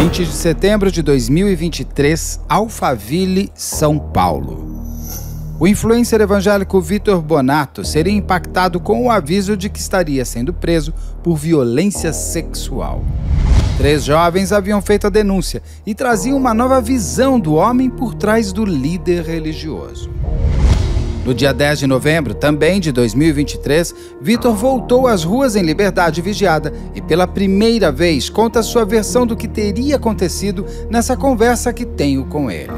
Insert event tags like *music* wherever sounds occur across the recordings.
20 de setembro de 2023, Alphaville, São Paulo. O influencer evangélico Vitor Bonato seria impactado com o aviso de que estaria sendo preso por violência sexual. Três jovens haviam feito a denúncia e traziam uma nova visão do homem por trás do líder religioso. No dia 10 de novembro, também de 2023, Vitor voltou às ruas em liberdade vigiada e pela primeira vez conta sua versão do que teria acontecido nessa conversa que tenho com ele.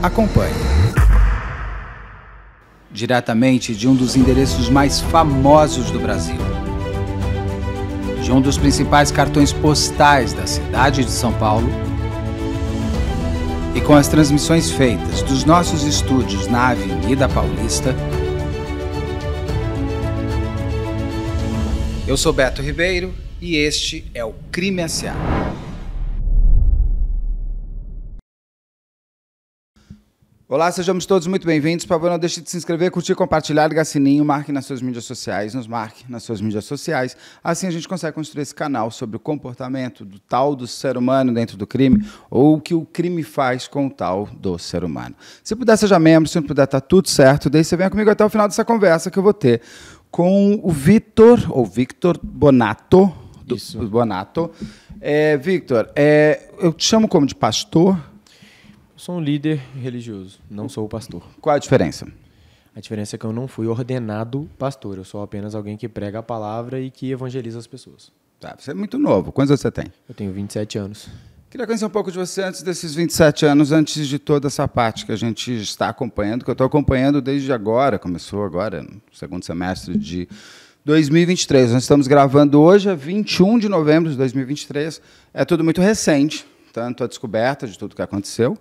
Acompanhe diretamente de um dos endereços mais famosos do Brasil. De um dos principais cartões postais da cidade de São Paulo e com as transmissões feitas dos nossos estúdios na Avenida Paulista. Eu sou Beto Ribeiro e este é o Crime S.A. Olá, sejamos todos muito bem-vindos. Por favor, não deixe de se inscrever, curtir, compartilhar, ligar sininho, marque nas suas mídias sociais, nos marque nas suas mídias sociais. Assim a gente consegue construir esse canal sobre o comportamento do tal do ser humano dentro do crime ou o que o crime faz com o tal do ser humano. Se puder, seja membro, se não puder, tá tudo certo. Daí você vem comigo até o final dessa conversa que eu vou ter com o Vitor, ou Victor Bonato. Do, Isso. Bonato. É, Victor, é, eu te chamo como de pastor? Sou um líder religioso, não sou pastor. Qual a diferença? A diferença é que eu não fui ordenado pastor, eu sou apenas alguém que prega a palavra e que evangeliza as pessoas. Tá, você é muito novo. Quantos anos você tem? Eu tenho 27 anos. Queria conhecer um pouco de você antes desses 27 anos, antes de toda essa parte que a gente está acompanhando, que eu estou acompanhando desde agora, começou agora, no segundo semestre de 2023. Nós estamos gravando hoje, é 21 de novembro de 2023. É tudo muito recente, tanto a descoberta de tudo que aconteceu,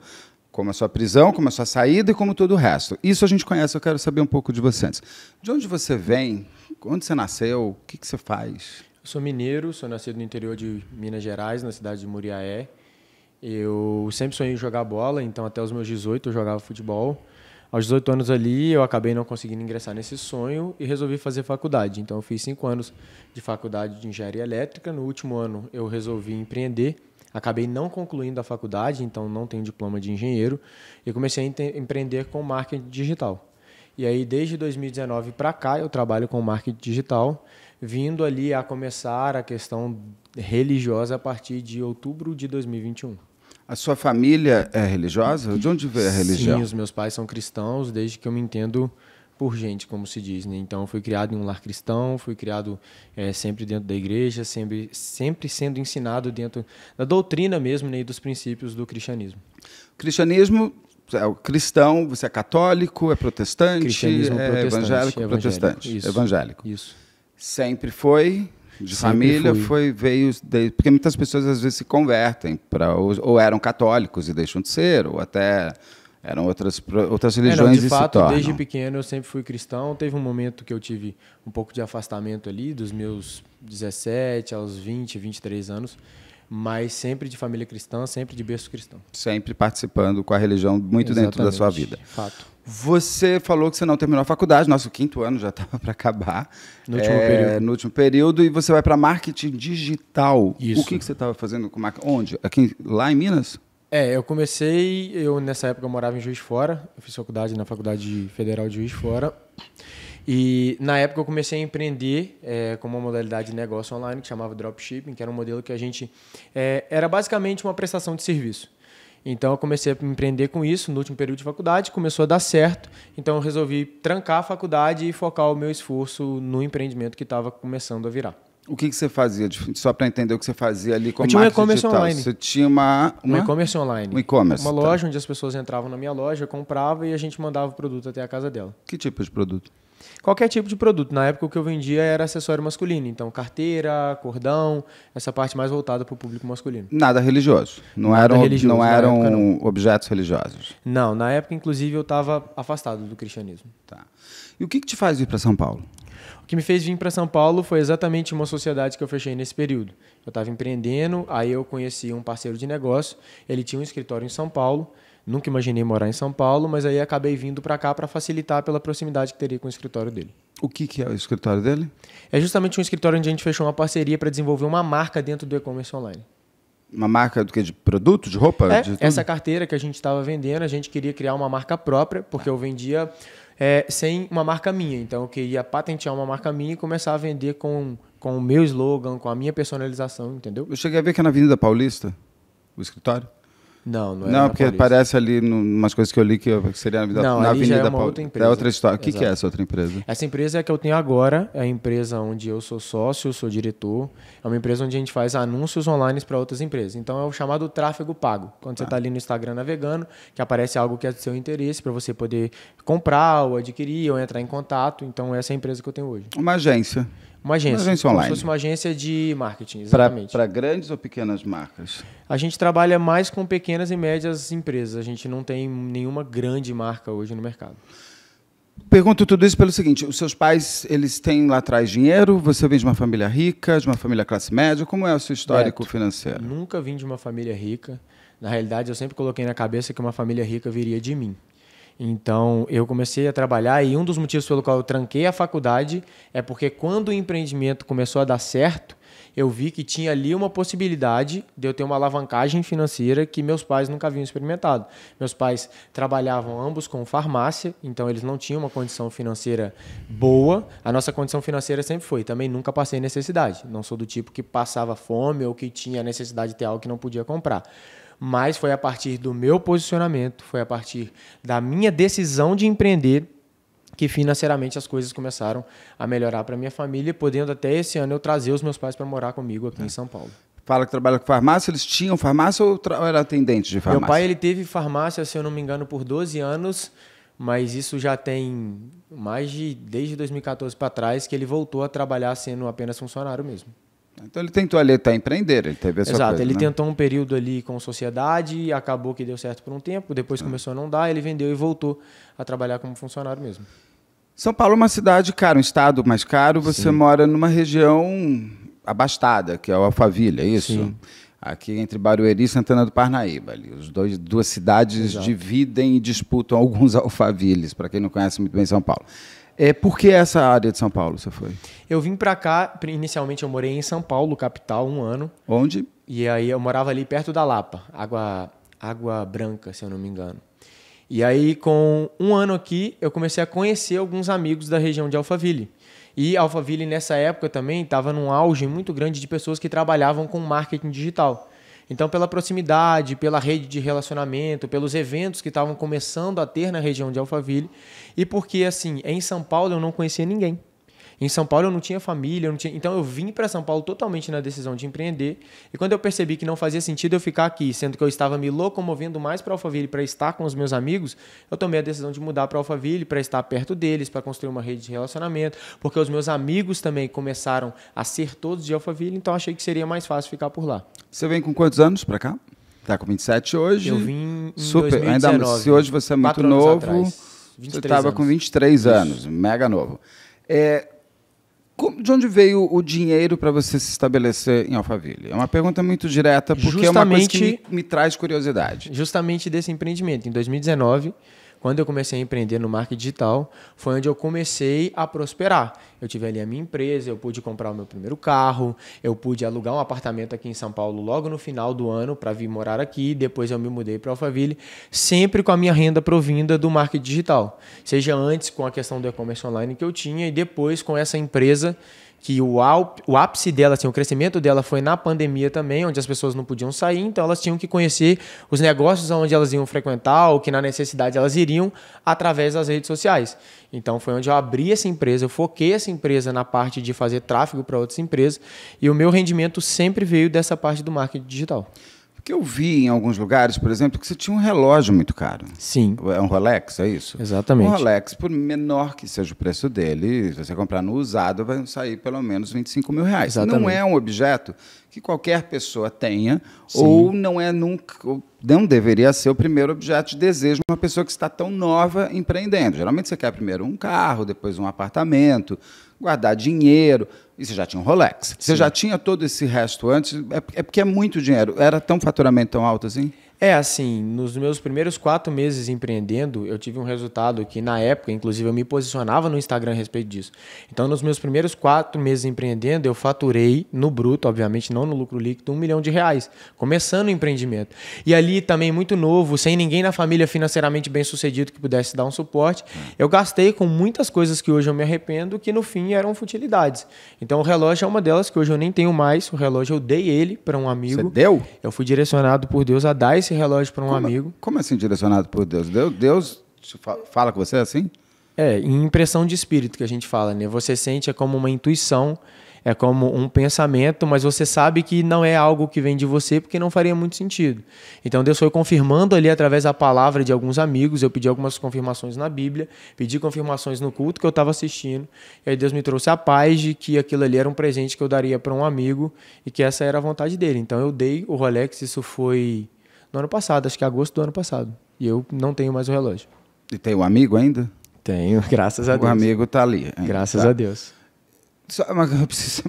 como a sua prisão, como a sua saída e como todo o resto. Isso a gente conhece, eu quero saber um pouco de você antes. De onde você vem? Onde você nasceu? O que, que você faz? Eu sou mineiro, sou nascido no interior de Minas Gerais, na cidade de Muriaé. Eu sempre sonhei em jogar bola, então até os meus 18 eu jogava futebol. Aos 18 anos ali, eu acabei não conseguindo ingressar nesse sonho e resolvi fazer faculdade. Então, eu fiz cinco anos de faculdade de engenharia elétrica. No último ano, eu resolvi empreender Acabei não concluindo a faculdade, então não tenho diploma de engenheiro, e comecei a empreender com marketing digital. E aí, desde 2019 para cá, eu trabalho com marketing digital, vindo ali a começar a questão religiosa a partir de outubro de 2021. A sua família é religiosa? De onde veio a religião? Sim, os meus pais são cristãos desde que eu me entendo por gente, como se diz. Né? Então, fui criado em um lar cristão, fui criado é, sempre dentro da igreja, sempre, sempre sendo ensinado dentro da doutrina mesmo né, e dos princípios do cristianismo. O cristianismo é o cristão, você é católico, é protestante, cristianismo é protestante, evangélico, evangélico, protestante, isso, evangélico. Isso. Sempre foi de sempre família fui. foi veio de, porque muitas pessoas às vezes se convertem para ou, ou eram católicos e deixam de ser ou até eram outras, outras religiões é, não, De fato, desde pequeno eu sempre fui cristão. Teve um momento que eu tive um pouco de afastamento ali, dos meus 17 aos 20, 23 anos mas sempre de família cristã, sempre de berço cristão. Sempre participando com a religião muito Exatamente. dentro da sua vida. Fato. Você falou que você não terminou a faculdade, nosso quinto ano já estava *laughs* para acabar. No último é, período. No último período, e você vai para marketing digital. Isso. O que, que você estava fazendo com marketing? Onde? Aqui, lá em Minas? É, eu comecei, eu nessa época eu morava em Juiz de Fora, eu fiz faculdade na Faculdade Federal de Juiz de Fora. E na época eu comecei a empreender é, com uma modalidade de negócio online que chamava dropshipping, que era um modelo que a gente é, era basicamente uma prestação de serviço. Então eu comecei a empreender com isso no último período de faculdade, começou a dar certo, então eu resolvi trancar a faculdade e focar o meu esforço no empreendimento que estava começando a virar. O que, que você fazia? Só para entender o que você fazia ali como tinha um e-commerce online. Você tinha uma... uma... Um e-commerce online. Um e-commerce. Uma tá. loja onde as pessoas entravam na minha loja, compravam e a gente mandava o produto até a casa dela. Que tipo de produto? Qualquer tipo de produto. Na época o que eu vendia era acessório masculino. Então, carteira, cordão, essa parte mais voltada para o público masculino. Nada religioso. Não Nada eram, religioso, não eram época, não. objetos religiosos. Não, na época, inclusive, eu estava afastado do cristianismo. Tá. E o que, que te faz vir para São Paulo? O que me fez vir para São Paulo foi exatamente uma sociedade que eu fechei nesse período. Eu estava empreendendo, aí eu conheci um parceiro de negócio, ele tinha um escritório em São Paulo, nunca imaginei morar em São Paulo, mas aí acabei vindo para cá para facilitar pela proximidade que teria com o escritório dele. O que, que é o escritório dele? É justamente um escritório onde a gente fechou uma parceria para desenvolver uma marca dentro do e-commerce online. Uma marca do que? De produto, de roupa? É, de essa carteira que a gente estava vendendo, a gente queria criar uma marca própria, porque eu vendia é, sem uma marca minha. Então eu queria patentear uma marca minha e começar a vender com, com o meu slogan, com a minha personalização, entendeu? Eu cheguei a ver que é na Avenida Paulista, o escritório. Não, não é Não, porque aparece ali umas coisas que eu li que seria na, vida, Não, na ali já Avenida é uma outra é empresa. É outra história. O que, que é essa outra empresa? Essa empresa é a que eu tenho agora, é a empresa onde eu sou sócio, sou diretor. É uma empresa onde a gente faz anúncios online para outras empresas. Então é o chamado tráfego pago. Quando você está ah. ali no Instagram navegando, que aparece algo que é do seu interesse para você poder comprar ou adquirir ou entrar em contato. Então essa é a empresa que eu tenho hoje. Uma agência. Uma agência. Uma agência online. Como se fosse uma agência de marketing, exatamente. Para grandes ou pequenas marcas? A gente trabalha mais com pequenas e médias empresas. A gente não tem nenhuma grande marca hoje no mercado. Pergunto tudo isso pelo seguinte: os seus pais eles têm lá atrás dinheiro? Você vem de uma família rica, de uma família classe média? Como é o seu histórico financeiro? Nunca vim de uma família rica. Na realidade, eu sempre coloquei na cabeça que uma família rica viria de mim. Então, eu comecei a trabalhar e um dos motivos pelo qual eu tranquei a faculdade é porque quando o empreendimento começou a dar certo, eu vi que tinha ali uma possibilidade de eu ter uma alavancagem financeira que meus pais nunca haviam experimentado. Meus pais trabalhavam ambos com farmácia, então eles não tinham uma condição financeira boa. A nossa condição financeira sempre foi, também nunca passei necessidade. Não sou do tipo que passava fome ou que tinha necessidade de ter algo que não podia comprar mas foi a partir do meu posicionamento, foi a partir da minha decisão de empreender que financeiramente as coisas começaram a melhorar para minha família, podendo até esse ano eu trazer os meus pais para morar comigo aqui é. em São Paulo fala que trabalha com farmácia, eles tinham farmácia ou era atendente de farmácia? Meu pai ele teve farmácia, se eu não me engano, por 12 anos, mas isso já tem mais de desde 2014 para trás que ele voltou a trabalhar sendo apenas funcionário mesmo. Então ele tentou ali tá, empreender, ele teve essa Exato, coisa, ele né? tentou um período ali com sociedade, acabou que deu certo por um tempo, depois é. começou a não dar, ele vendeu e voltou a trabalhar como funcionário mesmo. São Paulo é uma cidade cara, um estado mais caro, você Sim. mora numa região abastada, que é o Alphaville, é isso? Sim. Aqui entre Barueri e Santana do Parnaíba. Ali. Os dois, duas cidades Exato. dividem e disputam alguns *laughs* alfavilles, para quem não conhece muito bem São Paulo. É, por que essa área de São Paulo você foi? Eu vim para cá, inicialmente eu morei em São Paulo, capital, um ano. Onde? E aí eu morava ali perto da Lapa, Água, Água Branca, se eu não me engano. E aí, com um ano aqui, eu comecei a conhecer alguns amigos da região de Alphaville. E Alphaville, nessa época também, estava num auge muito grande de pessoas que trabalhavam com marketing digital. Então, pela proximidade, pela rede de relacionamento, pelos eventos que estavam começando a ter na região de Alphaville, e porque, assim, em São Paulo eu não conhecia ninguém. Em São Paulo eu não tinha família, eu não tinha... então eu vim para São Paulo totalmente na decisão de empreender. E quando eu percebi que não fazia sentido eu ficar aqui, sendo que eu estava me locomovendo mais para Alphaville para estar com os meus amigos, eu tomei a decisão de mudar para Alphaville para estar perto deles, para construir uma rede de relacionamento, porque os meus amigos também começaram a ser todos de Alphaville, então achei que seria mais fácil ficar por lá. Você vem com quantos anos para cá? Tá com 27 hoje. Eu vim em Super. 2019, Ainda, se hoje você é muito novo, atrás, você estava com 23 anos, mega novo. É, de onde veio o dinheiro para você se estabelecer em Alphaville? É uma pergunta muito direta, porque justamente, é uma coisa que me, me traz curiosidade. Justamente desse empreendimento. Em 2019, quando eu comecei a empreender no marketing digital, foi onde eu comecei a prosperar. Eu tive ali a minha empresa, eu pude comprar o meu primeiro carro, eu pude alugar um apartamento aqui em São Paulo logo no final do ano para vir morar aqui. Depois eu me mudei para Alphaville, sempre com a minha renda provinda do marketing digital. Seja antes com a questão do e-commerce online que eu tinha e depois com essa empresa que o, o ápice dela, assim, o crescimento dela foi na pandemia também, onde as pessoas não podiam sair, então elas tinham que conhecer os negócios onde elas iam frequentar, ou que na necessidade elas iriam, através das redes sociais. Então foi onde eu abri essa empresa, eu foquei essa empresa na parte de fazer tráfego para outras empresas, e o meu rendimento sempre veio dessa parte do marketing digital. Porque eu vi em alguns lugares, por exemplo, que você tinha um relógio muito caro. Sim. É um Rolex, é isso? Exatamente. Um Rolex, por menor que seja o preço dele, se você comprar no usado, vai sair pelo menos 25 mil reais. Exatamente. Não é um objeto que qualquer pessoa tenha, Sim. ou não é nunca, não deveria ser o primeiro objeto de desejo de uma pessoa que está tão nova empreendendo. Geralmente você quer primeiro um carro, depois um apartamento, guardar dinheiro e você já tinha um Rolex. Você já tinha todo esse resto antes. É, é porque é muito dinheiro. Era tão faturamento tão alto assim? É, assim, nos meus primeiros quatro meses empreendendo, eu tive um resultado que, na época, inclusive, eu me posicionava no Instagram a respeito disso. Então, nos meus primeiros quatro meses empreendendo, eu faturei no bruto, obviamente, não no lucro líquido, um milhão de reais, começando o empreendimento. E ali, também muito novo, sem ninguém na família financeiramente bem sucedido que pudesse dar um suporte, é. eu gastei com muitas coisas que hoje eu me arrependo, que no fim eram futilidades. Então, o relógio é uma delas que hoje eu nem tenho mais. O relógio eu dei ele para um amigo. Você deu? Eu fui direcionado por Deus a dar esse esse relógio para um como, é- amigo. Como é assim direcionado por Deus? Deus, Deus fala com você assim? É, em impressão de espírito que a gente fala, né? Você sente é como uma intuição, é como um pensamento, mas você sabe que não é algo que vem de você porque não faria muito sentido. Então Deus foi confirmando ali através da palavra de alguns amigos, eu pedi algumas confirmações na Bíblia, pedi confirmações no culto que eu estava assistindo, e aí Deus me trouxe a paz de que aquilo ali era um presente que eu daria para um amigo e que essa era a vontade dele. Então eu dei o Rolex, isso foi no ano passado, acho que é agosto do ano passado. E eu não tenho mais o relógio. E tem um amigo ainda? Tenho, *laughs* graças a Deus. O amigo tá ali. Ainda, graças tá? a Deus. Só, mas,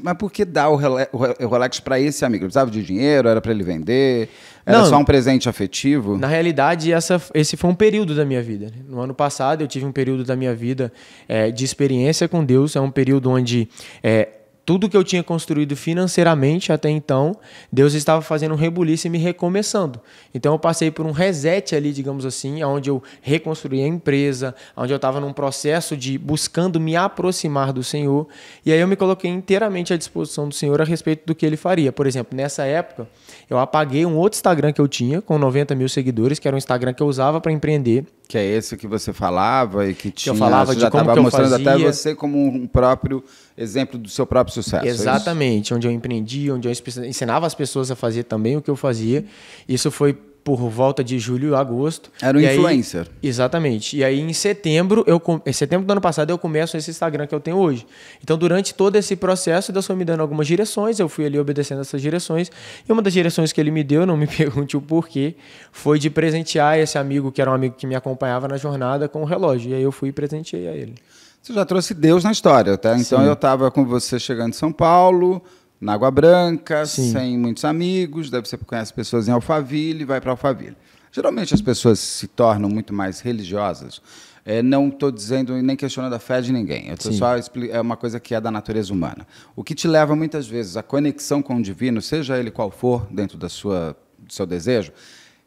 mas, por que dar o, Rolex para esse amigo? Ele precisava de dinheiro? Era para ele vender? Era não, só um presente afetivo? Na realidade, essa, esse foi um período da minha vida. Né? No ano passado, eu tive um período da minha vida é, de experiência com Deus. É um período onde é, tudo que eu tinha construído financeiramente até então, Deus estava fazendo um rebuliço e me recomeçando. Então eu passei por um reset ali, digamos assim, onde eu reconstruí a empresa, onde eu estava num processo de buscando me aproximar do Senhor. E aí eu me coloquei inteiramente à disposição do Senhor a respeito do que ele faria. Por exemplo, nessa época, eu apaguei um outro Instagram que eu tinha com 90 mil seguidores, que era um Instagram que eu usava para empreender. Que é esse que você falava e que tinha. Que eu falava você de já como que eu mostrando fazia. até você como um próprio exemplo do seu próprio sucesso. É Exatamente, é onde eu empreendi, onde eu ensinava as pessoas a fazer também o que eu fazia. Isso foi por volta de julho, agosto. Era um e influencer. Aí, exatamente. E aí em setembro, eu em setembro do ano passado eu começo esse Instagram que eu tenho hoje. Então durante todo esse processo Deus foi me dando algumas direções, eu fui ali obedecendo essas direções. E uma das direções que ele me deu, *laughs* não me pergunte o porquê, foi de presentear esse amigo que era um amigo que me acompanhava na jornada com o um relógio. E aí eu fui e presenteei a ele. Você já trouxe Deus na história, tá? Então Sim. eu estava com você chegando em São Paulo, na Água Branca, Sim. sem muitos amigos, deve ser porque conhece pessoas em Alphaville, vai para Alphaville. Geralmente as pessoas se tornam muito mais religiosas. É, não estou dizendo nem questionando a fé de ninguém. Eu tô só é uma coisa que é da natureza humana. O que te leva muitas vezes à conexão com o divino, seja ele qual for, dentro da sua, do seu desejo,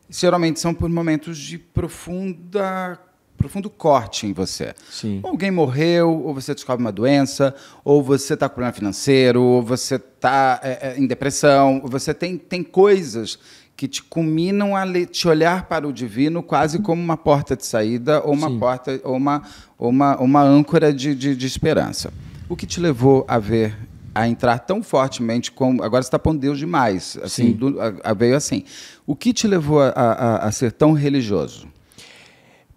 geralmente são por momentos de profunda profundo corte em você. Sim. Ou alguém morreu, ou você descobre uma doença, ou você está com problema financeiro, ou você está é, é, em depressão, você tem, tem coisas que te culminam a te olhar para o divino quase como uma porta de saída ou uma Sim. porta ou uma, uma, uma âncora de, de, de esperança. O que te levou a ver a entrar tão fortemente como. Agora você está pondo Deus demais. Assim, do, a, a veio assim. O que te levou a, a, a, ser tão religioso?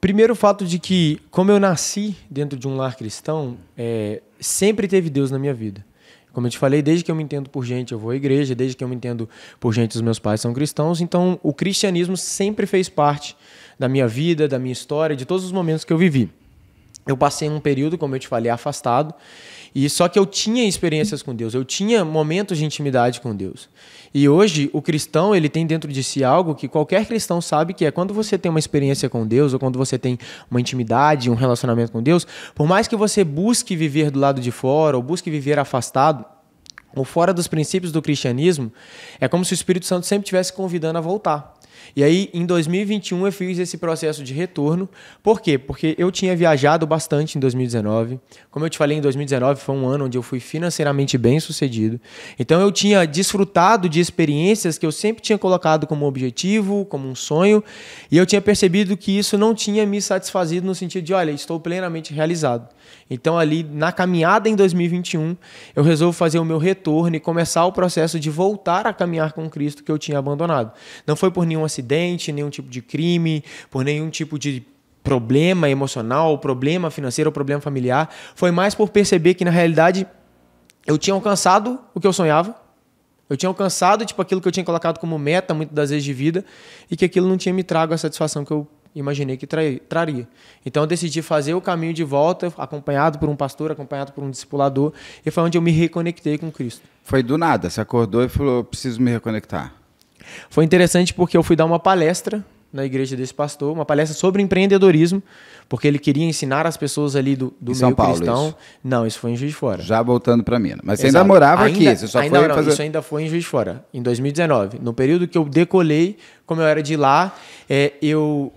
Primeiro o fato de que, como eu nasci dentro de um lar cristão, é, sempre teve Deus na minha vida. Como eu te falei, desde que eu me entendo por gente, eu vou à igreja, desde que eu me entendo por gente, os meus pais são cristãos, então o cristianismo sempre fez parte da minha vida, da minha história, de todos os momentos que eu vivi. Eu passei um período, como eu te falei, afastado, e só que eu tinha experiências com Deus, eu tinha momentos de intimidade com Deus. E hoje o cristão, ele tem dentro de si algo que qualquer cristão sabe que é quando você tem uma experiência com Deus ou quando você tem uma intimidade, um relacionamento com Deus, por mais que você busque viver do lado de fora ou busque viver afastado, ou fora dos princípios do cristianismo, é como se o Espírito Santo sempre estivesse convidando a voltar. E aí, em 2021, eu fiz esse processo de retorno. Por quê? Porque eu tinha viajado bastante em 2019. Como eu te falei, em 2019 foi um ano onde eu fui financeiramente bem sucedido. Então, eu tinha desfrutado de experiências que eu sempre tinha colocado como objetivo, como um sonho. E eu tinha percebido que isso não tinha me satisfazido no sentido de, olha, estou plenamente realizado. Então, ali na caminhada em 2021, eu resolvo fazer o meu retorno e começar o processo de voltar a caminhar com Cristo que eu tinha abandonado. Não foi por nenhum acidente acidente, nenhum tipo de crime, por nenhum tipo de problema emocional, problema financeiro, problema familiar. Foi mais por perceber que na realidade eu tinha alcançado o que eu sonhava. Eu tinha alcançado tipo aquilo que eu tinha colocado como meta muitas das vezes de vida e que aquilo não tinha me trago a satisfação que eu imaginei que traria. Então eu decidi fazer o caminho de volta, acompanhado por um pastor, acompanhado por um discipulador, e foi onde eu me reconectei com Cristo. Foi do nada, você acordou e falou: "Preciso me reconectar". Foi interessante porque eu fui dar uma palestra na igreja desse pastor, uma palestra sobre empreendedorismo, porque ele queria ensinar as pessoas ali do, do São meio Paulo, cristão. Isso. Não, isso foi em Juiz de Fora. Já voltando para Minas. Mas você ainda morava ainda, aqui, você só ainda, foi não, fazer... Isso ainda foi em Juiz de Fora, em 2019. No período que eu decolei, como eu era de lá, é, eu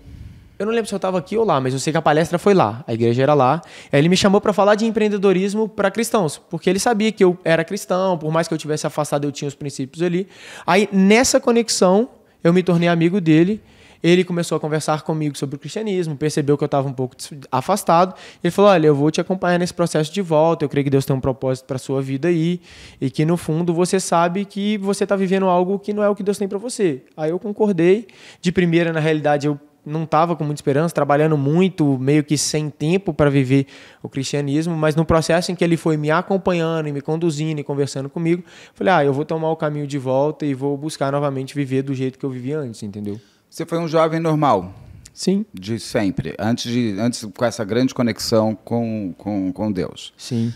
eu não lembro se eu estava aqui ou lá, mas eu sei que a palestra foi lá, a igreja era lá. Aí ele me chamou para falar de empreendedorismo para cristãos, porque ele sabia que eu era cristão, por mais que eu tivesse afastado, eu tinha os princípios ali. Aí nessa conexão, eu me tornei amigo dele. Ele começou a conversar comigo sobre o cristianismo, percebeu que eu estava um pouco afastado. Ele falou: Olha, eu vou te acompanhar nesse processo de volta. Eu creio que Deus tem um propósito para sua vida aí. E que no fundo você sabe que você está vivendo algo que não é o que Deus tem para você. Aí eu concordei. De primeira, na realidade, eu não estava com muita esperança, trabalhando muito, meio que sem tempo para viver o cristianismo, mas no processo em que ele foi me acompanhando e me conduzindo e conversando comigo, falei: "Ah, eu vou tomar o caminho de volta e vou buscar novamente viver do jeito que eu vivia antes", entendeu? Você foi um jovem normal? Sim. De sempre, antes de antes com essa grande conexão com com, com Deus. Sim.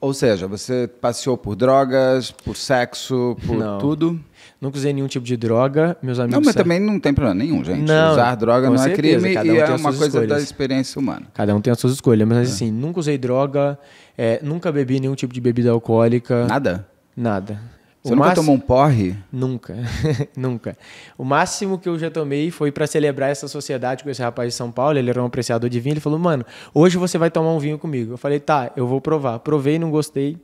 Ou seja, você passeou por drogas, por sexo, por não. tudo? Nunca usei nenhum tipo de droga, meus amigos. Não, mas também não tem problema nenhum, gente. Não, Usar droga não é certeza, é crime um e é uma coisa escolhas. da experiência humana. Cada um tem as suas escolhas, mas é. assim, nunca usei droga, é, nunca bebi nenhum tipo de bebida alcoólica. Nada? Nada. Você o nunca máximo... tomou um porre? Nunca, *laughs* nunca. O máximo que eu já tomei foi para celebrar essa sociedade com esse rapaz de São Paulo. Ele era um apreciador de vinho. Ele falou, mano, hoje você vai tomar um vinho comigo. Eu falei, tá, eu vou provar. Provei, não gostei.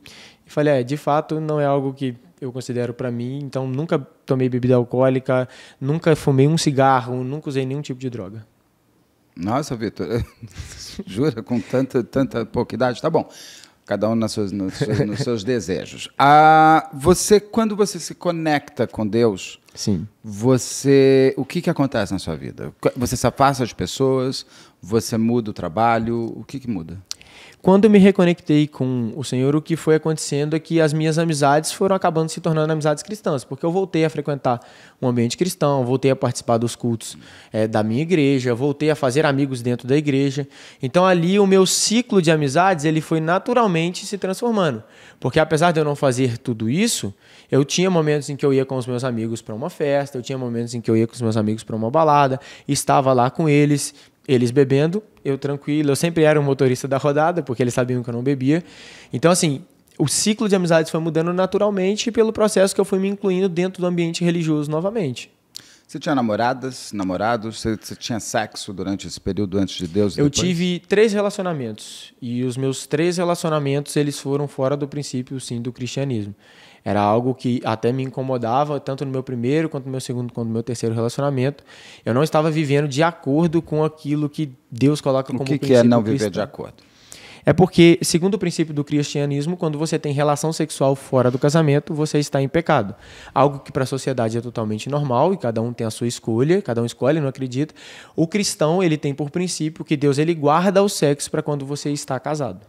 E falei, é, de fato, não é algo que eu considero para mim. Então, nunca tomei bebida alcoólica, nunca fumei um cigarro, nunca usei nenhum tipo de droga. Nossa, Vitor, *laughs* jura com tanta, tanta pouca idade? Tá bom. Cada um nas suas, nos, seus, nos *laughs* seus desejos. Ah, você, quando você se conecta com Deus, Sim. Você, o que que acontece na sua vida? Você se afasta de pessoas? Você muda o trabalho? O que que muda? quando eu me reconectei com o Senhor, o que foi acontecendo é que as minhas amizades foram acabando se tornando amizades cristãs, porque eu voltei a frequentar um ambiente cristão, voltei a participar dos cultos é, da minha igreja, voltei a fazer amigos dentro da igreja. Então ali o meu ciclo de amizades ele foi naturalmente se transformando, porque apesar de eu não fazer tudo isso, eu tinha momentos em que eu ia com os meus amigos para uma festa, eu tinha momentos em que eu ia com os meus amigos para uma balada, estava lá com eles, eles bebendo, eu tranquilo. Eu sempre era o motorista da rodada, porque eles sabiam que eu não bebia. Então, assim, o ciclo de amizades foi mudando naturalmente pelo processo que eu fui me incluindo dentro do ambiente religioso novamente. Você tinha namoradas, namorados? Você, você tinha sexo durante esse período antes de Deus? Eu depois? tive três relacionamentos e os meus três relacionamentos eles foram fora do princípio sim do cristianismo. Era algo que até me incomodava, tanto no meu primeiro, quanto no meu segundo, quanto no meu terceiro relacionamento. Eu não estava vivendo de acordo com aquilo que Deus coloca como o que princípio. O que é não cristão. viver de acordo? É porque, segundo o princípio do cristianismo, quando você tem relação sexual fora do casamento, você está em pecado. Algo que para a sociedade é totalmente normal e cada um tem a sua escolha, cada um escolhe, não acredita. O cristão, ele tem por princípio que Deus ele guarda o sexo para quando você está casado.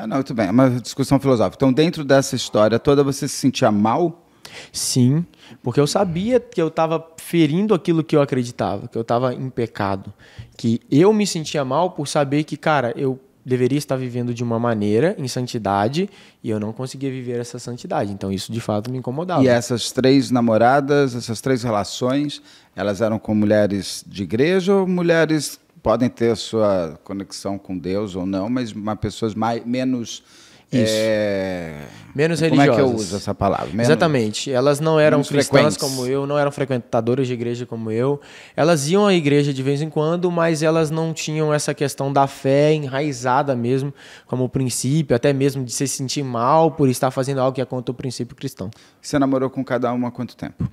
Ah, não, tudo bem. É uma discussão filosófica. Então, dentro dessa história toda, você se sentia mal? Sim, porque eu sabia que eu estava ferindo aquilo que eu acreditava, que eu estava em pecado. Que eu me sentia mal por saber que, cara, eu deveria estar vivendo de uma maneira, em santidade, e eu não conseguia viver essa santidade. Então, isso de fato me incomodava. E essas três namoradas, essas três relações, elas eram com mulheres de igreja ou mulheres podem ter sua conexão com Deus ou não, mas uma pessoas mais menos isso. É... Menos religiosas. Como é que eu uso essa palavra? Menos... Exatamente. Elas não eram Menos cristãs frequentes. como eu, não eram frequentadoras de igreja como eu. Elas iam à igreja de vez em quando, mas elas não tinham essa questão da fé enraizada mesmo, como princípio, até mesmo de se sentir mal por estar fazendo algo que é contra o princípio cristão. Você namorou com cada uma há quanto tempo?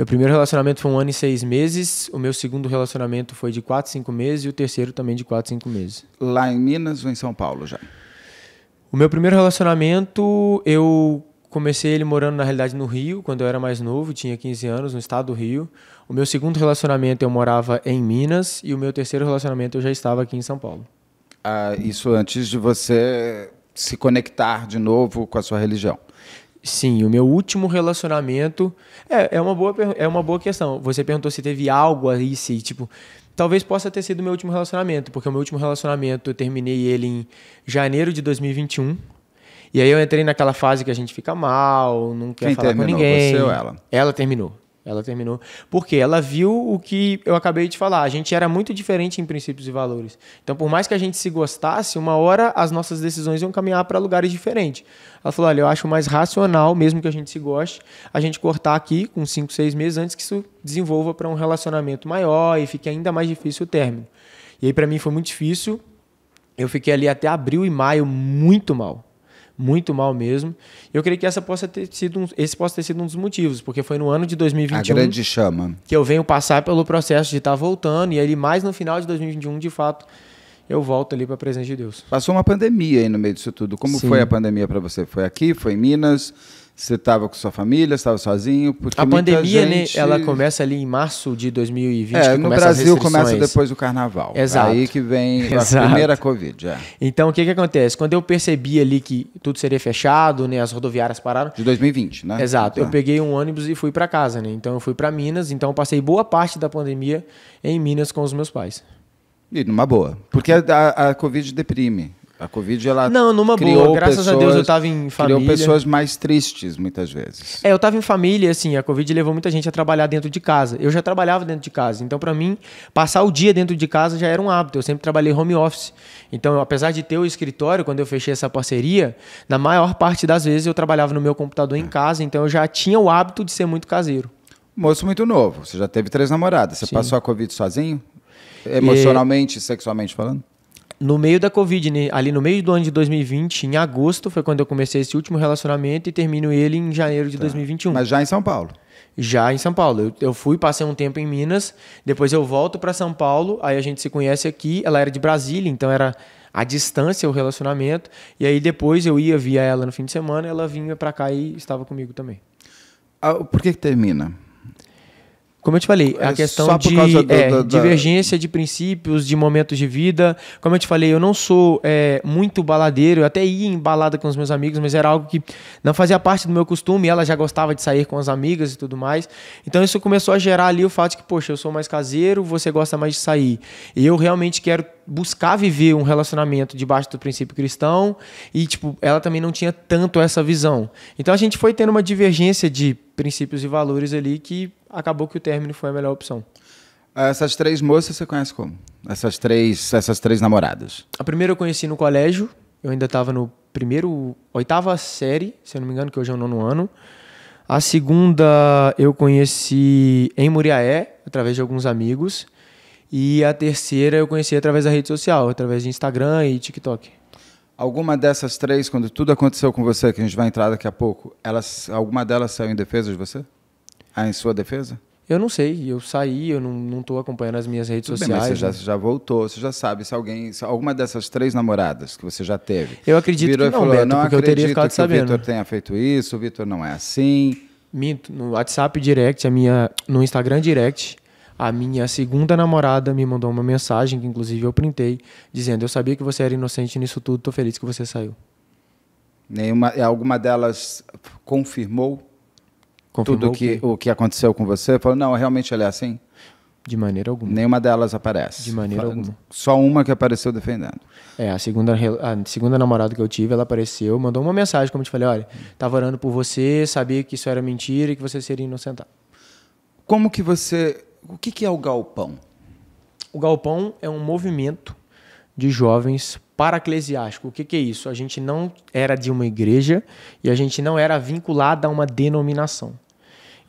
Meu primeiro relacionamento foi um ano e seis meses, o meu segundo relacionamento foi de quatro, cinco meses e o terceiro também de quatro, cinco meses. Lá em Minas ou em São Paulo já? O meu primeiro relacionamento, eu comecei ele morando na realidade no Rio, quando eu era mais novo, tinha 15 anos, no estado do Rio. O meu segundo relacionamento eu morava em Minas e o meu terceiro relacionamento eu já estava aqui em São Paulo. Ah, isso antes de você se conectar de novo com a sua religião. Sim, o meu último relacionamento. É, é, uma boa, é uma boa questão. Você perguntou se teve algo aí, se, tipo. Talvez possa ter sido o meu último relacionamento, porque o meu último relacionamento eu terminei ele em janeiro de 2021. E aí eu entrei naquela fase que a gente fica mal, não quer Quem falar com ninguém. Você ou ela? Ela terminou. Ela terminou. Porque ela viu o que eu acabei de falar. A gente era muito diferente em princípios e valores. Então, por mais que a gente se gostasse, uma hora as nossas decisões iam caminhar para lugares diferentes. Ela falou: olha, eu acho mais racional, mesmo que a gente se goste, a gente cortar aqui com 5, 6 meses antes que isso desenvolva para um relacionamento maior e fique ainda mais difícil o término. E aí, para mim, foi muito difícil. Eu fiquei ali até abril e maio muito mal muito mal mesmo. Eu creio que essa possa ter sido um, esse possa ter sido um dos motivos, porque foi no ano de 2021 a grande chama. que eu venho passar pelo processo de estar tá voltando, e aí mais no final de 2021, de fato, eu volto ali para a presença de Deus. Passou uma pandemia aí no meio disso tudo. Como Sim. foi a pandemia para você? Foi aqui? Foi em Minas? Você estava com sua família, estava sozinho? a pandemia, né, gente... né, ela começa ali em março de 2020. É, no Brasil começa depois do carnaval. Exato. Aí que vem *laughs* Exato. a primeira Covid. É. Então, o que, que acontece? Quando eu percebi ali que tudo seria fechado, né, as rodoviárias pararam. De 2020, né? Exato. Tá. Eu peguei um ônibus e fui para casa, né? Então, eu fui para Minas. Então, eu passei boa parte da pandemia em Minas com os meus pais. E numa boa. Porque a, a Covid deprime. A Covid, ela. Não, numa boa. Graças pessoas, a Deus eu tava em família. Criou pessoas mais tristes, muitas vezes. É, eu estava em família, assim, a Covid levou muita gente a trabalhar dentro de casa. Eu já trabalhava dentro de casa. Então, para mim, passar o dia dentro de casa já era um hábito. Eu sempre trabalhei home office. Então, apesar de ter o escritório, quando eu fechei essa parceria, na maior parte das vezes eu trabalhava no meu computador em é. casa. Então, eu já tinha o hábito de ser muito caseiro. Moço muito novo. Você já teve três namoradas. Você Sim. passou a Covid sozinho? Emocionalmente, e... sexualmente falando? no meio da Covid, né? ali no meio do ano de 2020, em agosto, foi quando eu comecei esse último relacionamento e termino ele em janeiro de tá. 2021. Mas já em São Paulo? Já em São Paulo. Eu, eu fui, passei um tempo em Minas, depois eu volto para São Paulo, aí a gente se conhece aqui. Ela era de Brasília, então era a distância o relacionamento. E aí depois eu ia, via ela no fim de semana, ela vinha para cá e estava comigo também. Ah, por que, que termina? Como eu te falei, a é questão de do, é, da, divergência de princípios, de momentos de vida. Como eu te falei, eu não sou é, muito baladeiro, eu até ia em balada com os meus amigos, mas era algo que não fazia parte do meu costume. Ela já gostava de sair com as amigas e tudo mais. Então isso começou a gerar ali o fato de que, poxa, eu sou mais caseiro, você gosta mais de sair. E eu realmente quero buscar viver um relacionamento debaixo do princípio cristão e tipo, ela também não tinha tanto essa visão. Então a gente foi tendo uma divergência de princípios e valores ali que acabou que o término foi a melhor opção. Essas três moças você conhece como? Essas três, essas três namoradas. A primeira eu conheci no colégio, eu ainda estava no primeiro, oitava série, se eu não me engano, que hoje é o nono ano. A segunda eu conheci em Muriaé, através de alguns amigos. E a terceira eu conheci através da rede social, através de Instagram e TikTok. Alguma dessas três, quando tudo aconteceu com você, que a gente vai entrar daqui a pouco, elas, alguma delas saiu em defesa de você? Ah, em sua defesa? Eu não sei, eu saí, eu não estou acompanhando as minhas redes Tudo sociais. Bem, mas você, né? já, já, voltou, você já sabe se alguém, se alguma dessas três namoradas que você já teve. Eu acredito virou que não, falou, Beto, não porque eu teria ficado que sabendo. o Vitor tenha feito isso, o Vitor não é assim. Minto, no WhatsApp direct, a minha, no Instagram direct, a minha segunda namorada me mandou uma mensagem, que inclusive eu printei, dizendo: Eu sabia que você era inocente nisso tudo, tô feliz que você saiu. Nenhuma, alguma delas confirmou, confirmou tudo que, que, o que aconteceu com você? Falou: Não, realmente ela é assim? De maneira alguma. Nenhuma delas aparece. De maneira Fala, alguma. Só uma que apareceu defendendo. É, a segunda, a segunda namorada que eu tive, ela apareceu, mandou uma mensagem, como eu te falei, olha, estava orando por você, sabia que isso era mentira e que você seria inocentado. Como que você o que, que é o galpão? O galpão é um movimento de jovens paraclesiástico. O que, que, é isso? A gente não era de uma igreja e a gente não era vinculado a uma denominação.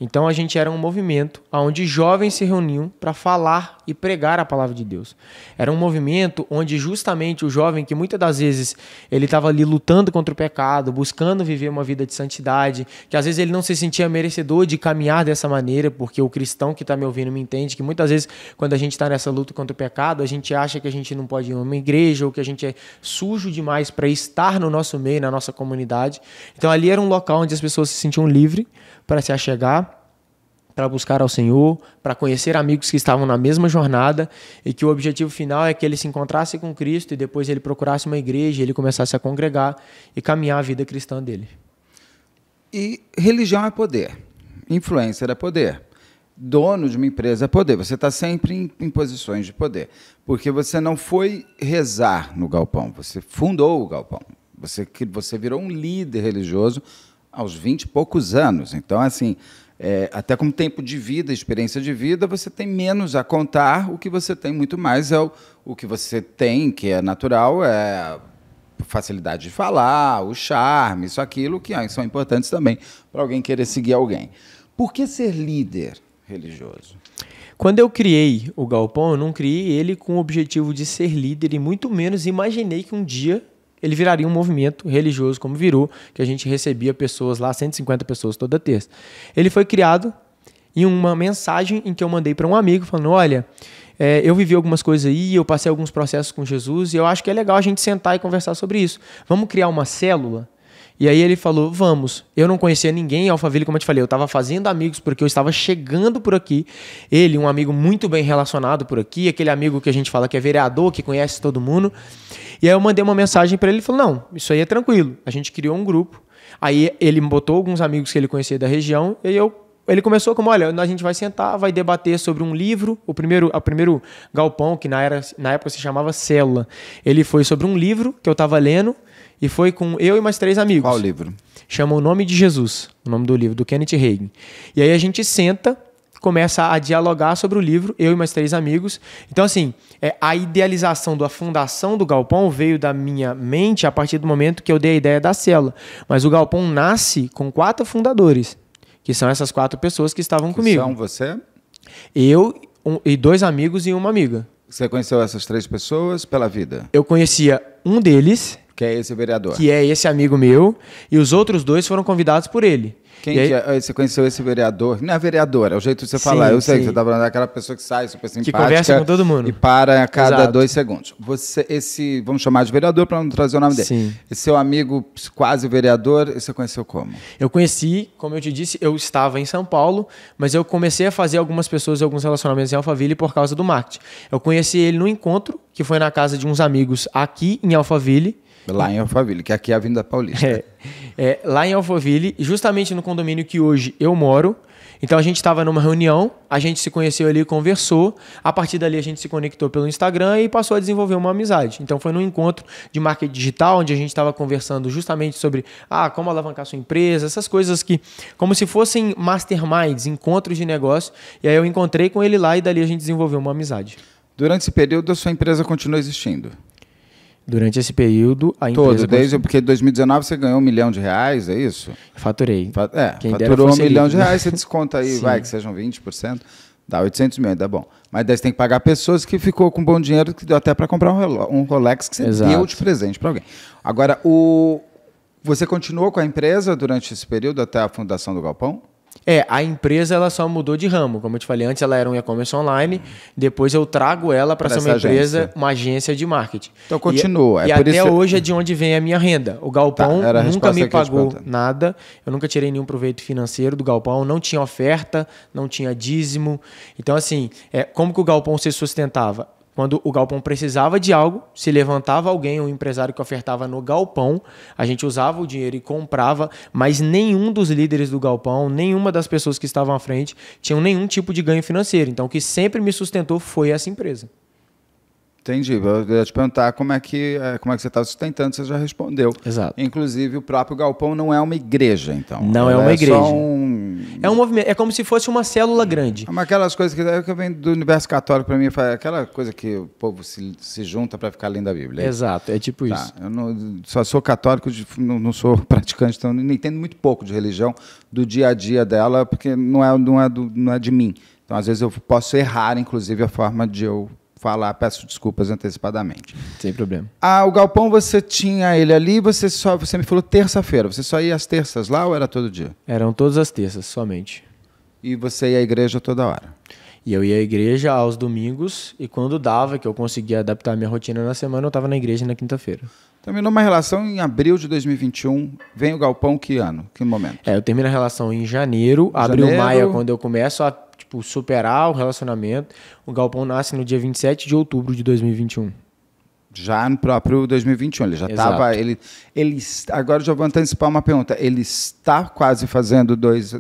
Então a gente era um movimento onde jovens se reuniam para falar e pregar a palavra de Deus. Era um movimento onde justamente o jovem que muitas das vezes ele estava ali lutando contra o pecado, buscando viver uma vida de santidade, que às vezes ele não se sentia merecedor de caminhar dessa maneira, porque o cristão que está me ouvindo me entende que muitas vezes quando a gente está nessa luta contra o pecado, a gente acha que a gente não pode ir a uma igreja ou que a gente é sujo demais para estar no nosso meio, na nossa comunidade. Então ali era um local onde as pessoas se sentiam livres para se achegar para buscar ao Senhor, para conhecer amigos que estavam na mesma jornada e que o objetivo final é que ele se encontrasse com Cristo e depois ele procurasse uma igreja, ele começasse a congregar e caminhar a vida cristã dele. E religião é poder, influencer é poder, dono de uma empresa é poder. Você está sempre em, em posições de poder, porque você não foi rezar no galpão, você fundou o galpão, você, você virou um líder religioso aos 20 e poucos anos. Então, assim, é, até como tempo de vida, experiência de vida, você tem menos a contar, o que você tem muito mais é o, o que você tem, que é natural, é facilidade de falar, o charme, isso, aquilo, que ah, são importantes também para alguém querer seguir alguém. Por que ser líder religioso? Quando eu criei o Galpão, eu não criei ele com o objetivo de ser líder e muito menos imaginei que um dia ele viraria um movimento religioso como virou, que a gente recebia pessoas lá, 150 pessoas toda terça. Ele foi criado em uma mensagem em que eu mandei para um amigo falando: olha, é, eu vivi algumas coisas aí, eu passei alguns processos com Jesus e eu acho que é legal a gente sentar e conversar sobre isso. Vamos criar uma célula? E aí ele falou: vamos. Eu não conhecia ninguém em Alphaville, como eu te falei, eu estava fazendo amigos porque eu estava chegando por aqui. Ele, um amigo muito bem relacionado por aqui, aquele amigo que a gente fala que é vereador, que conhece todo mundo. E aí eu mandei uma mensagem para ele ele falou: não, isso aí é tranquilo. A gente criou um grupo. Aí ele botou alguns amigos que ele conhecia da região e eu ele começou como, olha, a gente vai sentar, vai debater sobre um livro, o primeiro, o primeiro galpão, que na, era, na época se chamava Célula, ele foi sobre um livro que eu estava lendo, e foi com eu e mais três amigos. Qual livro? Chama O Nome de Jesus, o nome do livro, do Kenneth Hagin. E aí a gente senta, começa a dialogar sobre o livro, eu e mais três amigos. Então, assim, é, a idealização da fundação do Galpão veio da minha mente a partir do momento que eu dei a ideia da célula. Mas o Galpão nasce com quatro fundadores, que são essas quatro pessoas que estavam que comigo. São você? Eu um, e dois amigos e uma amiga. Você conheceu essas três pessoas pela vida? Eu conhecia um deles, que é esse vereador. Que é esse amigo meu. E os outros dois foram convidados por ele. Quem aí, que é? Ah, você conheceu esse vereador? Não é vereador, é o jeito de você sim, falar. Eu sei sim. que você está falando daquela é pessoa que sai super simpática. Que conversa com todo mundo. E para a cada Exato. dois segundos. Você, esse, vamos chamar de vereador para não trazer o nome dele. Sim. Esse seu amigo quase vereador, você conheceu como? Eu conheci, como eu te disse, eu estava em São Paulo, mas eu comecei a fazer algumas pessoas, alguns relacionamentos em Alphaville por causa do marketing. Eu conheci ele no encontro, que foi na casa de uns amigos aqui em Alphaville Lá em Alphaville, que aqui é a Avenida Paulista. É, é, lá em Alphaville, justamente no condomínio que hoje eu moro. Então a gente estava numa reunião, a gente se conheceu ali, conversou. A partir dali a gente se conectou pelo Instagram e passou a desenvolver uma amizade. Então foi num encontro de marketing digital, onde a gente estava conversando justamente sobre ah, como alavancar sua empresa, essas coisas que, como se fossem masterminds, encontros de negócio. E aí eu encontrei com ele lá e dali a gente desenvolveu uma amizade. Durante esse período, a sua empresa continua existindo? Durante esse período, a empresa. Todo, desde porque em 2019 você ganhou um milhão de reais, é isso? Faturei. Fa é, Quem faturou um milhão de reais, você desconta aí, *laughs* vai, que sejam 20%, dá 800 mil, dá é bom. Mas daí você tem que pagar pessoas que ficou com bom dinheiro, que deu até para comprar um, um, Rolex que você Exato. deu de presente para alguém. Agora, o... você continuou com a empresa durante esse período até a fundação do Galpão? É, a empresa ela só mudou de ramo. Como eu te falei, antes ela era um e-commerce online, depois eu trago ela para ser uma empresa, agência. uma agência de marketing. Então continua. E, é e até isso... hoje é de onde vem a minha renda. O Galpão tá, nunca me pagou nada, eu nunca tirei nenhum proveito financeiro do Galpão, não tinha oferta, não tinha dízimo. Então, assim, é, como que o Galpão se sustentava? Quando o galpão precisava de algo, se levantava alguém, um empresário que ofertava no galpão, a gente usava o dinheiro e comprava, mas nenhum dos líderes do galpão, nenhuma das pessoas que estavam à frente, tinham nenhum tipo de ganho financeiro. Então, o que sempre me sustentou foi essa empresa. Entendi. Eu ia te perguntar como é que, é, como é que você está sustentando, você já respondeu. Exato. Inclusive, o próprio Galpão não é uma igreja, então. Não é uma é igreja. Um... É um movimento, é como se fosse uma célula grande. É uma aquelas coisas que, é eu venho vem do universo católico para mim, é aquela coisa que o povo se, se junta para ficar lendo a Bíblia. Exato, é tipo tá. isso. Eu não, só sou católico, não, não sou *laughs* praticante, então entendo muito pouco de religião, do dia a dia dela, porque não é, não é, do, não é de mim. Então, às vezes, eu posso errar, inclusive, a forma de eu falar, peço desculpas antecipadamente. Sem problema. Ah, o galpão você tinha ele ali, você só você me falou terça-feira, você só ia às terças lá ou era todo dia? Eram todas as terças somente. E você ia à igreja toda hora? E eu ia à igreja aos domingos e quando dava que eu conseguia adaptar a minha rotina na semana, eu estava na igreja na quinta-feira. Terminou uma relação em abril de 2021. Vem o galpão que ano? Que momento? É, eu termino a relação em janeiro, janeiro... abril, maio, é quando eu começo a tipo, superar o relacionamento. O Galpão nasce no dia 27 de outubro de 2021. Já no próprio 2021, ele já estava. Ele, ele, agora eu já vou antecipar uma pergunta. Ele está quase fazendo dois.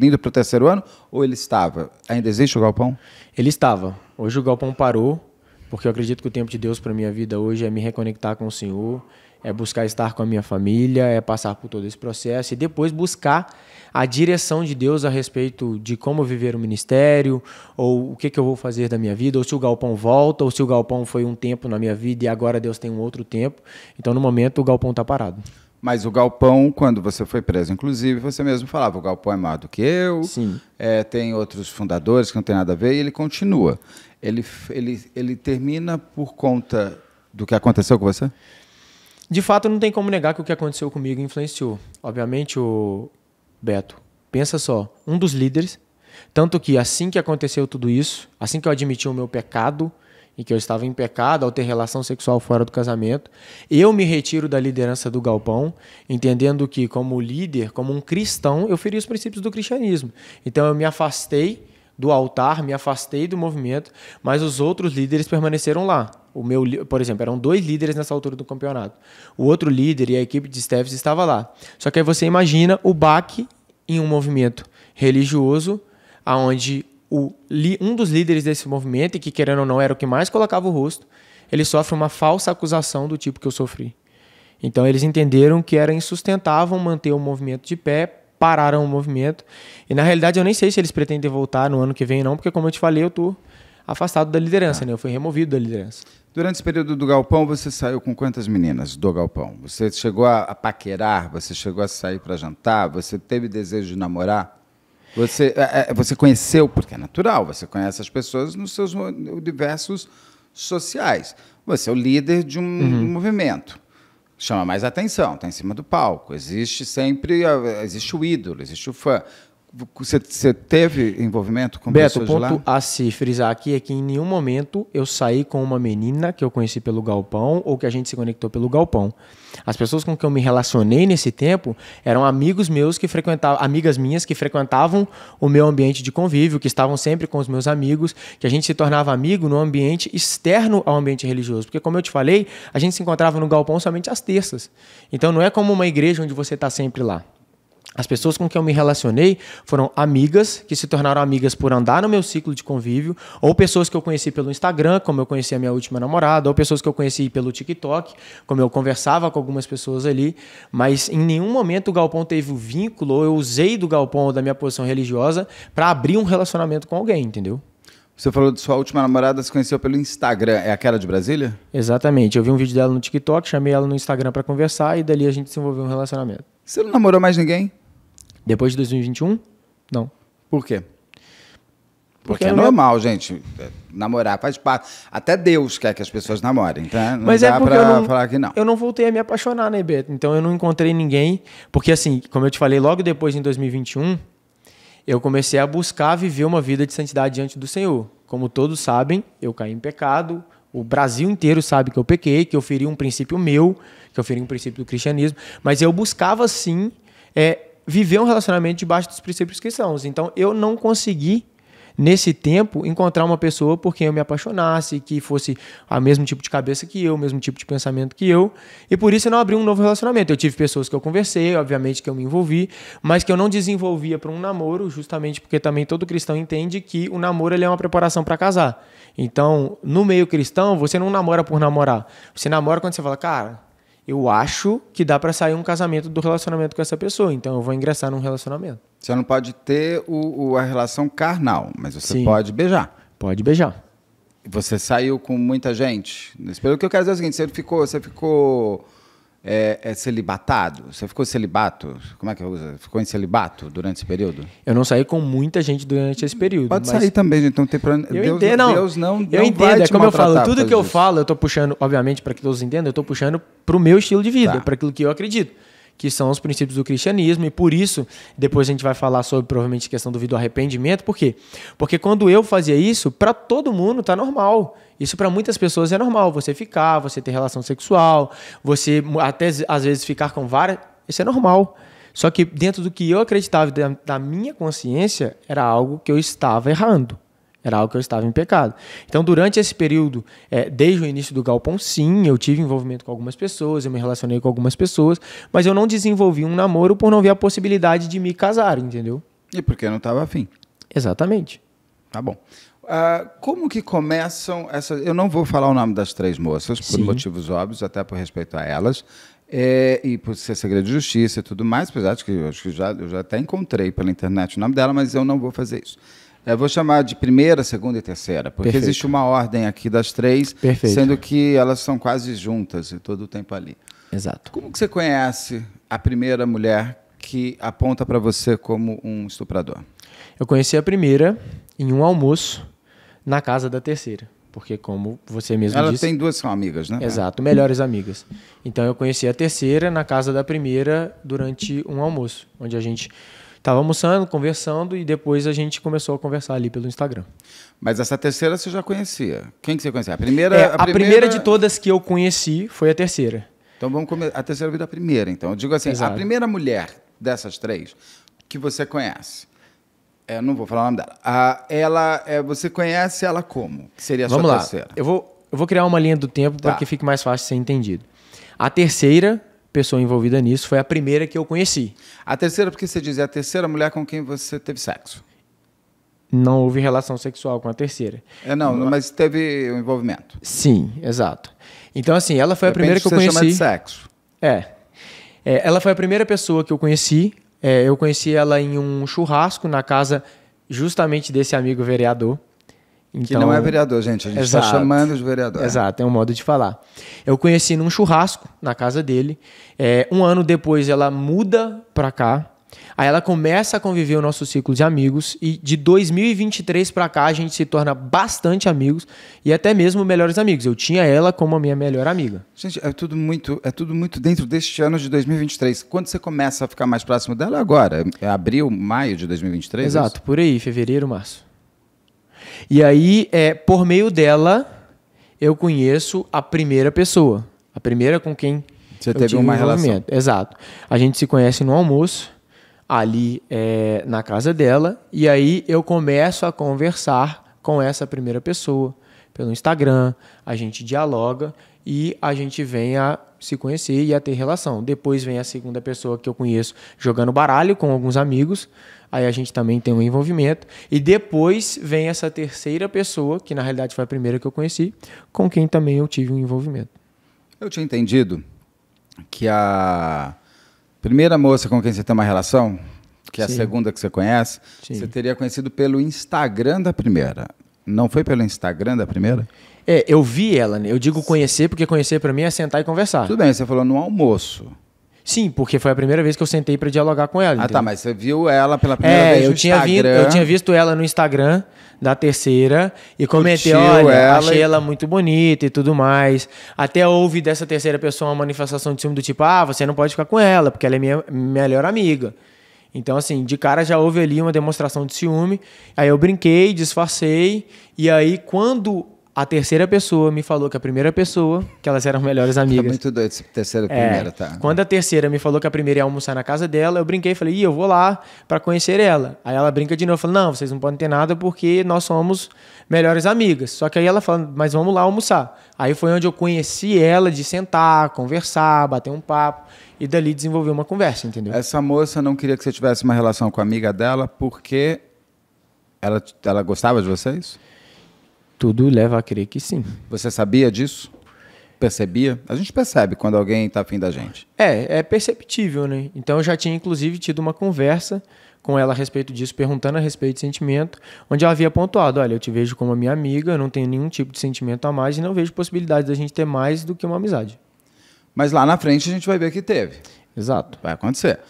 indo para o terceiro ano ou ele estava? Ainda existe o Galpão? Ele estava. Hoje o Galpão parou, porque eu acredito que o tempo de Deus para minha vida hoje é me reconectar com o Senhor, é buscar estar com a minha família, é passar por todo esse processo e depois buscar a direção de Deus a respeito de como viver o ministério, ou o que, que eu vou fazer da minha vida, ou se o galpão volta, ou se o galpão foi um tempo na minha vida e agora Deus tem um outro tempo. Então, no momento, o galpão está parado. Mas o galpão, quando você foi preso, inclusive, você mesmo falava: o galpão é maior do que eu, é, tem outros fundadores que não tem nada a ver, e ele continua. Ele, ele, ele termina por conta do que aconteceu com você? De fato, não tem como negar que o que aconteceu comigo influenciou. Obviamente, o, Beto, pensa só, um dos líderes, tanto que assim que aconteceu tudo isso, assim que eu admiti o meu pecado, e que eu estava em pecado ao ter relação sexual fora do casamento, eu me retiro da liderança do galpão, entendendo que como líder, como um cristão, eu feri os princípios do cristianismo. Então eu me afastei do altar, me afastei do movimento, mas os outros líderes permaneceram lá. O meu, por exemplo, eram dois líderes nessa altura do campeonato. O outro líder e a equipe de staffs estava lá. Só que aí você imagina o baque em um movimento religioso, aonde o, um dos líderes desse movimento, e que querendo ou não era o que mais colocava o rosto, ele sofre uma falsa acusação do tipo que eu sofri. Então eles entenderam que era insustentável manter o movimento de pé, pararam o movimento. E na realidade eu nem sei se eles pretendem voltar no ano que vem não, porque como eu te falei, eu tô afastado da liderança, tá. né? Eu fui removido da liderança. Durante esse período do galpão, você saiu com quantas meninas do galpão? Você chegou a, a paquerar? Você chegou a sair para jantar? Você teve desejo de namorar? Você, é, é, você conheceu, porque é natural, você conhece as pessoas nos seus diversos sociais. Você é o líder de um uhum. movimento. Chama mais atenção, está em cima do palco. Existe sempre é, existe o ídolo, existe o fã. Você, você, teve envolvimento com Beto, pessoas lá? Beto, ponto a se frisar aqui é que em nenhum momento eu saí com uma menina que eu conheci pelo galpão ou que a gente se conectou pelo galpão. As pessoas com quem eu me relacionei nesse tempo eram amigos meus que frequentavam, amigas minhas que frequentavam o meu ambiente de convívio, que estavam sempre com os meus amigos, que a gente se tornava amigo no ambiente externo ao ambiente religioso. Porque, como eu te falei, a gente se encontrava no galpão somente às terças. Então não é como uma igreja onde você está sempre lá. As pessoas com quem eu me relacionei foram amigas que se tornaram amigas por andar no meu ciclo de convívio, ou pessoas que eu conheci pelo Instagram, como eu conheci a minha última namorada, ou pessoas que eu conheci pelo TikTok, como eu conversava com algumas pessoas ali, mas em nenhum momento o Galpão teve o vínculo, ou eu usei do Galpão ou da minha posição religiosa para abrir um relacionamento com alguém, entendeu? Você falou de sua última namorada, se conheceu pelo Instagram. É aquela de Brasília? Exatamente. Eu vi um vídeo dela no TikTok, chamei ela no Instagram para conversar e dali a gente desenvolveu um relacionamento. Você não namorou mais ninguém? Depois de 2021? Não. Por quê? Porque, Porque é, é- normal, gente. É, namorar faz parte. Até Deus quer que as pessoas namorem, tá? Não Mas é dá é pra não, falar que não. Eu não voltei a me apaixonar, né, Beto? Então eu não encontrei ninguém. Porque, assim, como eu te falei, logo depois, em 2021, eu comecei a buscar viver uma vida de santidade diante do Senhor. Como todos sabem, eu caí em pecado. O Brasil inteiro sabe que eu pequei, que eu feri um princípio meu, que eu feri um princípio do cristianismo. Mas eu buscava, sim, é, viver um relacionamento debaixo dos princípios cristãos. Então, eu não consegui nesse tempo encontrar uma pessoa por quem eu me apaixonasse, que fosse o mesmo tipo de cabeça que eu, o mesmo tipo de pensamento que eu, e por isso eu não abri um novo relacionamento. Eu tive pessoas que eu conversei, obviamente que eu me envolvi, mas que eu não desenvolvia para um namoro, justamente porque também todo cristão entende que o namoro é uma preparação para casar. Então, no meio cristão, você não namora por namorar. Você namora quando você fala, cara, eu acho que dá para sair um casamento do relacionamento com essa pessoa, então eu vou ingressar num relacionamento. Você não pode ter o, o a relação carnal, mas você Sim. pode beijar. Pode beijar. Você saiu com muita gente nesse O que eu quero dizer é o seguinte: você ficou, você ficou é, é, celibatado? Você ficou celibato? Como é que é usa? Ficou em celibato durante esse período? Eu não saí com muita gente durante esse período. Pode sair também, gente. Não tem problema. Eu Deus, entendo, não. Deus não, eu não entendo. é como eu falo, tudo que isso. eu falo, eu estou puxando, obviamente, para que todos entendam, eu estou puxando para o meu estilo de vida, tá. para aquilo que eu acredito que são os princípios do cristianismo, e por isso, depois a gente vai falar sobre provavelmente a questão do arrependimento, por quê? Porque quando eu fazia isso, para todo mundo tá normal. Isso para muitas pessoas é normal, você ficar, você ter relação sexual, você até às vezes ficar com várias, isso é normal. Só que dentro do que eu acreditava da minha consciência, era algo que eu estava errando. Era algo que eu estava em pecado. Então, durante esse período, é, desde o início do Galpão, sim, eu tive envolvimento com algumas pessoas, eu me relacionei com algumas pessoas, mas eu não desenvolvi um namoro por não ver a possibilidade de me casar, entendeu? E porque não estava afim. Exatamente. Tá bom. Uh, como que começam essas. Eu não vou falar o nome das três moças, por sim. motivos óbvios, até por respeito a elas. É, e por ser segredo de justiça e tudo mais, apesar de que eu acho que já, eu já até encontrei pela internet o nome dela, mas eu não vou fazer isso. É, eu vou chamar de primeira, segunda e terceira, porque Perfeito. existe uma ordem aqui das três, Perfeito. sendo que elas são quase juntas e todo o tempo ali. Exato. Como que você conhece a primeira mulher que aponta para você como um estuprador? Eu conheci a primeira em um almoço na casa da terceira. Porque, como você mesmo Ela disse. Ela tem duas são amigas, né? Exato, melhores amigas. Então, eu conheci a terceira na casa da primeira durante um almoço, onde a gente Tava almoçando, conversando e depois a gente começou a conversar ali pelo Instagram. Mas essa terceira você já conhecia? Quem que você conhecia? A primeira, é, a, a primeira... primeira... de todas que eu conheci foi a terceira. Então vamos começar. A terceira vida a primeira, então. Eu digo assim, Exato. a primeira mulher dessas três que você conhece. Eu é, não vou falar o nome dela. Ah, ela, é, você conhece ela como? Que seria a Vamos sua lá. terceira? Eu vou, eu vou criar uma linha do tempo tá. para que fique mais fácil de ser entendido. A terceira pessoa envolvida nisso. Foi a primeira que eu conheci. A terceira, porque você dizia, é a terceira mulher com quem você teve sexo. Não houve relação sexual com a terceira. É, não, mas, mas teve um envolvimento. Sim, exato. Então, assim, ela foi a primeira que eu conheci. Chama de sexo. É. é. Ela foi a primeira pessoa que eu conheci. É, eu conheci ela em um churrasco na casa justamente desse amigo vereador. Então, que não então, é vereador, gente. A gente está chamando os vereadores. Exato, é um modo de falar. Eu conheci num churrasco na casa dele. É, um ano depois ela muda para cá. Aí ela começa a conviver o nosso ciclo de amigos e de 2023 para cá a gente se torna bastante amigos e até mesmo melhores amigos. Eu tinha ela como a minha melhor amiga. Gente, é tudo muito, é tudo muito dentro deste ano de 2023. Quando você começa a ficar mais próximo dela é agora? É abril, maio de 2023? É Exato, é por aí, fevereiro, março. E aí, é, por meio dela, eu conheço a primeira pessoa. A primeira com quem você eu teve uma relação. Exato. A gente se conhece no almoço, ali é, na casa dela, e aí eu começo a conversar com essa primeira pessoa pelo Instagram, a gente dialoga e a gente vem a se conhecer e a ter relação. Depois vem a segunda pessoa que eu conheço jogando baralho com alguns amigos aí a gente também tem um envolvimento. E depois vem essa terceira pessoa, que na realidade foi a primeira que eu conheci, com quem também eu tive um envolvimento. Eu tinha entendido que a primeira moça com quem você tem uma relação, que é Sim. a segunda que você conhece, Sim. você teria conhecido pelo Instagram da primeira. Não foi pelo Instagram da primeira? É, eu vi ela, né? Eu digo conhecer, porque conhecer para mim é sentar e conversar. Tudo bem, você falou no almoço. Sim, porque foi a primeira vez que eu sentei para dialogar com ela. Ah, tá, entendeu? tá, mas você viu ela pela primeira é, vez eu tinha Instagram. Vindo, eu tinha visto ela no Instagram da terceira e comentei, olha, ela achei e... ela muito bonita e tudo mais. Até houve dessa terceira pessoa uma manifestação de ciúme do tipo, ah, você não pode ficar com ela, porque ela é minha melhor amiga. Então, assim, de cara já houve ali uma demonstração de ciúme. Aí eu brinquei, disfarcei. E aí, quando a terceira pessoa me falou que a primeira pessoa, que elas eram melhores tá amigas. Tá muito doido esse terceira e é, primeira, tá? Quando a terceira me falou que a primeira ia almoçar na casa dela, eu brinquei e falei, Ih, eu vou lá para conhecer ela. Aí ela brinca de novo, fala, não, vocês não podem ter nada porque nós somos melhores amigas. Só que aí ela fala, mas vamos lá almoçar. Aí foi onde eu conheci ela de sentar, conversar, bater um papo e dali desenvolver uma conversa, entendeu? Essa moça não queria que você tivesse uma relação com a amiga dela porque ela, ela gostava de vocês? Tudo leva a crer que sim. Você sabia disso? Percebia? A gente percebe quando alguém está afim da gente. É, é perceptível, né? Então eu já tinha inclusive tido uma conversa com ela a respeito disso, perguntando a respeito de sentimento, onde ela havia pontuado: olha, eu te vejo como minha amiga, não tenho nenhum tipo de sentimento a mais e não vejo possibilidade da gente ter mais do que uma amizade. Mas lá na frente a gente vai ver que teve. Exato. Vai acontecer.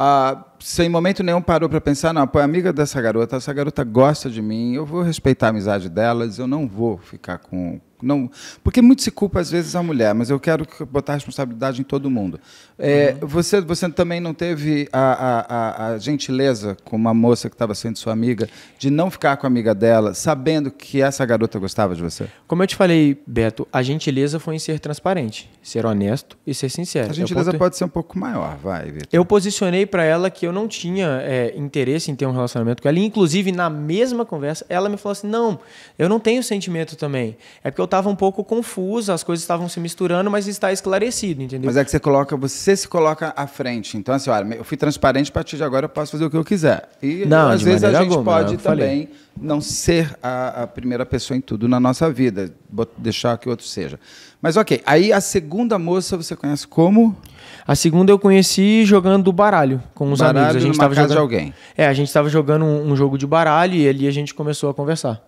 Ah, sem momento nenhum parou para pensar, não, pô, é amiga dessa garota, essa garota gosta de mim, eu vou respeitar a amizade delas, eu não vou ficar com, não, porque muito se culpa às vezes a mulher, mas eu quero botar responsabilidade em todo mundo. É, uhum. Você, você também não teve a, a, a gentileza com uma moça que estava sendo sua amiga de não ficar com a amiga dela, sabendo que essa garota gostava de você? Como eu te falei, Beto, a gentileza foi em ser transparente, ser honesto e ser sincero. A é gentileza ponto... pode ser um pouco maior, vai. Victor. Eu posicionei para ela que eu não tinha é, interesse em ter um relacionamento com ela. inclusive na mesma conversa, ela me falou assim: não, eu não tenho sentimento também. É porque eu estava um pouco confusa, as coisas estavam se misturando, mas está esclarecido, entendeu? Mas é que você coloca, você se coloca à frente. Então, assim, olha, eu fui transparente, a partir de agora eu posso fazer o que eu quiser. E não, às vezes a gente alguma, pode também falei. não ser a, a, primeira pessoa em tudo na nossa vida, deixar que o outro seja. Mas ok, aí a segunda moça você conhece como? A segunda eu conheci jogando baralho com os baralho amigos. A gente estava jogando de alguém. É, a gente estava jogando um, um jogo de baralho e ali a gente começou a conversar.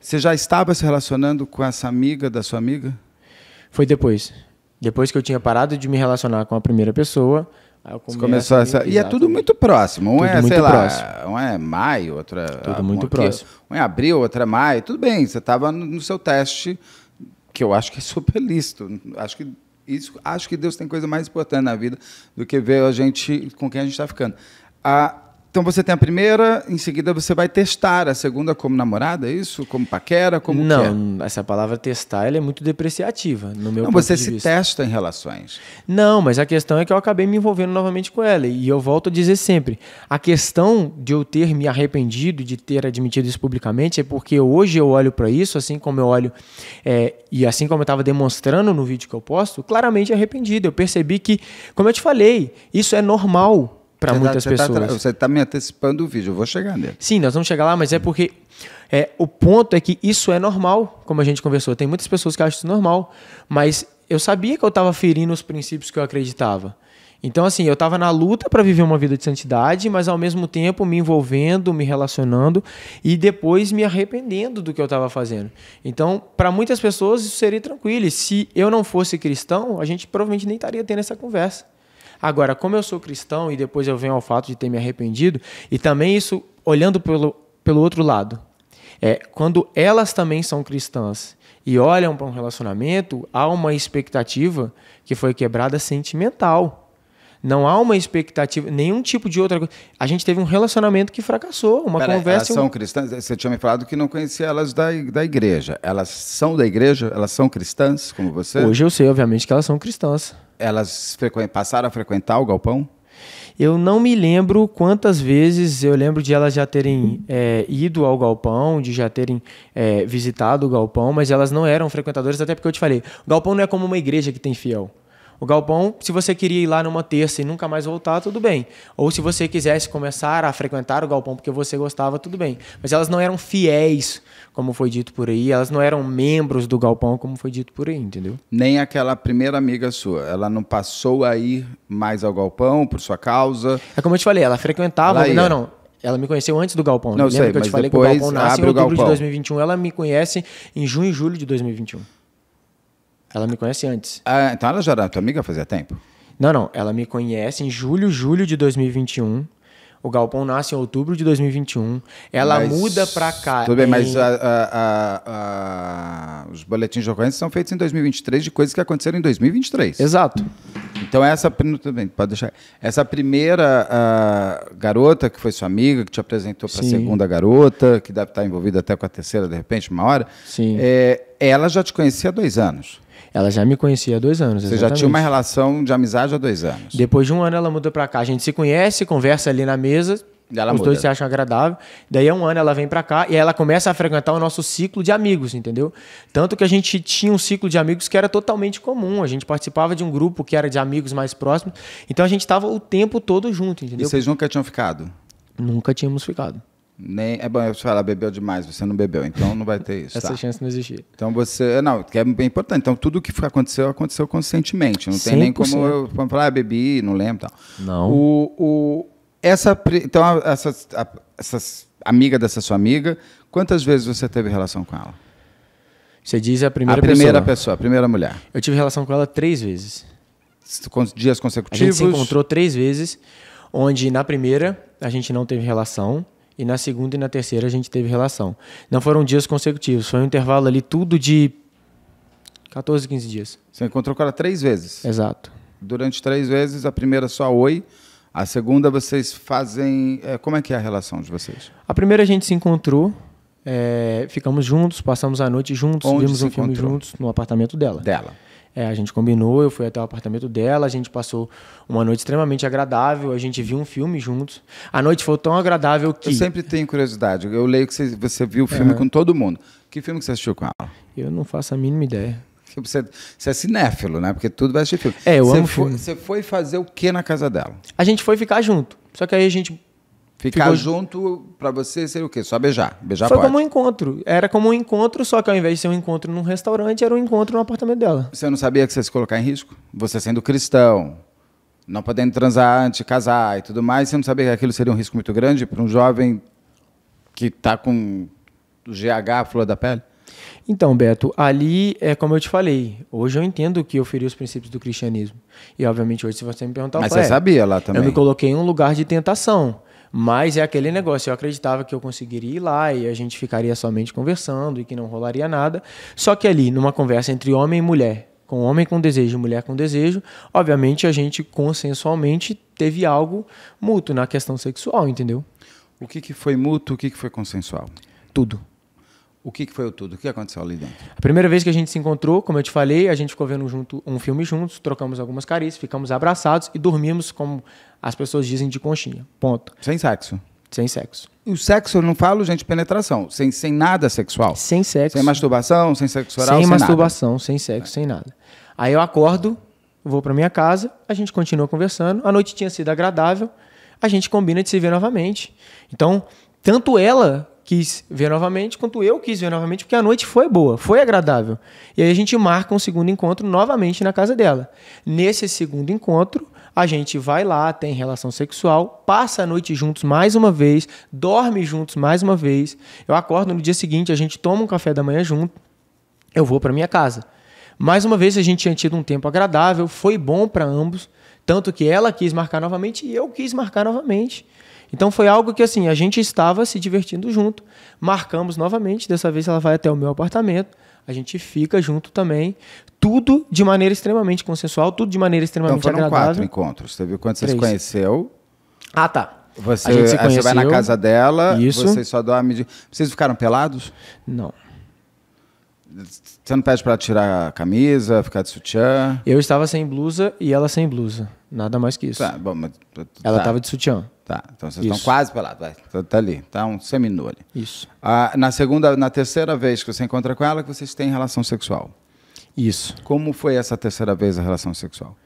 Você já estava se relacionando com essa amiga da sua amiga? Foi depois. Depois que eu tinha parado de me relacionar com a primeira pessoa, começou a essa... E é tudo muito próximo. Um tudo é, sei lá, um é maio, outro é Tudo muito próximo. Um é abril, outro é maio. Tudo bem, você estava no seu teste, que eu acho que é super lícito. Acho que, isso, acho que Deus tem coisa mais importante na vida do que ver a gente com quem a gente está ficando. A, então você tem a primeira, em seguida você vai testar a segunda como namorada, é isso? Como paquera, como Não, é? essa palavra testar ela é muito depreciativa, no meu Não, você se testa em relações. Não, mas a questão é que eu acabei me envolvendo novamente com ela e eu volto a dizer sempre, a questão de eu ter me arrependido de ter admitido isso publicamente é porque hoje eu olho para isso, assim como eu olho é, e assim como eu estava demonstrando no vídeo que eu posto, claramente arrependido. Eu percebi que, como eu te falei, isso é normal para tá muitas tá, pessoas. Tá, você está me antecipando o vídeo, eu vou chegar nele. Sim, nós vamos chegar lá, mas é porque é, o ponto é que isso é normal, como a gente conversou. Tem muitas pessoas que acham isso normal, mas eu sabia que eu estava ferindo os princípios que eu acreditava. Então, assim, eu estava na luta para viver uma vida de santidade, mas ao mesmo tempo me envolvendo, me relacionando e depois me arrependendo do que eu estava fazendo. Então, para muitas pessoas, isso seria tranquilo. E se eu não fosse cristão, a gente provavelmente nem estaria tendo essa conversa. Agora, como eu sou cristão e depois eu venho ao fato de ter me arrependido, e também isso olhando pelo, pelo outro lado, é quando elas também são cristãs e olham para um relacionamento, há uma expectativa que foi quebrada sentimental. Não há uma expectativa, nenhum tipo de outra coisa. A gente teve um relacionamento que fracassou, uma Pera, conversa. Elas são um... cristãs? Você tinha me falado que não conhecia elas da, da igreja. Elas são da igreja? Elas são cristãs, como você? Hoje eu sei, obviamente, que elas são cristãs. Elas passaram a frequentar o galpão? Eu não me lembro quantas vezes eu lembro de elas já terem é, ido ao galpão, de já terem é, visitado o galpão, mas elas não eram frequentadoras, até porque eu te falei, o galpão não é como uma igreja que tem fiel. O galpão, se você queria ir lá numa terça e nunca mais voltar, tudo bem. Ou se você quisesse começar a frequentar o galpão porque você gostava, tudo bem. Mas elas não eram fiéis, como foi dito por aí, elas não eram membros do galpão, como foi dito por aí, entendeu? Nem aquela primeira amiga sua, ela não passou a ir mais ao galpão por sua causa. É como eu te falei, ela frequentava, ela não, não, ela me conheceu antes do Galpão. Não Lembra sei, que eu te falei que o Galpão nasce em outubro de 2021. Ela me conhece em junho e julho de 2021. Ela me conhece antes. Ah, então ela já era tua amiga fazia tempo? Não, não. Ela me conhece em julho, julho de 2021. O Galpão nasce em outubro de 2021. Ela mas, muda pra cá. Tudo bem, em... mas a, a, a, os boletins de ocorrência são feitos em 2023 de coisas que aconteceram em 2023. Exato. Então essa também pode deixar. Essa primeira garota que foi sua amiga que te apresentou para a segunda garota que deve estar envolvida até com a terceira de repente uma hora. Sim. É, ela já te conhecia há dois anos. Ela já me conhecia há dois anos. Você exatamente. já tinha uma relação de amizade há dois anos. Depois de um ano ela mudou para cá. A gente se conhece, conversa ali na mesa. Ela os muda. dois se acham agradável. Daí há um ano ela vem para cá e ela começa a frequentar o nosso ciclo de amigos, entendeu? Tanto que a gente tinha um ciclo de amigos que era totalmente comum. A gente participava de um grupo que era de amigos mais próximos. Então a gente estava o tempo todo junto, entendeu? E vocês nunca tinham ficado? Nunca tínhamos ficado. Nem, é bom eu te falar, bebeu demais, você não bebeu, então não vai ter isso. Essa tá? chance não existia. Então você. É, não, que é bem importante. Então tudo o que aconteceu, aconteceu conscientemente. Não 100%. tem nem como eu falar, ah, bebi, não lembro tal. Não. O, o, essa, então, essa, essa amiga dessa sua amiga, quantas vezes você teve relação com ela? Você diz a primeira pessoa. A primeira pessoa. pessoa, a primeira mulher. Eu tive relação com ela três vezes. Dias consecutivos? A gente se encontrou três vezes, onde na primeira a gente não teve relação e na segunda e na terceira a gente teve relação. Não foram dias consecutivos, foi um intervalo ali tudo de 14, 15 dias. Você encontrou com ela três vezes? Exato. Durante três vezes, a primeira só oi, a segunda vocês fazem. É, como é que é a relação de vocês? A primeira a gente se encontrou, é, ficamos juntos, passamos a noite juntos, Onde vimos um encontrou? filme juntos no apartamento dela. Dela. É, a gente combinou, eu fui até o apartamento dela, a gente passou uma noite extremamente agradável, a gente viu um filme juntos. A noite foi tão agradável que. Eu sempre tenho curiosidade. Eu leio que você, você viu o filme é. com todo mundo. Que filme que você assistiu com ela? Eu não faço a mínima ideia. Tipo, você, você é cinéfilo, né? Porque tudo vai assistir filme. É, eu você amo foi, filme. Você foi fazer o que na casa dela? A gente foi ficar junto. Só que aí a gente Ficar Ficou... junto para você seria o quê? Só beijar. Beijar Foi pode. como um encontro. Era como um encontro, só que ao invés de ser um encontro num restaurante, era um encontro no apartamento dela. Você não sabia que você se colocar em risco? Você sendo cristão, não podendo transar antes, casar e tudo mais, você não sabia que aquilo seria um risco muito grande para um jovem que está com o GH a flor da pele? Então, Beto, ali é como eu te falei. Hoje eu entendo que eu feri os princípios do cristianismo. E, obviamente, hoje, se você me perguntar... Mas você é, sabia lá também. Eu me coloquei em um lugar de tentação. Mas é aquele negócio, eu acreditava que eu conseguiria ir lá e a gente ficaria somente conversando e que não rolaria nada. Só que ali, numa conversa entre homem e mulher, com homem com desejo, e mulher com desejo, obviamente a gente consensualmente teve algo mútuo na questão sexual, entendeu? O que, que foi mútuo, o que, que foi consensual? Tudo. O que, que foi o tudo? O que aconteceu ali dentro? A primeira vez que a gente se encontrou, como eu te falei, a gente ficou vendo junto um filme juntos, trocamos algumas carícias, ficamos abraçados e dormimos, como as pessoas dizem, de conchinha. Ponto. Sem sexo? Sem sexo. E o sexo, eu não falo, gente, penetração. Sem, sem nada sexual? Sem sexo. Sem masturbação, sem sexo oral, sem, sem masturbação, nada. sem sexo, é. sem nada. Aí eu acordo, vou para minha casa, a gente continua conversando. A noite tinha sido agradável, a gente combina de se ver novamente. Então, tanto ela quis ver novamente, quanto eu quis ver novamente, porque a noite foi boa, foi agradável. E aí a gente marca um segundo encontro novamente na casa dela. Nesse segundo encontro, a gente vai lá, tem relação sexual, passa a noite juntos mais uma vez, dorme juntos mais uma vez. Eu acordo no dia seguinte, a gente toma um café da manhã junto, eu vou para minha casa. Mais uma vez a gente tinha tido um tempo agradável, foi bom para ambos, tanto que ela quis marcar novamente e eu quis marcar novamente. Então foi algo que assim, a gente estava se divertindo junto, marcamos novamente, dessa vez ela vai até o meu apartamento, a gente fica junto também, tudo de maneira extremamente consensual, tudo de maneira então, extremamente então foram agradável. quatro encontros, teve quando você se conheceu? Ah, tá. Você, a gente se você vai na casa dela, isso. vocês só dormem. Vocês ficaram pelados? Não. Você não pede para tirar a camisa, ficar de sutiã? Eu estava sem blusa e ela sem blusa. Nada mais que isso. Tá, bom, mas, tá. Ela estava de sutiã. Tá, então vocês Isso. estão quase pelados, vai, tá, tá, ali, tá um seminu ali. Isso. Ah, na segunda, na terceira vez que você encontra com ela, que vocês têm relação sexual. Isso. Como foi essa terceira vez a relação sexual?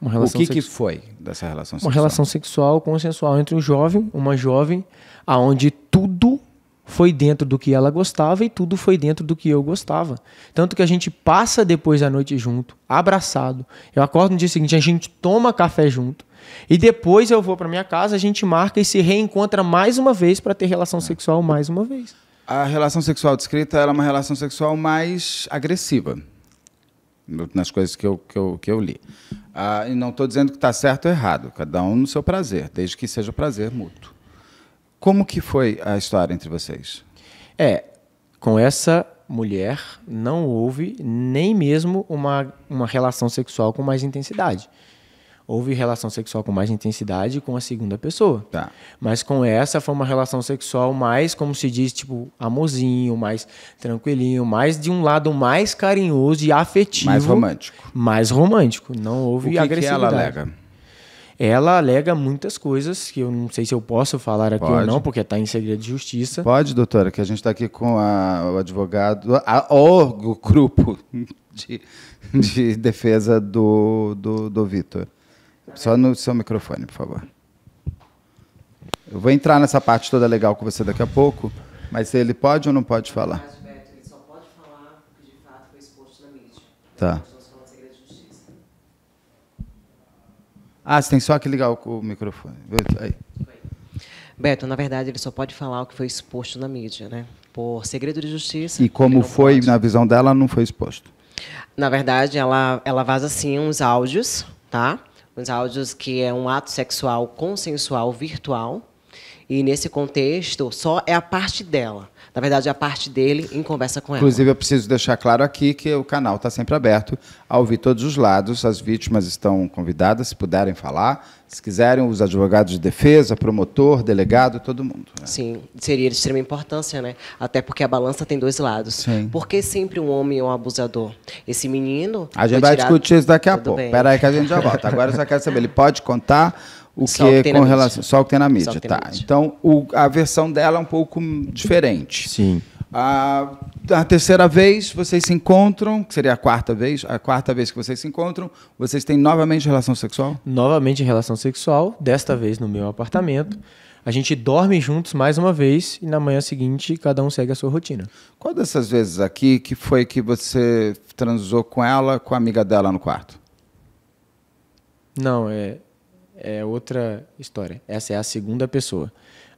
Relação o que, sexu... que foi dessa relação sexual? Uma relação sexual consensual entre um jovem, uma jovem, aonde tudo foi dentro do que ela gostava e tudo foi dentro do que eu gostava. Tanto que a gente passa depois da noite junto, abraçado. Eu acordo no dia seguinte, a gente toma café junto e depois eu vou para minha casa, a gente marca e se reencontra mais uma vez para ter relação sexual mais uma vez. A relação sexual descrita é uma relação sexual mais agressiva nas coisas que eu, que eu, que eu li. Ah, e não estou dizendo que está certo ou errado, cada um no seu prazer, desde que seja prazer mútuo. Como que foi a história entre vocês? É, com essa mulher não houve nem mesmo uma, uma relação sexual com mais intensidade houve relação sexual com mais intensidade com a segunda pessoa. Tá. Mas com essa foi uma relação sexual mais, como se diz, tipo, amorzinho, mais tranquilinho, mais de um lado mais carinhoso e afetivo. Mais romântico. Mais romântico. Não houve o que agressividade. Que ela alega? ela alega muitas coisas que eu não sei se eu posso falar aqui Pode. ou não, porque está em segredo de justiça. Pode, doutora, que a gente está aqui com a, o advogado, a, o grupo de, de defesa do, do, do Vitor. Só no seu microfone, por favor. Eu vou entrar nessa parte toda legal com você daqui a pouco, mas ele pode ou não pode falar? Ele só pode falar o que de fato foi exposto na mídia. Tá. É ah, você tem só que ligar o microfone. Aí. Beto, na verdade, ele só pode falar o que foi exposto na mídia, né? Por segredo de justiça. E como foi, pode. na visão dela, não foi exposto? Na verdade, ela, ela vaza sim uns áudios, tá? uns áudios que é um ato sexual consensual virtual. E nesse contexto, só é a parte dela. Na verdade, é a parte dele em conversa com ela. Inclusive, eu preciso deixar claro aqui que o canal está sempre aberto a ouvir todos os lados. As vítimas estão convidadas, se puderem falar se quiserem, os advogados de defesa, promotor, delegado, todo mundo. Né? Sim, seria de extrema importância, né? Até porque a balança tem dois lados. Sim. Por que sempre um homem é um abusador? Esse menino. A gente vai discutir isso daqui a Tudo pouco. Espera aí que a gente já volta. Agora eu só quero saber, ele pode contar o só que, que é com relação. Mídia. Só o que tem na mídia, tá. Na mídia. Então, o, a versão dela é um pouco diferente. Sim. A, ah, a terceira vez vocês se encontram, que seria a quarta vez, a quarta vez que vocês se encontram, vocês têm novamente relação sexual? Novamente relação sexual, desta vez no meu apartamento. A gente dorme juntos mais uma vez e na manhã seguinte cada um segue a sua rotina. Qual dessas vezes aqui que foi que você transou com ela, com a amiga dela no quarto? Não, é, é outra história. Essa é a segunda pessoa.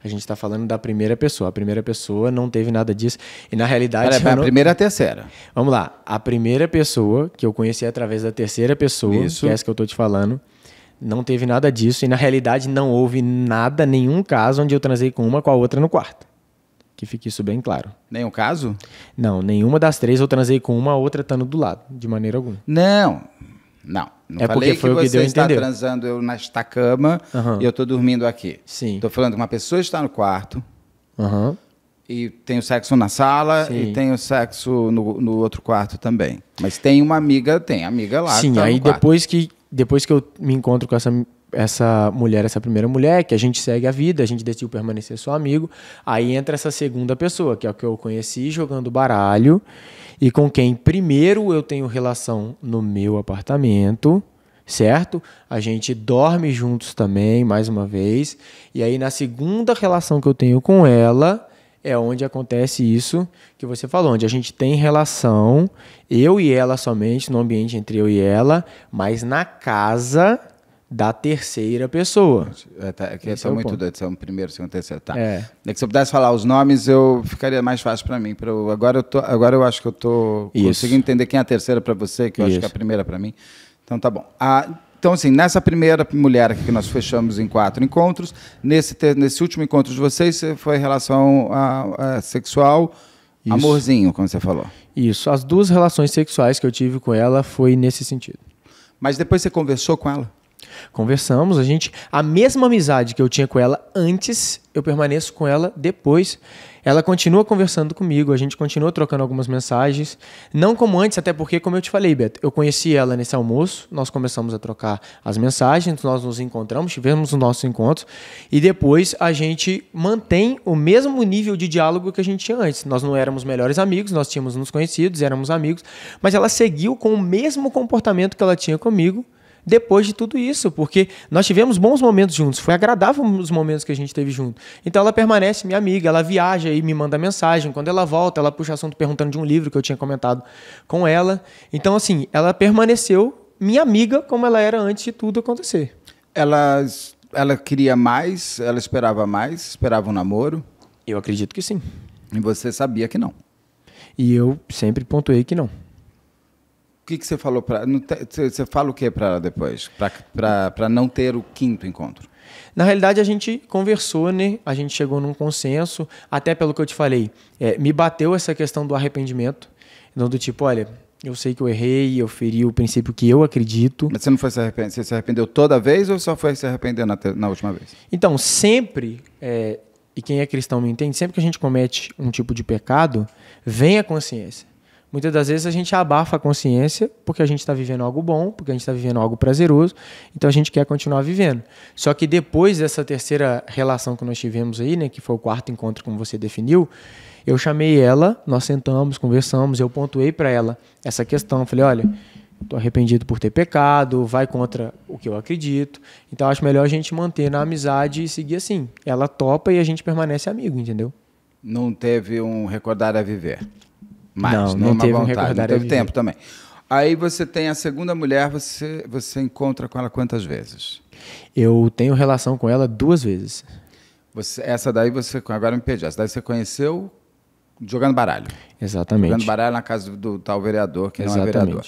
A gente está falando da primeira pessoa. A primeira pessoa não teve nada disso. E na realidade. Pera, pera, não... A primeira a terceira. Vamos lá. A primeira pessoa que eu conheci através da terceira pessoa, Isso. que é essa que eu estou te falando, não teve nada disso. E na realidade não houve nada, nenhum caso onde eu transei com uma com a outra no quarto. Que fique isso bem claro. Nenhum caso? Não, nenhuma das três eu transei com uma, a outra estando do lado, de maneira alguma. Não, não. Não é falei porque foi o que você está entendeu. transando eu nesta cama uhum. e eu estou dormindo aqui. Sim. Estou falando que uma pessoa está no quarto uhum. e tem o sexo na sala Sim. e tem o sexo no, no, outro quarto também. Mas tem uma amiga, tem amiga lá. Sim, tá aí depois que, depois que eu me encontro com essa essa mulher, essa primeira mulher, que a gente segue a vida, a gente decidiu permanecer só amigo. Aí entra essa segunda pessoa, que é o que eu conheci jogando baralho e com quem primeiro eu tenho relação no meu apartamento, certo? A gente dorme juntos também, mais uma vez. E aí na segunda relação que eu tenho com ela, é onde acontece isso que você falou, onde a gente tem relação, eu e ela somente, no ambiente entre eu e ela, mas na casa da terceira pessoa. É, tá, aqui tá é muito doido, são primeiro, segundo, terceiro. Tá. É. é. que se eu pudesse falar os nomes, eu ficaria mais fácil para mim. Pra eu, agora, eu tô, agora eu acho que eu tô conseguindo entender quem é a terceira para você, que eu Isso. acho que é a primeira para mim. Então tá bom. Ah, então, assim, nessa primeira mulher que nós fechamos em quatro encontros, nesse, nesse último encontro de vocês eh, foi relação a, a sexual, Isso. amorzinho, como você falou. Isso. As duas relações sexuais que eu tive com ela foi nesse sentido. Mas depois você conversou com ela? Conversamos, a gente, a mesma amizade que eu tinha com ela antes, eu permaneço com ela depois. Ela continua conversando comigo, a gente continua trocando algumas mensagens, não como antes, até porque como eu te falei, Beto, eu conheci ela nesse almoço, nós começamos a trocar as mensagens, nós nos encontramos, tivemos os nossos encontros e depois a gente mantém o mesmo nível de diálogo que a gente tinha antes. Nós não éramos melhores amigos, nós tínhamos nos conhecidos, éramos amigos, mas ela seguiu com o mesmo comportamento que ela tinha comigo depois de tudo isso, porque nós tivemos bons momentos juntos, foi agradável os momentos que a gente teve junto. Então ela permanece minha amiga, ela viaja e me manda mensagem, quando ela volta, ela puxa assunto perguntando de um livro que eu tinha comentado com ela. Então assim, ela permaneceu minha amiga como ela era antes de tudo acontecer. Ela ela queria mais, ela esperava mais, esperava um namoro? Eu acredito que sim. E você sabia que não? E eu sempre pontuei que não. O que, que você falou para. Você fala o que para ela depois? Para não ter o quinto encontro? Na realidade, a gente conversou, né? A gente chegou num consenso, até pelo que eu te falei. É, me bateu essa questão do arrependimento. Então, do tipo, olha, eu sei que eu errei, eu feri o princípio que eu acredito. Mas você não foi se arrepender? Você se arrependeu toda vez ou só foi se arrepender na, na última vez? Então, sempre. É, e quem é cristão me entende, sempre que a gente comete um tipo de pecado, vem a consciência. Muitas das vezes a gente abafa a consciência porque a gente está vivendo algo bom, porque a gente está vivendo algo prazeroso, então a gente quer continuar vivendo. Só que depois dessa terceira relação que nós tivemos aí, né, que foi o quarto encontro, como você definiu, eu chamei ela, nós sentamos, conversamos, eu pontuei para ela essa questão. Falei, olha, estou arrependido por ter pecado, vai contra o que eu acredito, então acho melhor a gente manter na amizade e seguir assim. Ela topa e a gente permanece amigo, entendeu? Não teve um recordar a viver mais. Não, não é teve vontade, um recordar não teve tempo também. Aí você tem a segunda mulher, você, você encontra com ela quantas vezes? Eu tenho relação com ela duas vezes. Você, essa daí você. Agora me pediu Essa daí você conheceu jogando baralho. Exatamente. Jogando baralho na casa do, do tal vereador, que Exatamente. não é vereador.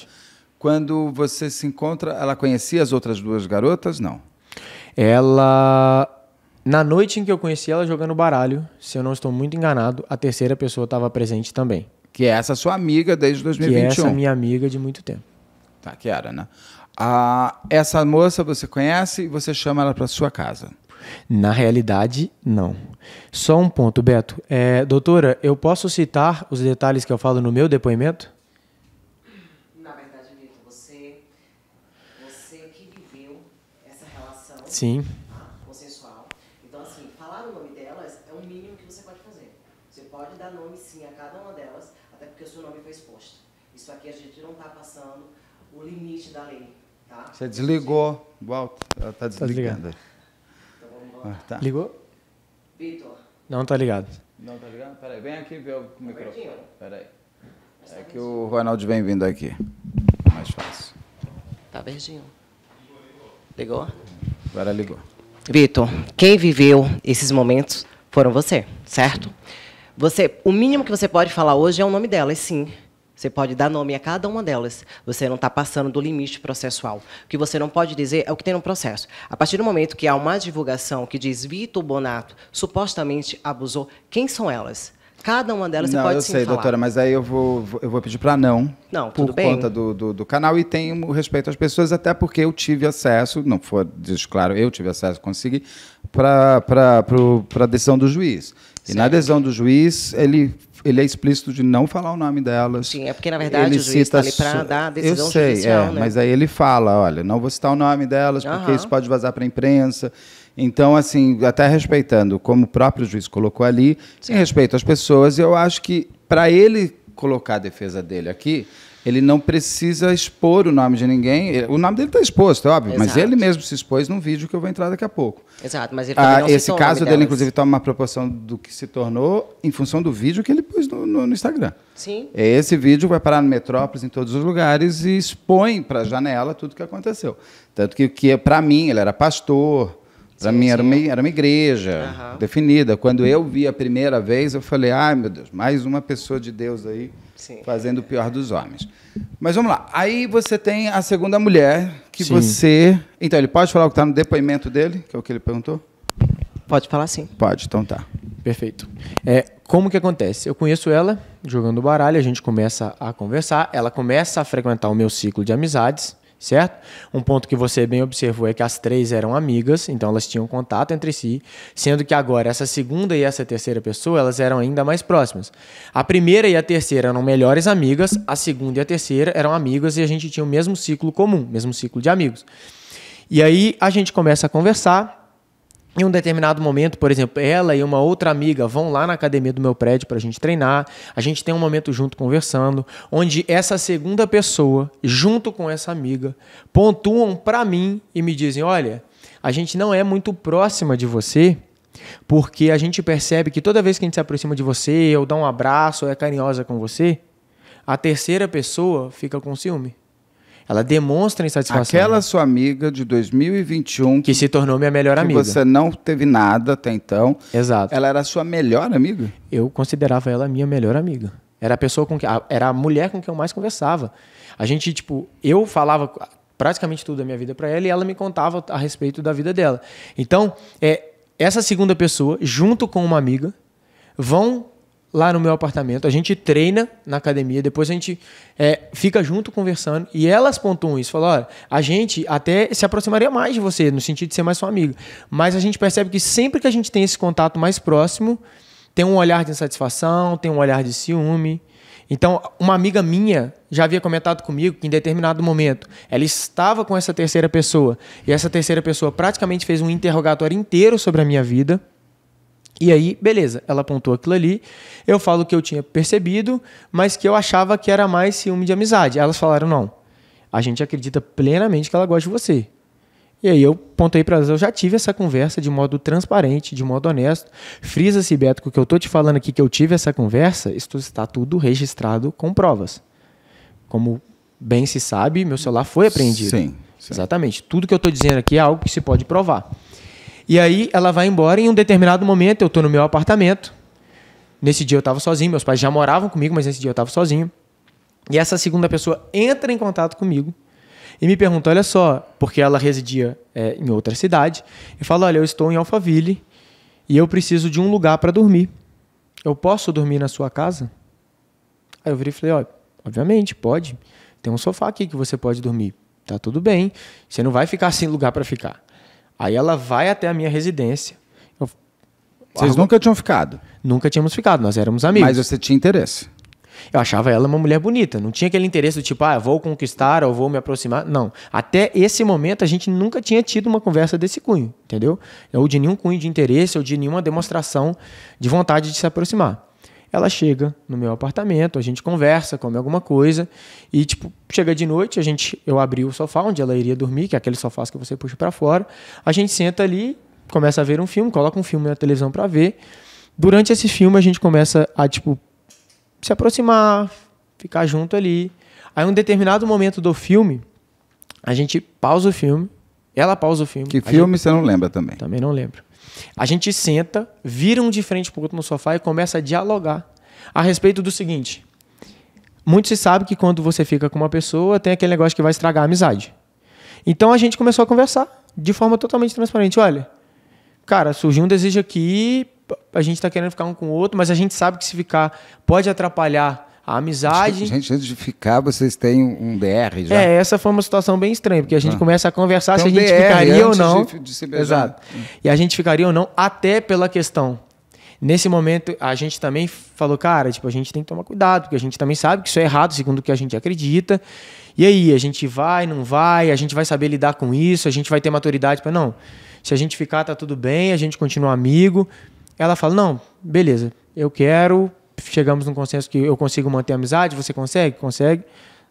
Quando você se encontra, ela conhecia as outras duas garotas? Não. Ela. Na noite em que eu conheci ela jogando baralho, se eu não estou muito enganado, a terceira pessoa estava presente também. Que é essa sua amiga desde 2021. Que é essa minha amiga de muito tempo. Tá, que era, né? Ah, essa moça você conhece e você chama ela para sua casa. Na realidade, não. Só um ponto, Beto. É, doutora, eu posso citar os detalhes que eu falo no meu depoimento? Na verdade, você, que viveu essa relação. Sim. Você desligou. O ela está tá desligando. Ah, tá Ligou? Vitor. Não está ligado. Não está ligado? Peraí, vem aqui ver o microfone. Peraí. É que o Ronaldo vem vindo aqui. Mais fácil. Tá verdinho. Ligou? Agora ligou. Vitor, quem viveu esses momentos foram você, certo? Você, o mínimo que você pode falar hoje é o nome dela, e sim, você pode dar nome a cada uma delas. Você não está passando do limite processual. O que você não pode dizer é o que tem no processo. A partir do momento que há uma divulgação que diz Vitor Bonato supostamente abusou, quem são elas? Cada uma delas não, você pode Não, eu sei, falar. doutora, mas aí eu vou, eu vou pedir para não. Não, por conta do, do, do, canal e tenho respeito às pessoas, até porque eu tive acesso, não foi, claro, eu tive acesso, consegui, para a decisão do juiz. E na decisão do juiz, ele ele é explícito de não falar o nome delas. Sim, é porque, na verdade, ele o juiz está ali para dar a decisão Eu sei, judicial, é, né? mas aí ele fala, olha, não vou citar o nome delas, uhum. porque isso pode vazar para a imprensa. Então, assim, até respeitando, como o próprio juiz colocou ali, sem respeito às pessoas, eu acho que para ele colocar a defesa dele aqui, ele não precisa expor o nome de ninguém. O nome dele está exposto, é óbvio, Exato. mas ele mesmo se expôs num vídeo que eu vou entrar daqui a pouco. Exato, mas ele ah, Esse caso dele, delas. inclusive, toma uma proporção do que se tornou em função do vídeo que ele pôs no, no, no Instagram. Sim. Esse vídeo vai parar no Metrópolis, em todos os lugares, e expõe para a janela tudo o que aconteceu. Tanto que, que para mim, ele era pastor, para mim era uma, era uma igreja uhum. definida. Quando eu vi a primeira vez, eu falei: ai meu Deus, mais uma pessoa de Deus aí fazendo o pior dos homens. Mas vamos lá. Aí você tem a segunda mulher que sim. você. Então, ele pode falar o que está no depoimento dele, que é o que ele perguntou? Pode falar sim. Pode, então tá. Perfeito. É, como que acontece? Eu conheço ela jogando baralho, a gente começa a conversar, ela começa a frequentar o meu ciclo de amizades certo? Um ponto que você bem observou é que as três eram amigas, então elas tinham contato entre si, sendo que agora essa segunda e essa terceira pessoa, elas eram ainda mais próximas. A primeira e a terceira eram melhores amigas, a segunda e a terceira eram amigas e a gente tinha o mesmo ciclo comum, mesmo ciclo de amigos. E aí a gente começa a conversar, em um determinado momento, por exemplo, ela e uma outra amiga vão lá na academia do meu prédio para a gente treinar. A gente tem um momento junto conversando, onde essa segunda pessoa, junto com essa amiga, pontuam para mim e me dizem: olha, a gente não é muito próxima de você, porque a gente percebe que toda vez que a gente se aproxima de você, ou dá um abraço, ou é carinhosa com você, a terceira pessoa fica com ciúme. Ela demonstra insatisfação. Aquela né? sua amiga de 2021 que, se tornou minha melhor que amiga. Que você não teve nada até então. Exato. Ela era a sua melhor amiga? Eu considerava ela minha melhor amiga. Era a pessoa com que era a mulher com quem eu mais conversava. A gente tipo, eu falava praticamente tudo da minha vida para ela e ela me contava a respeito da vida dela. Então, é essa segunda pessoa junto com uma amiga vão lá no meu apartamento, a gente treina na academia, depois a gente é, fica junto conversando. E elas pontuam isso, falam: olha, a gente até se aproximaria mais de você, no sentido de ser mais sua amiga. Mas a gente percebe que sempre que a gente tem esse contato mais próximo, tem um olhar de insatisfação, tem um olhar de ciúme. Então, uma amiga minha já havia comentado comigo que em determinado momento ela estava com essa terceira pessoa e essa terceira pessoa praticamente fez um interrogatório inteiro sobre a minha vida e aí, beleza, ela apontou aquilo ali. Eu falo que eu tinha percebido, mas que eu achava que era mais ciúme de amizade. Elas falaram: não, a gente acredita plenamente que ela gosta de você. E aí eu pontei para elas, eu já tive essa conversa de modo transparente, de modo honesto. Frisa-se, Beto, que eu tô te falando aqui que eu tive essa conversa, isso está tudo registrado com provas. Como bem se sabe, meu celular foi apreendido. Sim. sim. Exatamente. Tudo que eu estou dizendo aqui é algo que se pode provar. E aí ela vai embora e em um determinado momento eu estou no meu apartamento. Nesse dia eu estava sozinho, meus pais já moravam comigo, mas nesse dia eu estava sozinho. E essa segunda pessoa entra em contato comigo e me pergunta: olha só, porque ela residia é, em outra cidade, e fala: olha, eu estou em Alphaville e eu preciso de um lugar para dormir. Eu posso dormir na sua casa? Aí eu virei e falei: olha, obviamente, pode. Tem um sofá aqui que você pode dormir. Tá tudo bem. Você não vai ficar sem lugar para ficar. Aí ela vai até a minha residência. Eu... Vocês nunca tinham ficado? Nunca tínhamos ficado, nós éramos amigos. Mas você tinha interesse? Eu achava ela uma mulher bonita. Não tinha aquele interesse do tipo, ah, vou conquistar ou vou me aproximar. Não. Até esse momento a gente nunca tinha tido uma conversa desse cunho, entendeu? Ou de nenhum cunho de interesse ou de nenhuma demonstração de vontade de se aproximar ela chega no meu apartamento, a gente conversa, come alguma coisa e tipo, chega de noite, a gente eu abri o sofá onde ela iria dormir, que é aquele sofá que você puxa para fora. A gente senta ali, começa a ver um filme, coloca um filme na televisão para ver. Durante esse filme a gente começa a tipo se aproximar, ficar junto ali. Aí um determinado momento do filme, a gente pausa o filme, ela pausa o filme. Que filme gente... você não lembra também? Também não lembro. A gente senta, vira um de frente para o outro no sofá e começa a dialogar a respeito do seguinte. Muito se sabe que quando você fica com uma pessoa, tem aquele negócio que vai estragar a amizade. Então a gente começou a conversar de forma totalmente transparente. Olha, cara, surgiu um desejo aqui, a gente está querendo ficar um com o outro, mas a gente sabe que se ficar pode atrapalhar a amizade. Gente, antes de ficar, vocês têm um DR já. É, essa foi uma situação bem estranha, porque a gente ah. começa a conversar então, se a gente DR ficaria ou não. De, de se beijar. Exato. Hum. E a gente ficaria ou não, até pela questão. Nesse momento, a gente também falou, cara, tipo, a gente tem que tomar cuidado, porque a gente também sabe que isso é errado, segundo o que a gente acredita. E aí, a gente vai, não vai, a gente vai saber lidar com isso, a gente vai ter maturidade para não. Se a gente ficar, tá tudo bem, a gente continua amigo. Ela fala, não, beleza, eu quero chegamos num consenso que eu consigo manter a amizade, você consegue? Consegue.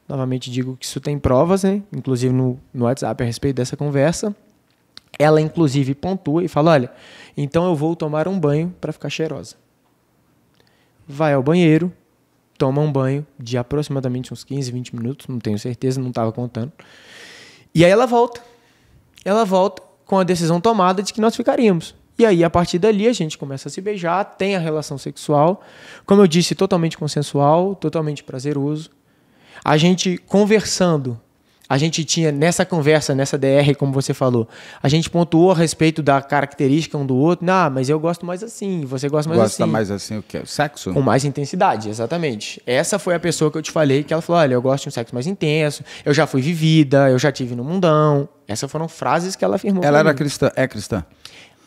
Novamente digo que isso tem provas, né? inclusive no, no WhatsApp a respeito dessa conversa. Ela, inclusive, pontua e fala: Olha, então eu vou tomar um banho para ficar cheirosa. Vai ao banheiro, toma um banho de aproximadamente uns 15, 20 minutos, não tenho certeza, não estava contando. E aí ela volta. Ela volta com a decisão tomada de que nós ficaríamos. E aí, a partir dali, a gente começa a se beijar, tem a relação sexual. Como eu disse, totalmente consensual, totalmente prazeroso. A gente conversando. A gente tinha nessa conversa, nessa DR, como você falou, a gente pontuou a respeito da característica um do outro. Ah, mas eu gosto mais assim, você gosta mais Gosta assim. Gosta mais assim o quê? O sexo? Com mais intensidade, exatamente. Essa foi a pessoa que eu te falei que ela falou: olha, eu gosto de um sexo mais intenso, eu já fui vivida, eu já tive no mundão. Essas foram frases que ela afirmou. Ela era mim. cristã, é cristã?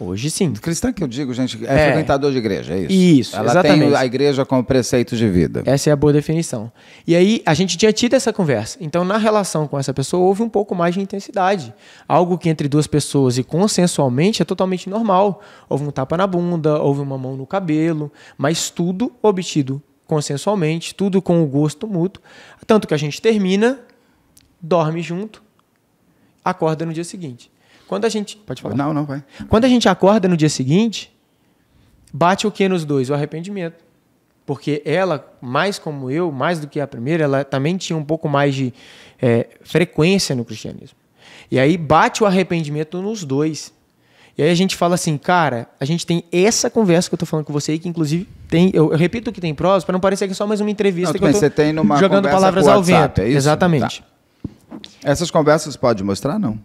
Hoje sim. Cristã que eu digo, gente, é, é. frequentador de igreja, é isso? Isso, Ela exatamente. tem a igreja como preceito de vida. Essa é a boa definição. E aí, a gente tinha tido essa conversa. Então, na relação com essa pessoa, houve um pouco mais de intensidade. Algo que entre duas pessoas e consensualmente é totalmente normal. Houve um tapa na bunda, houve uma mão no cabelo, mas tudo obtido consensualmente, tudo com o gosto mútuo. Tanto que a gente termina, dorme junto, acorda no dia seguinte. Quando a gente. Pode falar. Não, não, vai. Quando a gente acorda no dia seguinte, bate o que nos dois? O arrependimento. Porque ela, mais como eu, mais do que a primeira, ela também tinha um pouco mais de é, frequência no cristianismo. E aí bate o arrependimento nos dois. E aí a gente fala assim, cara, a gente tem essa conversa que eu tô falando com você aí, que inclusive tem. Eu, eu repito que tem provas, para não parecer que é só mais uma entrevista não, que bem, eu tô você tem numa jogando palavras ao vento. É Exatamente. Tá. Essas conversas pode mostrar, não?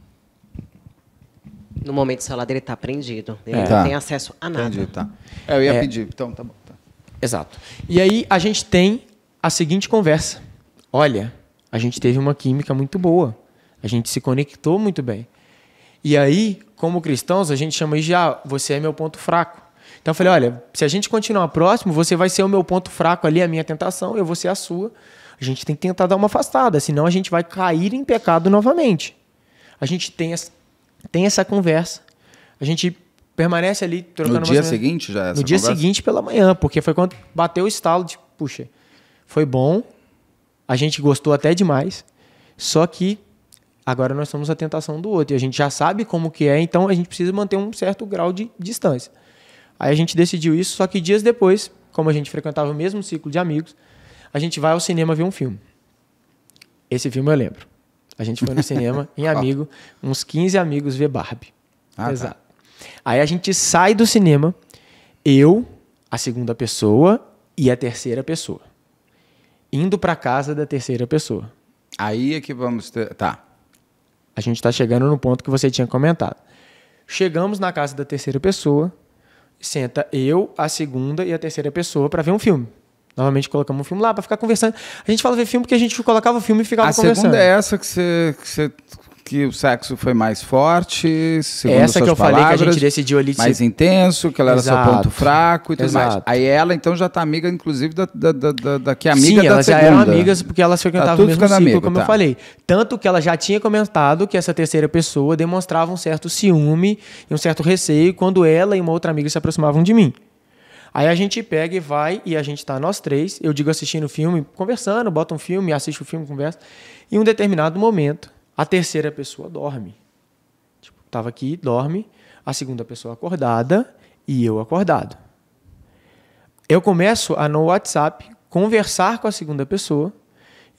No momento do celular dele está prendido. Ele é. não tem tá. acesso a nada. Entendi, tá. É, eu ia é. pedir, então tá bom. Tá. Exato. E aí a gente tem a seguinte conversa. Olha, a gente teve uma química muito boa. A gente se conectou muito bem. E aí, como cristãos, a gente chama isso já, ah, você é meu ponto fraco. Então eu falei, olha, se a gente continuar próximo, você vai ser o meu ponto fraco ali, a minha tentação, eu vou ser a sua. A gente tem que tentar dar uma afastada, senão a gente vai cair em pecado novamente. A gente tem essa tem essa conversa. A gente permanece ali trocando No dia mais... seguinte já é No dia seguinte pela manhã, porque foi quando bateu o estalo de, puxa, foi bom, a gente gostou até demais, só que agora nós somos a tentação do outro e a gente já sabe como que é, então a gente precisa manter um certo grau de distância. Aí a gente decidiu isso, só que dias depois, como a gente frequentava o mesmo ciclo de amigos, a gente vai ao cinema ver um filme. Esse filme eu lembro. A gente foi no cinema *laughs* em amigo, uns 15 amigos ver Barbie. Ah, tá. Exato. Tá. Aí a gente sai do cinema, eu, a segunda pessoa e a terceira pessoa. Indo para casa da terceira pessoa. Aí é que vamos ter... Tá. A gente está chegando no ponto que você tinha comentado. Chegamos na casa da terceira pessoa, senta eu, a segunda e a terceira pessoa para ver um filme. Novamente colocamos um filme lá para ficar conversando. A gente fala ver filme porque a gente colocava o filme e ficava a conversando. A segunda é essa que você, que você que o sexo foi mais forte, segundo Essa suas que eu palavras, falei que a gente decidiu ali. Mais intenso, que ela era Exato. seu ponto fraco e tudo Exato. mais. Aí ela, então, já tá amiga, inclusive, da, da, da, da que é amiga Sim, da elas já eram amigas porque elas tá frequentavam tá o mesmo ciclo, amigo, como tá. eu falei. Tanto que ela já tinha comentado que essa terceira pessoa demonstrava um certo ciúme e um certo receio quando ela e uma outra amiga se aproximavam de mim. Aí a gente pega e vai, e a gente tá nós três, eu digo assistindo o filme, conversando, bota um filme, assiste o filme, conversa. Em um determinado momento, a terceira pessoa dorme. Tipo, tava aqui, dorme, a segunda pessoa acordada e eu acordado. Eu começo a no WhatsApp conversar com a segunda pessoa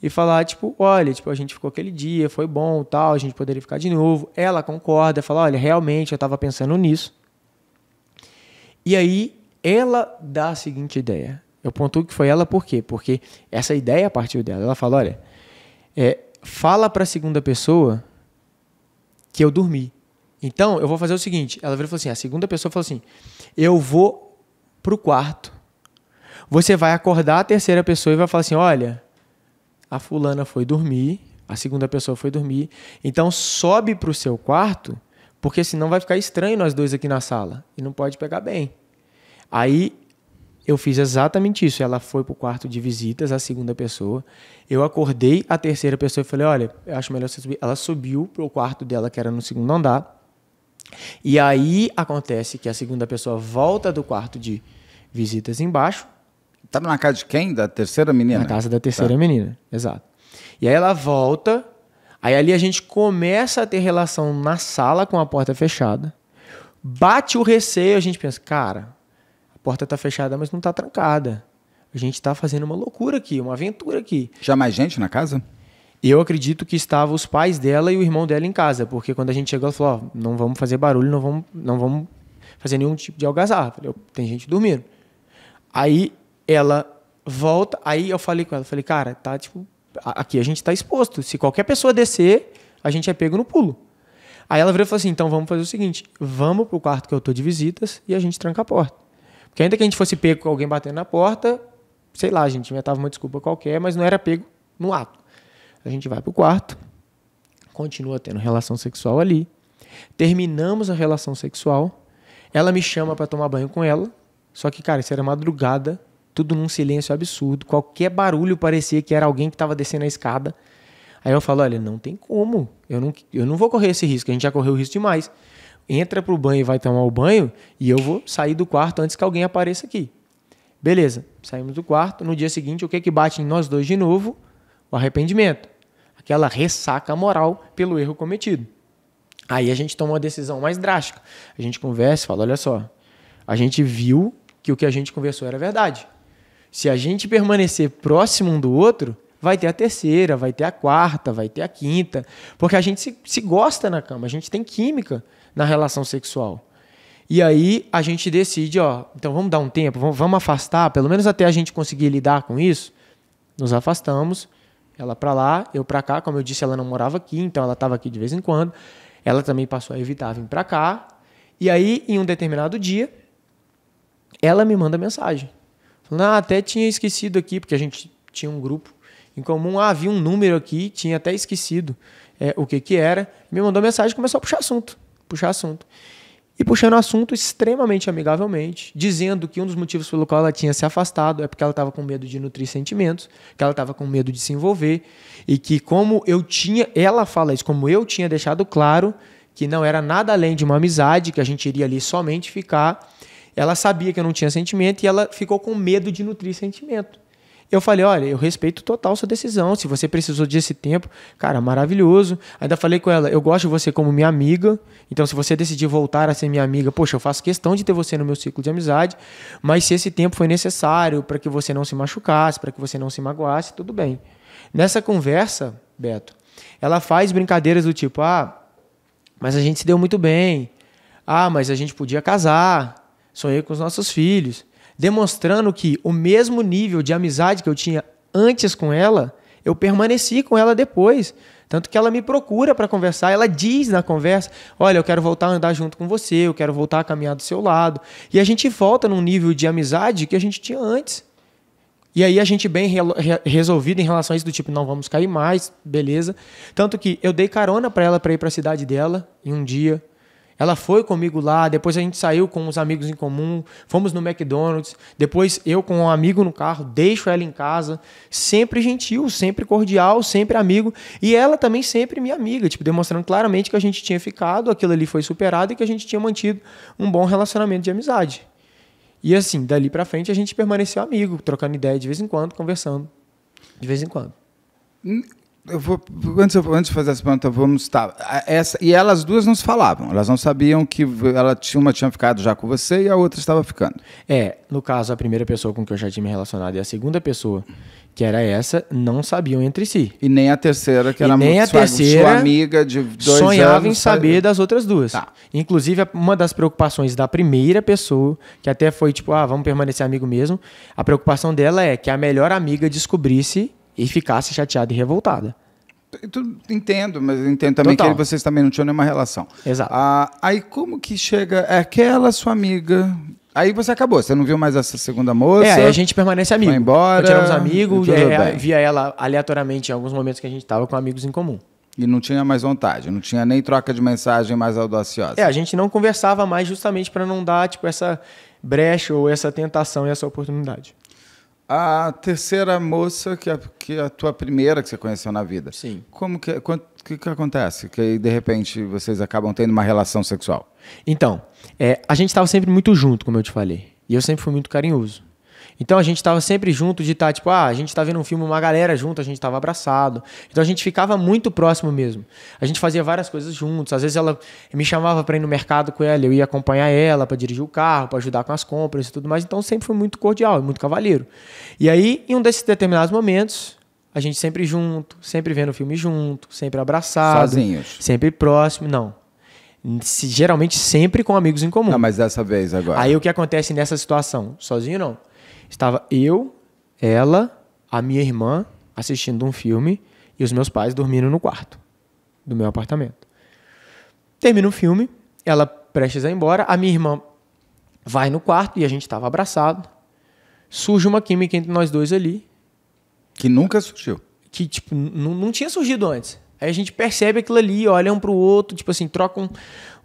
e falar, tipo, olha, tipo, a gente ficou aquele dia, foi bom, tal, a gente poderia ficar de novo. Ela concorda, fala, olha, realmente eu estava pensando nisso. E aí ela dá a seguinte ideia. Eu pontuo que foi ela por quê? Porque essa ideia partiu dela. Ela fala, olha, é, fala para a segunda pessoa que eu dormi. Então, eu vou fazer o seguinte. Ela virou e falou assim, a segunda pessoa falou assim, eu vou pro quarto. Você vai acordar a terceira pessoa e vai falar assim, olha, a fulana foi dormir, a segunda pessoa foi dormir, então sobe pro seu quarto, porque senão vai ficar estranho nós dois aqui na sala e não pode pegar bem. Aí eu fiz exatamente isso. Ela foi pro quarto de visitas, a segunda pessoa. Eu acordei a terceira pessoa e falei: olha, eu acho melhor você subir. Ela subiu pro quarto dela, que era no segundo andar. E aí acontece que a segunda pessoa volta do quarto de visitas embaixo. Tava tá na casa de quem? Da terceira menina? Na casa da tá. terceira tá. menina, exato. E aí ela volta. Aí ali a gente começa a ter relação na sala com a porta fechada. Bate o receio, a gente pensa, cara, porta está fechada, mas não está trancada. A gente está fazendo uma loucura aqui, uma aventura aqui. Já mais gente na casa? Eu acredito que estavam os pais dela e o irmão dela em casa, porque quando a gente chegou, ela falou: oh, não vamos fazer barulho, não vamos, não vamos fazer nenhum tipo de algazarra. Falei, tem gente dormindo. Aí ela volta, aí eu falei com ela, falei, cara, tá tipo, aqui a gente tá exposto. Se qualquer pessoa descer, a gente é pego no pulo. Aí ela virou e falou assim: então vamos fazer o seguinte: vamos pro quarto que eu tô de visitas e a gente tranca a porta. Que ainda que a gente fosse pego com alguém batendo na porta, sei lá, a gente inventava uma desculpa qualquer, mas não era pego no ato. A gente vai pro quarto, continua tendo relação sexual ali, terminamos a relação sexual, ela me chama para tomar banho com ela, só que, cara, isso era madrugada, tudo num silêncio absurdo, qualquer barulho parecia que era alguém que estava descendo a escada. Aí eu falo, olha, não tem como, eu não, eu não vou correr esse risco, a gente já correu o risco demais entra pro banho e vai tomar o banho e eu vou sair do quarto antes que alguém apareça aqui. Beleza, saímos do quarto. No dia seguinte, o que que bate em nós dois de novo? O arrependimento. Aquela ressaca moral pelo erro cometido. Aí a gente toma uma decisão mais drástica. A gente conversa e fala: olha só, a gente viu que o que a gente conversou era verdade. Se a gente permanecer próximo um do outro, vai ter a terceira, vai ter a quarta, vai ter a quinta, porque a gente se, se gosta na cama, a gente tem química na relação sexual. E aí a gente decide, ó, então vamos dar um tempo, vamos, vamos afastar, pelo menos até a gente conseguir lidar com isso. Nos afastamos, ela para lá, eu para cá, como eu disse, ela não morava aqui, então ela estava aqui de vez em quando. Ela também passou a evitar vir para cá. E aí, em um determinado dia, ela me manda mensagem. Falando, ah, até tinha esquecido aqui, porque a gente tinha um grupo em comum. Ah, havia um número aqui, tinha até esquecido é, o que que era. Me mandou mensagem e começou a puxar assunto puxar assunto. E puxando o assunto extremamente amigavelmente, dizendo que um dos motivos pelo qual ela tinha se afastado é porque ela estava com medo de nutrir sentimentos, que ela estava com medo de se envolver, e que como eu tinha, ela fala isso, como eu tinha deixado claro que não era nada além de uma amizade, que a gente iria ali somente ficar, ela sabia que eu não tinha sentimento e ela ficou com medo de nutrir sentimento. Eu falei, olha, eu respeito total sua decisão. Se você precisou desse tempo, cara, maravilhoso. Ainda falei com ela, eu gosto de você como minha amiga. Então, se você decidir voltar a ser minha amiga, poxa, eu faço questão de ter você no meu ciclo de amizade. Mas se esse tempo foi necessário para que você não se machucasse, para que você não se magoasse, tudo bem. Nessa conversa, Beto, ela faz brincadeiras do tipo, ah, mas a gente se deu muito bem. Ah, mas a gente podia casar. Sonhei com os nossos filhos demonstrando que o mesmo nível de amizade que eu tinha antes com ela, eu permaneci com ela depois. Tanto que ela me procura para conversar, ela diz na conversa: Olha, eu quero voltar a andar junto com você, eu quero voltar a caminhar do seu lado. E a gente volta num nível de amizade que a gente tinha antes. E aí a gente bem re resolvido em relação a isso, do tipo, não vamos cair mais, beleza. Tanto que eu dei carona para ela para ir para a cidade dela em um dia. Ela foi comigo lá, depois a gente saiu com os amigos em comum, fomos no McDonald's, depois eu com um amigo no carro, deixo ela em casa, sempre gentil, sempre cordial, sempre amigo, e ela também sempre minha amiga, tipo, demonstrando claramente que a gente tinha ficado, aquilo ali foi superado e que a gente tinha mantido um bom relacionamento de amizade. E assim, dali para frente a gente permaneceu amigo, trocando ideia de vez em quando, conversando de vez em quando. Hum, eu vou, antes, antes de fazer essa pergunta, vamos. Tá, essa, e elas duas não se falavam. Elas não sabiam que ela tinha, uma tinha ficado já com você e a outra estava ficando. É, no caso, a primeira pessoa com que eu já tinha me relacionado e a segunda pessoa, que era essa, não sabiam entre si. E nem a terceira, que e era nem a terceira sua amiga de dois sonhava anos, em saber das outras duas. Tá. Inclusive, uma das preocupações da primeira pessoa, que até foi tipo, ah, vamos permanecer amigo mesmo, a preocupação dela é que a melhor amiga descobrisse e ficasse chateada e revoltada. Entendo, mas entendo também Total. que vocês também não tinham nenhuma relação. Exato. Ah, aí como que chega aquela sua amiga? Aí você acabou, você não viu mais essa segunda moça? É, a gente permanece amigo. Foi embora. Continuamos amigos, é, via ela aleatoriamente em alguns momentos que a gente estava com amigos em comum. E não tinha mais vontade, não tinha nem troca de mensagem mais audaciosa. É, a gente não conversava mais justamente para não dar tipo essa brecha ou essa tentação e essa oportunidade. A terceira moça, que é, que é a tua primeira que você conheceu na vida. Sim. Como que, é, quando, que, que acontece? Que de repente vocês acabam tendo uma relação sexual? Então, é, a gente estava sempre muito junto, como eu te falei. E eu sempre fui muito carinhoso. Então a gente estava sempre junto de estar, tá, tipo, ah, a gente tá vendo um filme, uma galera junto, a gente estava abraçado. Então a gente ficava muito próximo mesmo. A gente fazia várias coisas juntos. Às vezes ela me chamava para ir no mercado com ela, eu ia acompanhar ela para dirigir o carro, para ajudar com as compras e tudo mais. Então sempre foi muito cordial e muito cavalheiro. E aí, em um desses determinados momentos, a gente sempre junto, sempre vendo o filme junto, sempre abraçado. Sozinhos. Sempre próximo. Não, geralmente sempre com amigos em comum. Não, mas dessa vez agora. Aí o que acontece nessa situação? Sozinho não. Estava eu, ela, a minha irmã assistindo um filme e os meus pais dormindo no quarto do meu apartamento. Termina o filme, ela prestes a ir embora, a minha irmã vai no quarto e a gente estava abraçado. Surge uma química entre nós dois ali. Que nunca surgiu. Que, tipo, não tinha surgido antes. Aí a gente percebe aquilo ali, olha um pro outro, tipo assim, trocam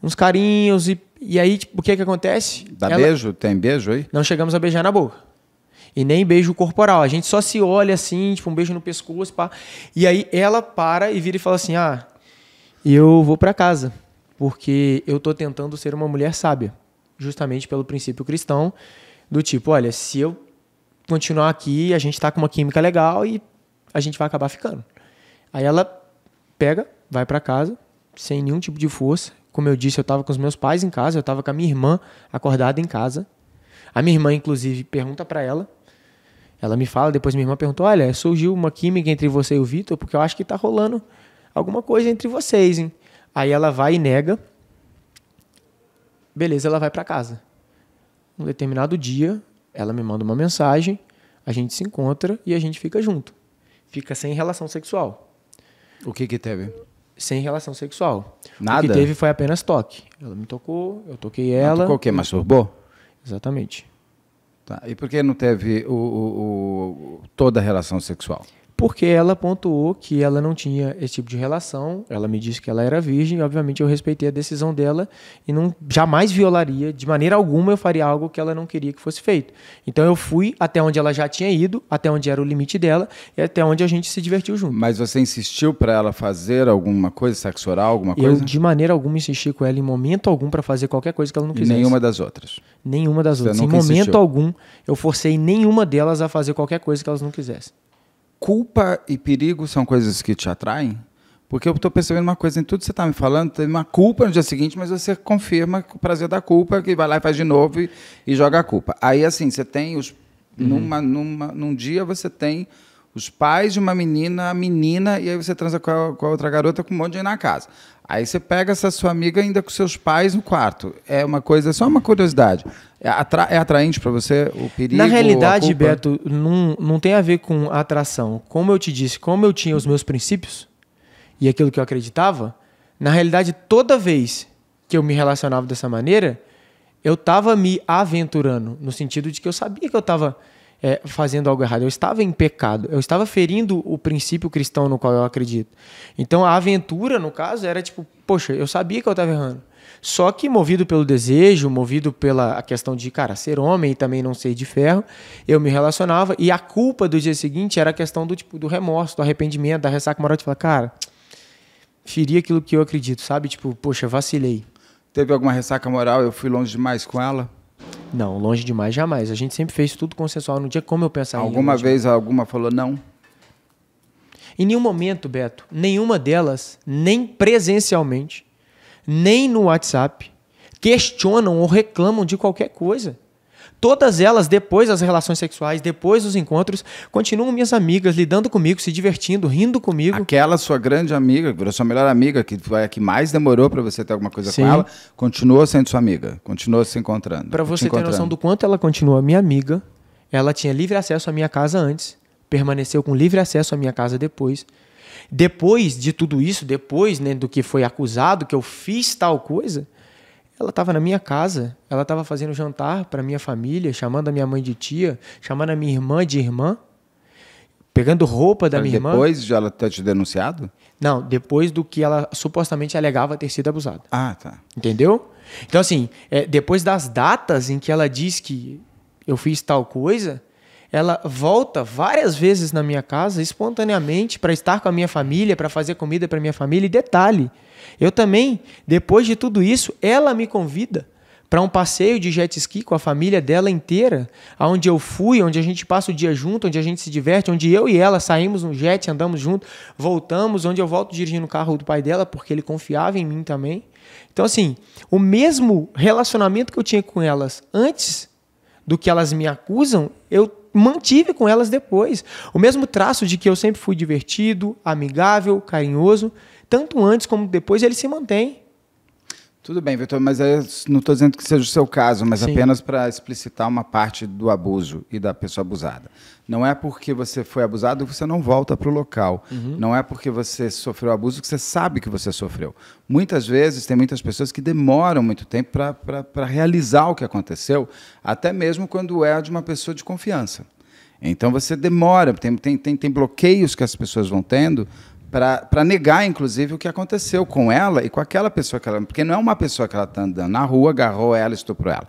uns carinhos e, e aí, tipo, o que é que acontece? Dá ela... beijo? Tem beijo aí? Não chegamos a beijar na boca. E nem beijo corporal. A gente só se olha assim, tipo, um beijo no pescoço, pá. E aí ela para e vira e fala assim: ah, eu vou para casa. Porque eu tô tentando ser uma mulher sábia. Justamente pelo princípio cristão, do tipo, olha, se eu continuar aqui, a gente tá com uma química legal e a gente vai acabar ficando. Aí ela pega, vai para casa, sem nenhum tipo de força. Como eu disse, eu tava com os meus pais em casa, eu tava com a minha irmã acordada em casa. A minha irmã, inclusive, pergunta para ela ela me fala, depois minha irmã perguntou: olha, surgiu uma química entre você e o Vitor, porque eu acho que tá rolando alguma coisa entre vocês, hein? Aí ela vai e nega. Beleza, ela vai para casa. Um determinado dia, ela me manda uma mensagem, a gente se encontra e a gente fica junto. Fica sem relação sexual. O que que teve? Sem relação sexual. Nada? O que teve foi apenas toque. Ela me tocou, eu toquei ela. Não tocou o quê? Masturbou? Exatamente. Tá. E por que não teve o, o, o, toda a relação sexual? porque ela pontuou que ela não tinha esse tipo de relação, ela me disse que ela era virgem, e obviamente eu respeitei a decisão dela e não jamais violaria, de maneira alguma eu faria algo que ela não queria que fosse feito. Então eu fui até onde ela já tinha ido, até onde era o limite dela e até onde a gente se divertiu junto. Mas você insistiu para ela fazer alguma coisa sexo oral, alguma coisa? Eu de maneira alguma insisti com ela em momento algum para fazer qualquer coisa que ela não quisesse. Nenhuma das outras. Nenhuma das você outras. Em momento insistiu. algum eu forcei nenhuma delas a fazer qualquer coisa que elas não quisessem culpa e perigo são coisas que te atraem? Porque eu estou percebendo uma coisa em tudo que você está me falando, tem uma culpa no dia seguinte, mas você confirma o prazer da culpa, que vai lá e faz de novo e, e joga a culpa. Aí, assim, você tem os. Uhum. Numa, numa, num dia você tem os pais de uma menina, a menina, e aí você transa com a, com a outra garota com um monte de gente na casa. Aí você pega essa sua amiga ainda com seus pais no quarto. É uma coisa, só uma curiosidade. É, atra é atraente para você o perigo? Na realidade, Beto, não, não tem a ver com atração. Como eu te disse, como eu tinha os meus princípios e aquilo que eu acreditava, na realidade, toda vez que eu me relacionava dessa maneira, eu estava me aventurando, no sentido de que eu sabia que eu estava é, fazendo algo errado. Eu estava em pecado. Eu estava ferindo o princípio cristão no qual eu acredito. Então a aventura, no caso, era tipo, poxa, eu sabia que eu estava errando. Só que movido pelo desejo, movido pela questão de, cara, ser homem e também não ser de ferro, eu me relacionava. E a culpa do dia seguinte era a questão do tipo do remorso, do arrependimento, da ressaca moral de falar, cara, feri aquilo que eu acredito, sabe? Tipo, poxa, vacilei. Teve alguma ressaca moral, eu fui longe demais com ela? Não, longe demais, jamais. A gente sempre fez tudo consensual no dia como eu pensava. Alguma vez alguma falou não? Em nenhum momento, Beto, nenhuma delas, nem presencialmente, nem no WhatsApp, questionam ou reclamam de qualquer coisa. Todas elas, depois das relações sexuais, depois dos encontros, continuam minhas amigas, lidando comigo, se divertindo, rindo comigo. Aquela sua grande amiga, virou sua melhor amiga, que foi a que mais demorou para você ter alguma coisa Sim. com ela, continuou sendo sua amiga, continuou se encontrando. Para você ter noção do quanto ela continua minha amiga, ela tinha livre acesso à minha casa antes, permaneceu com livre acesso à minha casa depois. Depois de tudo isso, depois né, do que foi acusado, que eu fiz tal coisa, ela estava na minha casa, ela estava fazendo jantar para minha família, chamando a minha mãe de tia, chamando a minha irmã de irmã, pegando roupa da Mas minha depois irmã. Depois de ela ter tá te denunciado? Não, depois do que ela supostamente alegava ter sido abusada. Ah, tá. Entendeu? Então, assim, é, depois das datas em que ela diz que eu fiz tal coisa, ela volta várias vezes na minha casa espontaneamente para estar com a minha família, para fazer comida para minha família. E detalhe, eu também, depois de tudo isso, ela me convida para um passeio de jet ski com a família dela inteira, aonde eu fui, onde a gente passa o dia junto, onde a gente se diverte, onde eu e ela saímos no jet, andamos junto, voltamos, onde eu volto dirigindo o carro do pai dela, porque ele confiava em mim também. Então, assim, o mesmo relacionamento que eu tinha com elas antes do que elas me acusam, eu mantive com elas depois. O mesmo traço de que eu sempre fui divertido, amigável, carinhoso tanto antes como depois ele se mantém. Tudo bem, Vitor, mas não estou dizendo que seja o seu caso, mas Sim. apenas para explicitar uma parte do abuso e da pessoa abusada. Não é porque você foi abusado que você não volta para o local. Uhum. Não é porque você sofreu abuso que você sabe que você sofreu. Muitas vezes, tem muitas pessoas que demoram muito tempo para realizar o que aconteceu, até mesmo quando é de uma pessoa de confiança. Então você demora, tem, tem, tem, tem bloqueios que as pessoas vão tendo para negar, inclusive, o que aconteceu com ela e com aquela pessoa que ela. Porque não é uma pessoa que ela está andando na rua, agarrou ela, estuprou ela.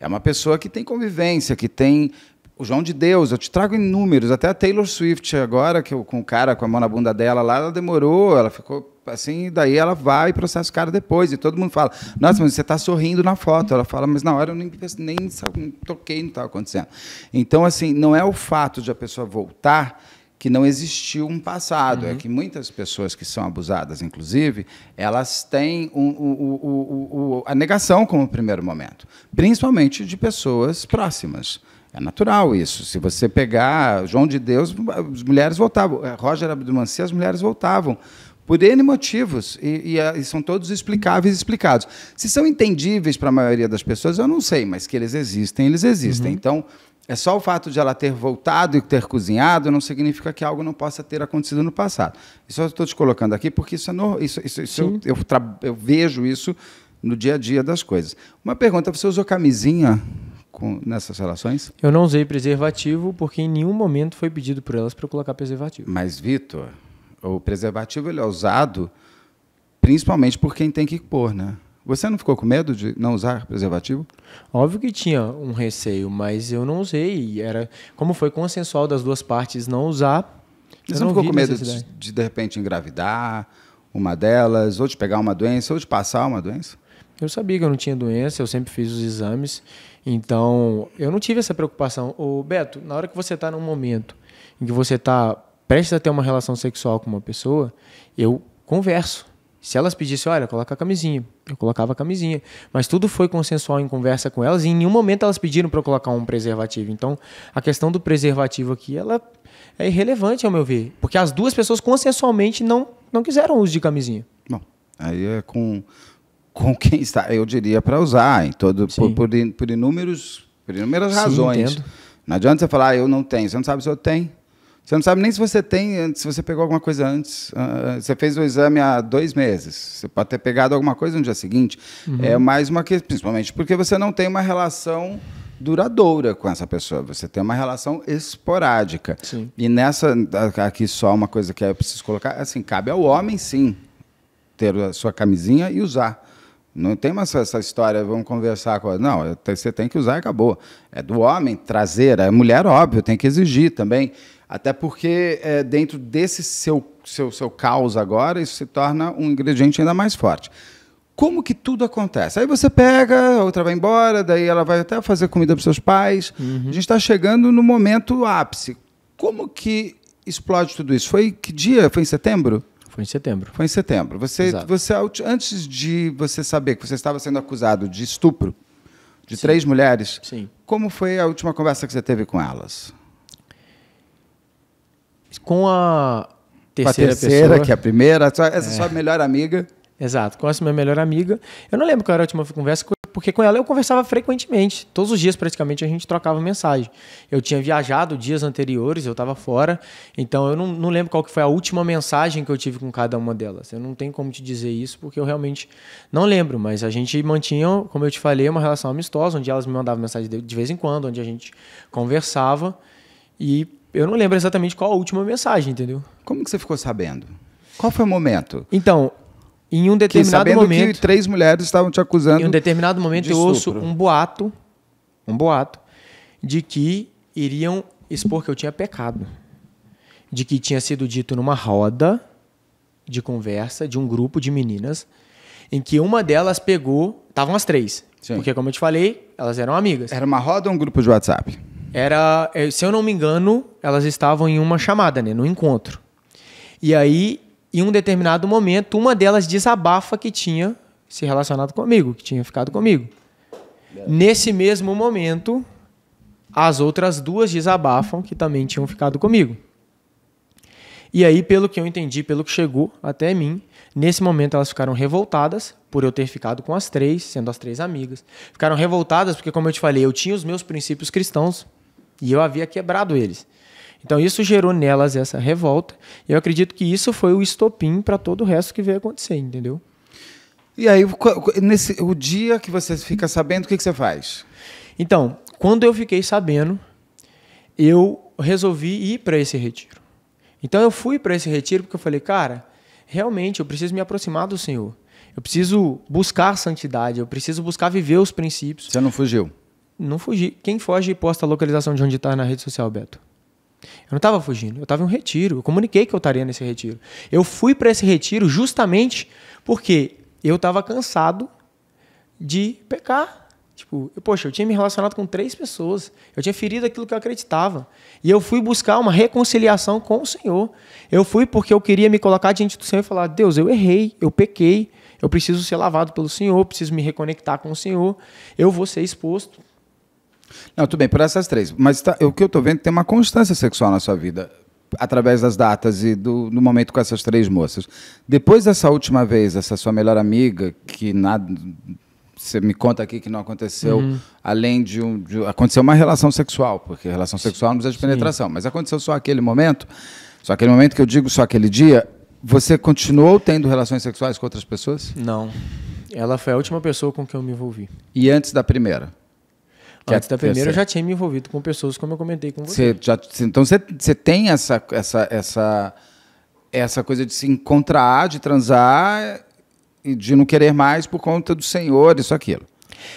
É uma pessoa que tem convivência, que tem. O João de Deus, eu te trago inúmeros, até a Taylor Swift agora, que eu, com o cara com a mão na bunda dela lá, ela demorou, ela ficou assim, daí ela vai e processa o cara depois, e todo mundo fala, nossa, mas você está sorrindo na foto. Ela fala, mas na hora eu nem, nem, nem toquei, não estava acontecendo. Então, assim, não é o fato de a pessoa voltar que não existiu um passado. É uhum. É que muitas pessoas que são abusadas, inclusive, elas têm um, um, um, a negação como primeiro momento, principalmente de pessoas próximas. É natural isso. Se você pegar João de Deus, as mulheres voltavam. Eh, Roger Abdumancia, as mulheres voltavam. Por N motivos, e, e, eh, e, são todos explicáveis e explicados. Se são entendíveis para a maioria das pessoas, eu não sei, mas que eles existem, eles existem. Uhum. Então, é só o fato de ela ter voltado e ter cozinhado não significa que algo não possa ter acontecido no passado. Isso eu estou te colocando aqui porque isso, é no, isso, isso, isso eu, eu, eu, vejo isso no dia a dia das coisas. Uma pergunta: você usou camisinha com, nessas relações? Eu não usei preservativo porque em nenhum momento foi pedido por elas para colocar preservativo. Mas, Vitor, o preservativo ele é usado principalmente por quem tem que pôr, né? Você não ficou com medo de não usar preservativo? Óbvio que tinha um receio, mas eu não usei. Era como foi consensual das duas partes não usar. Você não, não ficou com medo de, de, de repente engravidar uma delas, ou de pegar uma doença, ou de passar uma doença? Eu sabia que eu não tinha doença, eu sempre fiz os exames, então eu não tive essa preocupação. O Beto, na hora que você está num momento em que você está prestes a ter uma relação sexual com uma pessoa, eu converso se elas pedissem, olha, coloca a camisinha, eu colocava a camisinha. Mas tudo foi consensual em conversa com elas e em nenhum momento elas pediram para eu colocar um preservativo. Então, a questão do preservativo aqui, ela é irrelevante, ao meu ver. Porque as duas pessoas consensualmente não, não quiseram uso de camisinha. Bom, aí é com, com quem está, eu diria, para usar, em todo, por, por, por, inúmeros, por inúmeras Sim, razões. Entendo. Não adianta você falar, ah, eu não tenho. Você não sabe se eu tenho. Você não sabe nem se você tem, se você pegou alguma coisa antes. Uh, você fez o exame há dois meses. Você pode ter pegado alguma coisa no dia seguinte. Uhum. É mais uma questão, principalmente porque você não tem uma relação duradoura com essa pessoa. Você tem uma relação esporádica. Sim. E nessa aqui só uma coisa que eu preciso colocar, assim, cabe ao homem sim ter a sua camisinha e usar. Não tem mais essa história, vamos conversar com. Não, você tem que usar e acabou. É do homem trazer, a é mulher, óbvio, tem que exigir também. Até porque é, dentro desse seu, seu, seu caos agora, isso se torna um ingrediente ainda mais forte. Como que tudo acontece? Aí você pega, a outra vai embora, daí ela vai até fazer comida para seus pais. Uhum. A gente está chegando no momento ápice. Como que explode tudo isso? Foi que dia? Foi em setembro? Foi em setembro. Foi em setembro. Você, você antes de você saber que você estava sendo acusado de estupro de Sim. três mulheres, Sim. como foi a última conversa que você teve com elas? com a terceira, com a terceira pessoa, que é a primeira, essa é, é. sua melhor amiga. Exato, com essa minha melhor amiga. Eu não lembro qual era a última conversa, porque com ela eu conversava frequentemente. Todos os dias, praticamente, a gente trocava mensagem. Eu tinha viajado dias anteriores, eu estava fora. Então, eu não, não lembro qual que foi a última mensagem que eu tive com cada uma delas. Eu não tenho como te dizer isso, porque eu realmente não lembro. Mas a gente mantinha, como eu te falei, uma relação amistosa, onde elas me mandavam mensagem de vez em quando, onde a gente conversava. E eu não lembro exatamente qual a última mensagem, entendeu? Como que você ficou sabendo? Qual foi o momento? Então, em um determinado que, sabendo momento. que três mulheres estavam te acusando. Em um determinado momento de eu ouço um boato. Um boato. De que iriam expor que eu tinha pecado. De que tinha sido dito numa roda de conversa de um grupo de meninas. Em que uma delas pegou. Estavam as três. Sim. Porque, como eu te falei, elas eram amigas. Era uma roda ou um grupo de WhatsApp? Era, é, se eu não me engano, elas estavam em uma chamada, né, no encontro. E aí, em um determinado momento, uma delas desabafa que tinha se relacionado comigo, que tinha ficado comigo. Nesse mesmo momento, as outras duas desabafam que também tinham ficado comigo. E aí, pelo que eu entendi, pelo que chegou até mim, nesse momento elas ficaram revoltadas por eu ter ficado com as três, sendo as três amigas. Ficaram revoltadas porque, como eu te falei, eu tinha os meus princípios cristãos, e eu havia quebrado eles. Então isso gerou nelas essa revolta. E eu acredito que isso foi o estopim para todo o resto que veio acontecer, entendeu? E aí, nesse, o dia que você fica sabendo, o que, que você faz? Então, quando eu fiquei sabendo, eu resolvi ir para esse retiro. Então eu fui para esse retiro porque eu falei, cara, realmente eu preciso me aproximar do Senhor. Eu preciso buscar santidade, eu preciso buscar viver os princípios. Você não fugiu? não fugi. Quem foge e posta a localização de onde está na rede social, Beto? Eu não estava fugindo, eu estava em um retiro. Eu comuniquei que eu estaria nesse retiro. Eu fui para esse retiro justamente porque eu estava cansado de pecar. Tipo, eu, poxa, eu tinha me relacionado com três pessoas. Eu tinha ferido aquilo que eu acreditava. E eu fui buscar uma reconciliação com o Senhor. Eu fui porque eu queria me colocar diante do Senhor e falar: Deus, eu errei, eu pequei. Eu preciso ser lavado pelo Senhor, preciso me reconectar com o Senhor. Eu vou ser exposto não, tudo bem, por essas três. Mas tá, o que eu estou vendo tem uma constância sexual na sua vida, através das datas e do, do, momento com essas três moças. Depois dessa última vez, essa sua melhor amiga, que nada. Você me conta aqui que não aconteceu, uhum. além de, um, de, Aconteceu uma relação sexual, porque relação sexual não precisa de penetração, Sim. mas aconteceu só aquele momento, só aquele momento que eu digo só aquele dia. Você continuou tendo relações sexuais com outras pessoas? Não. Ela foi a última pessoa com quem eu me envolvi. E antes da primeira? Que Antes da primeira eu já tinha me envolvido com pessoas, como eu comentei com você. já, então você, você tem essa, essa, essa, essa coisa de se encontrar, de transar e de não querer mais por conta do Senhor, isso, aquilo.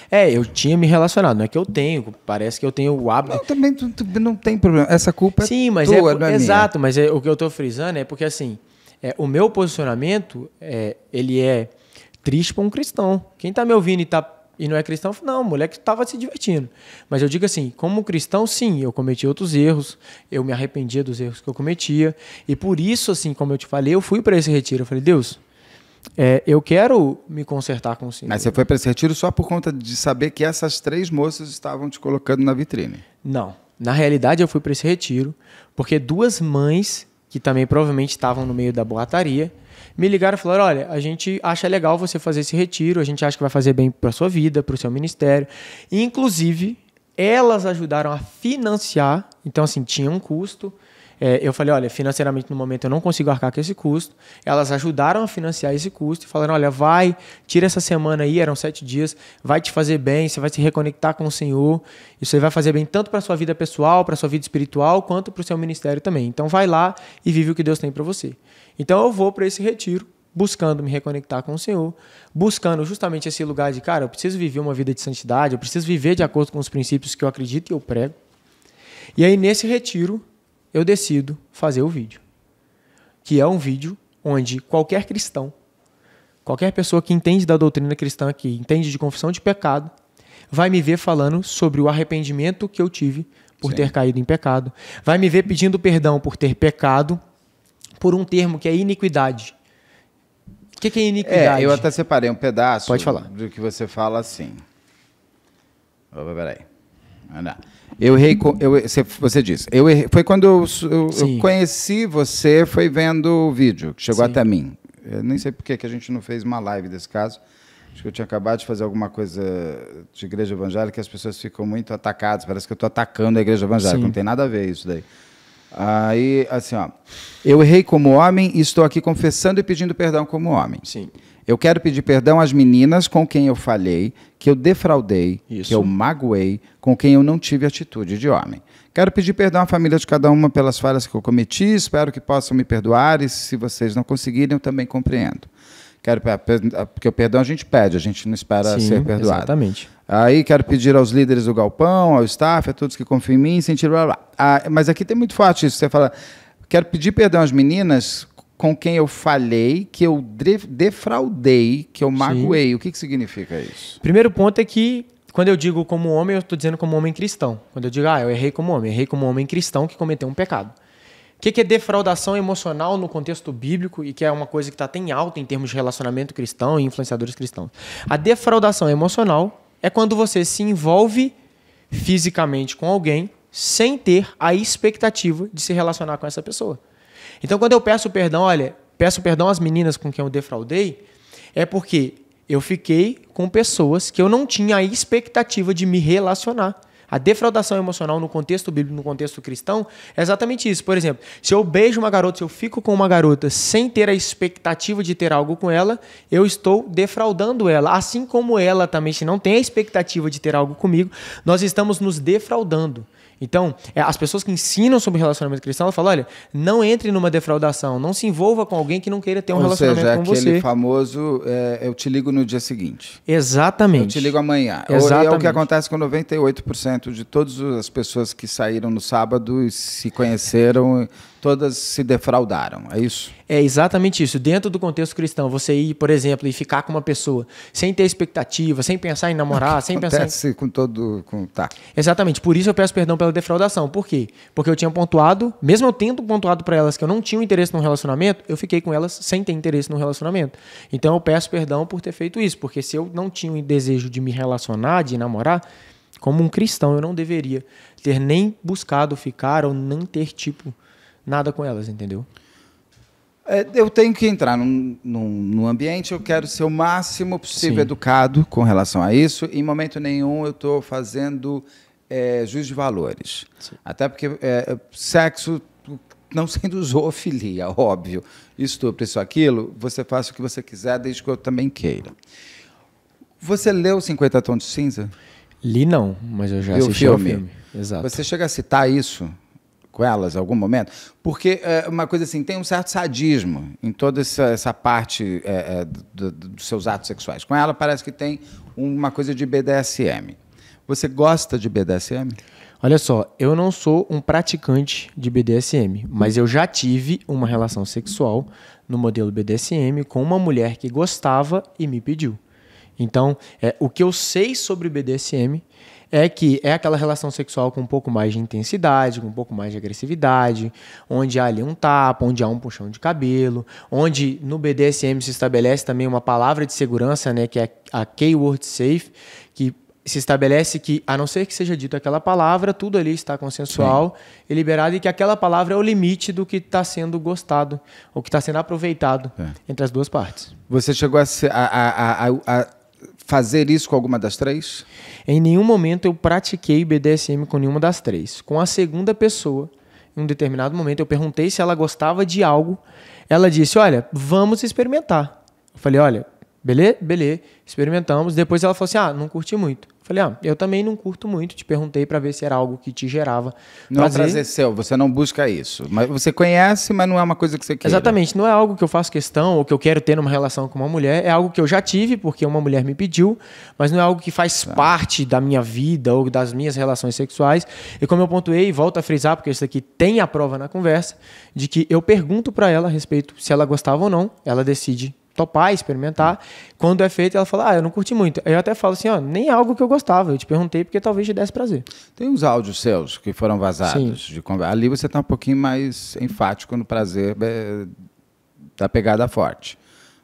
É, eu tinha me relacionado, não é que eu tenho, parece que eu tenho o hábito. Não, também tu, tu não tem problema, essa culpa é Sim, é mas tua, é, não é Exato, minha. mas é, o que eu estou frisando é porque assim, é, o meu posicionamento, é, ele é triste para um cristão. Quem está me ouvindo e está e não é cristão, não, o moleque estava se divertindo. Mas eu digo assim, como cristão, sim, eu cometi outros erros, eu me arrependia dos erros que eu cometia, e por isso, assim, como eu te falei, eu fui para esse retiro. Eu falei, Deus, é, eu quero me consertar com o Senhor. Mas você foi para esse retiro só por conta de saber que essas três moças estavam te colocando na vitrine? Não. Na realidade, eu fui para esse retiro porque duas mães, que também provavelmente estavam no meio da boataria, me ligaram e falaram: olha, a gente acha legal você fazer esse retiro, a gente acha que vai fazer bem para sua vida, para o seu ministério. E, inclusive, elas ajudaram a financiar, então, assim, tinha um custo. É, eu falei, olha, financeiramente no momento eu não consigo arcar com esse custo. Elas ajudaram a financiar esse custo e falaram, olha, vai, tira essa semana aí, eram sete dias, vai te fazer bem, você vai se reconectar com o Senhor. Isso vai fazer bem tanto para sua vida pessoal, para sua vida espiritual, quanto para o seu ministério também. Então vai lá e vive o que Deus tem para você. Então eu vou para esse retiro buscando me reconectar com o Senhor, buscando justamente esse lugar de, cara, eu preciso viver uma vida de santidade, eu preciso viver de acordo com os princípios que eu acredito e eu prego. E aí nesse retiro eu decido fazer o vídeo, que é um vídeo onde qualquer cristão, qualquer pessoa que entende da doutrina cristã, aqui, entende de confissão de pecado, vai me ver falando sobre o arrependimento que eu tive por Sim. ter caído em pecado, vai me ver pedindo perdão por ter pecado por um termo que é iniquidade. O que, que é, é iniquidade? É, eu até separei um pedaço Pode falar. do que você fala assim. Opa, peraí. Eu errei. Eu, você disse. Eu errei, foi quando eu, eu, eu, conheci você, foi vendo o vídeo que chegou Sim. até mim. Eu nem sei por que a gente não fez uma live desse caso. Acho que eu tinha acabado de fazer alguma coisa de igreja evangélica, as pessoas ficam muito atacadas. Parece que eu estou atacando a igreja evangélica. Sim. Não tem nada a ver isso daí. Aí, assim, ó. Eu errei como homem e estou aqui confessando e pedindo perdão como homem. Sim. Eu quero pedir perdão às meninas com quem eu falhei, que eu defraudei, Isso. que eu magoei, com quem eu não tive atitude de homem. Quero pedir perdão à família de cada uma pelas falhas que eu cometi, espero que possam me perdoar e se vocês não conseguirem, eu também compreendo. Quero porque o perdão a gente pede, a gente não espera Sim, ser perdoado. Exatamente. Aí quero pedir aos líderes do galpão, ao staff, a todos que confiam em mim, sentir blá blá. Ah, mas aqui tem muito forte isso. Você fala, quero pedir perdão às meninas com quem eu falhei, que eu defraudei, que eu magoei. Sim. O que, que significa isso? Primeiro ponto é que quando eu digo como homem, eu estou dizendo como homem cristão. Quando eu digo, ah, eu errei como homem, errei como homem cristão que cometeu um pecado. O que, que é defraudação emocional no contexto bíblico e que é uma coisa que está até em alta em termos de relacionamento cristão e influenciadores cristãos? A defraudação emocional é quando você se envolve fisicamente com alguém sem ter a expectativa de se relacionar com essa pessoa. Então, quando eu peço perdão, olha, peço perdão às meninas com quem eu defraudei, é porque eu fiquei com pessoas que eu não tinha a expectativa de me relacionar. A defraudação emocional no contexto bíblico, no contexto cristão, é exatamente isso. Por exemplo, se eu beijo uma garota, se eu fico com uma garota sem ter a expectativa de ter algo com ela, eu estou defraudando ela. Assim como ela também, se não tem a expectativa de ter algo comigo, nós estamos nos defraudando. Então, é, as pessoas que ensinam sobre relacionamento cristão, elas falam, olha, não entre numa defraudação, não se envolva com alguém que não queira ter um Ou relacionamento seja, com você. Ou seja, aquele famoso, é, eu te ligo no dia seguinte. Exatamente. Eu te ligo amanhã. Exatamente. Ou é o que acontece com 98% de todas as pessoas que saíram no sábado e se conheceram todas se defraudaram, é isso? É exatamente isso. Dentro do contexto cristão, você ir, por exemplo, e ficar com uma pessoa sem ter expectativa, sem pensar em namorar, sem pensar. Acontece com todo. Com... Tá. Exatamente. Por isso eu peço perdão pela defraudação. Por quê? Porque eu tinha pontuado, mesmo eu tendo pontuado para elas que eu não tinha um interesse no relacionamento, eu fiquei com elas sem ter interesse no relacionamento. Então eu peço perdão por ter feito isso, porque se eu não tinha o um desejo de me relacionar, de namorar, como um cristão, eu não deveria ter nem buscado ficar ou não ter, tipo, nada com elas, entendeu? É, eu tenho que entrar num, num, num, ambiente, eu quero ser o máximo possível Sim. educado com relação a isso. Em momento nenhum eu estou fazendo é, juiz de valores. Sim. Até porque é, é sexo, não sendo *laughs* zoofilia, óbvio, estupro, isso, aquilo, você faça o que você quiser, desde que eu também queira. Você leu 50 Tons de Cinza? Li não, mas eu já assisti o filme. filme. Exato. Você chega a citar isso com elas em algum momento? Porque é, uma coisa assim, tem um certo sadismo em toda essa, essa parte é, é do, do, dos seus atos sexuais. Com ela parece que tem uma coisa de BDSM. Você gosta de BDSM? Olha só, eu não sou um praticante de BDSM, mas eu já tive uma relação sexual no modelo BDSM com uma mulher que gostava e me pediu. Então, é, o que eu sei sobre BDSM é que é aquela relação sexual com um pouco mais de intensidade, com um pouco mais de agressividade, onde há ali um tapa, onde há um puxão de cabelo, onde no BDSM se estabelece também uma palavra de segurança, né, que é a keyword safe, que se estabelece que, a não ser que seja dito aquela palavra, tudo ali está consensual Sim. e liberado, e que aquela palavra é o limite do que está sendo gostado, ou que está sendo aproveitado é. entre as duas partes. Você chegou a, a, a, a fazer isso com alguma das três? Em nenhum momento eu pratiquei BDSM com nenhuma das três. Com a segunda pessoa, em um determinado momento, eu perguntei se ela gostava de algo. Ela disse: Olha, vamos experimentar. Eu falei: Olha, beleza? Beleza. Experimentamos. Depois ela falou assim: Ah, não curti muito. Falei, ah, eu também não curto muito. Te perguntei para ver se era algo que te gerava. Não prazer. é prazer seu, você não busca isso. Mas você conhece, mas não é uma coisa que você quer. Exatamente, não é algo que eu faço questão ou que eu quero ter numa relação com uma mulher. É algo que eu já tive, porque uma mulher me pediu, mas não é algo que faz tá. parte da minha vida ou das minhas relações sexuais. E como eu pontuei, e volto a frisar, porque isso aqui tem a prova na conversa, de que eu pergunto para ela a respeito se ela gostava ou não, ela decide topar, experimentar. Quando é feito, ela fala, ah, eu não curti muito. Eu até falo assim, ó, nem é algo que eu gostava. Eu te perguntei porque talvez te desse prazer. Tem uns áudios seus que foram vazados Sim. de conversa. Ali você está um pouquinho mais enfático no prazer é, da pegada forte.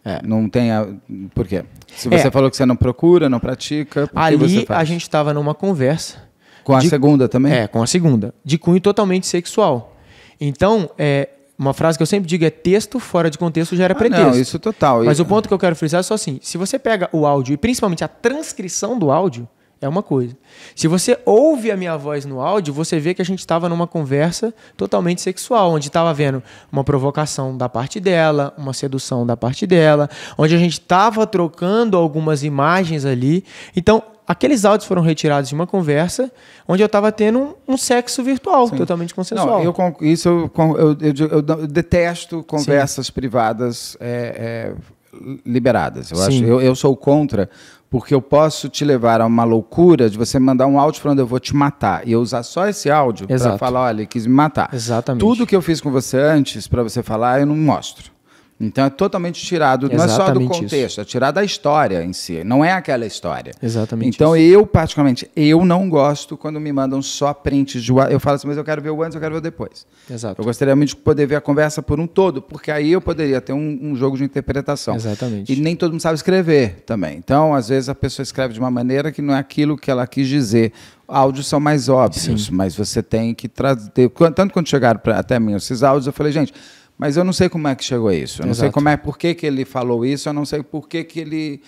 É. Não tem. A... Por quê? Se você é. falou que você não procura, não pratica. Ali a gente estava numa conversa. Com a de... segunda também? É, com a segunda. De cunho totalmente sexual. Então, é, uma frase que eu sempre digo é texto fora de contexto gera ah, pretexto. Não, isso total. Mas isso... o ponto que eu quero frisar é só assim: se você pega o áudio e principalmente a transcrição do áudio, é uma coisa. Se você ouve a minha voz no áudio, você vê que a gente estava numa conversa totalmente sexual, onde estava vendo uma provocação da parte dela, uma sedução da parte dela, onde a gente estava trocando algumas imagens ali. Então, aqueles áudios foram retirados de uma conversa onde eu estava tendo um, um, sexo virtual, Sim. totalmente consensual. Não, eu, isso eu, eu, eu detesto conversas Sim. privadas é, é, liberadas. Eu, acho, eu, sou contra, porque eu posso te levar a uma loucura de você mandar um áudio falando eu vou te matar. E eu usar só esse áudio para falar, olha, ele quis me matar. Exatamente. Tudo que eu fiz com você antes, para você falar, eu não mostro. Então é totalmente tirado, não é só do contexto, isso. é tirado da história em si, não é aquela história. Exatamente. Então isso. eu, particularmente, eu não gosto quando me mandam só prints de Eu falo assim, mas eu quero ver o antes, eu quero ver o depois. Exato. Eu gostaria muito de poder ver a conversa por um todo, porque aí eu poderia ter um, um jogo de interpretação. Exatamente. E nem todo mundo sabe escrever também. Então, às vezes, a pessoa escreve de uma maneira que não é aquilo que ela quis dizer áudios são mais óbvios, Sim. mas você tem que trazer. Tanto quando chegaram pra, até mim esses áudios, eu falei, gente, mas eu não sei como é que chegou a isso. Eu não Exato. sei como é, por que, que ele falou isso, eu não sei por que, que ele.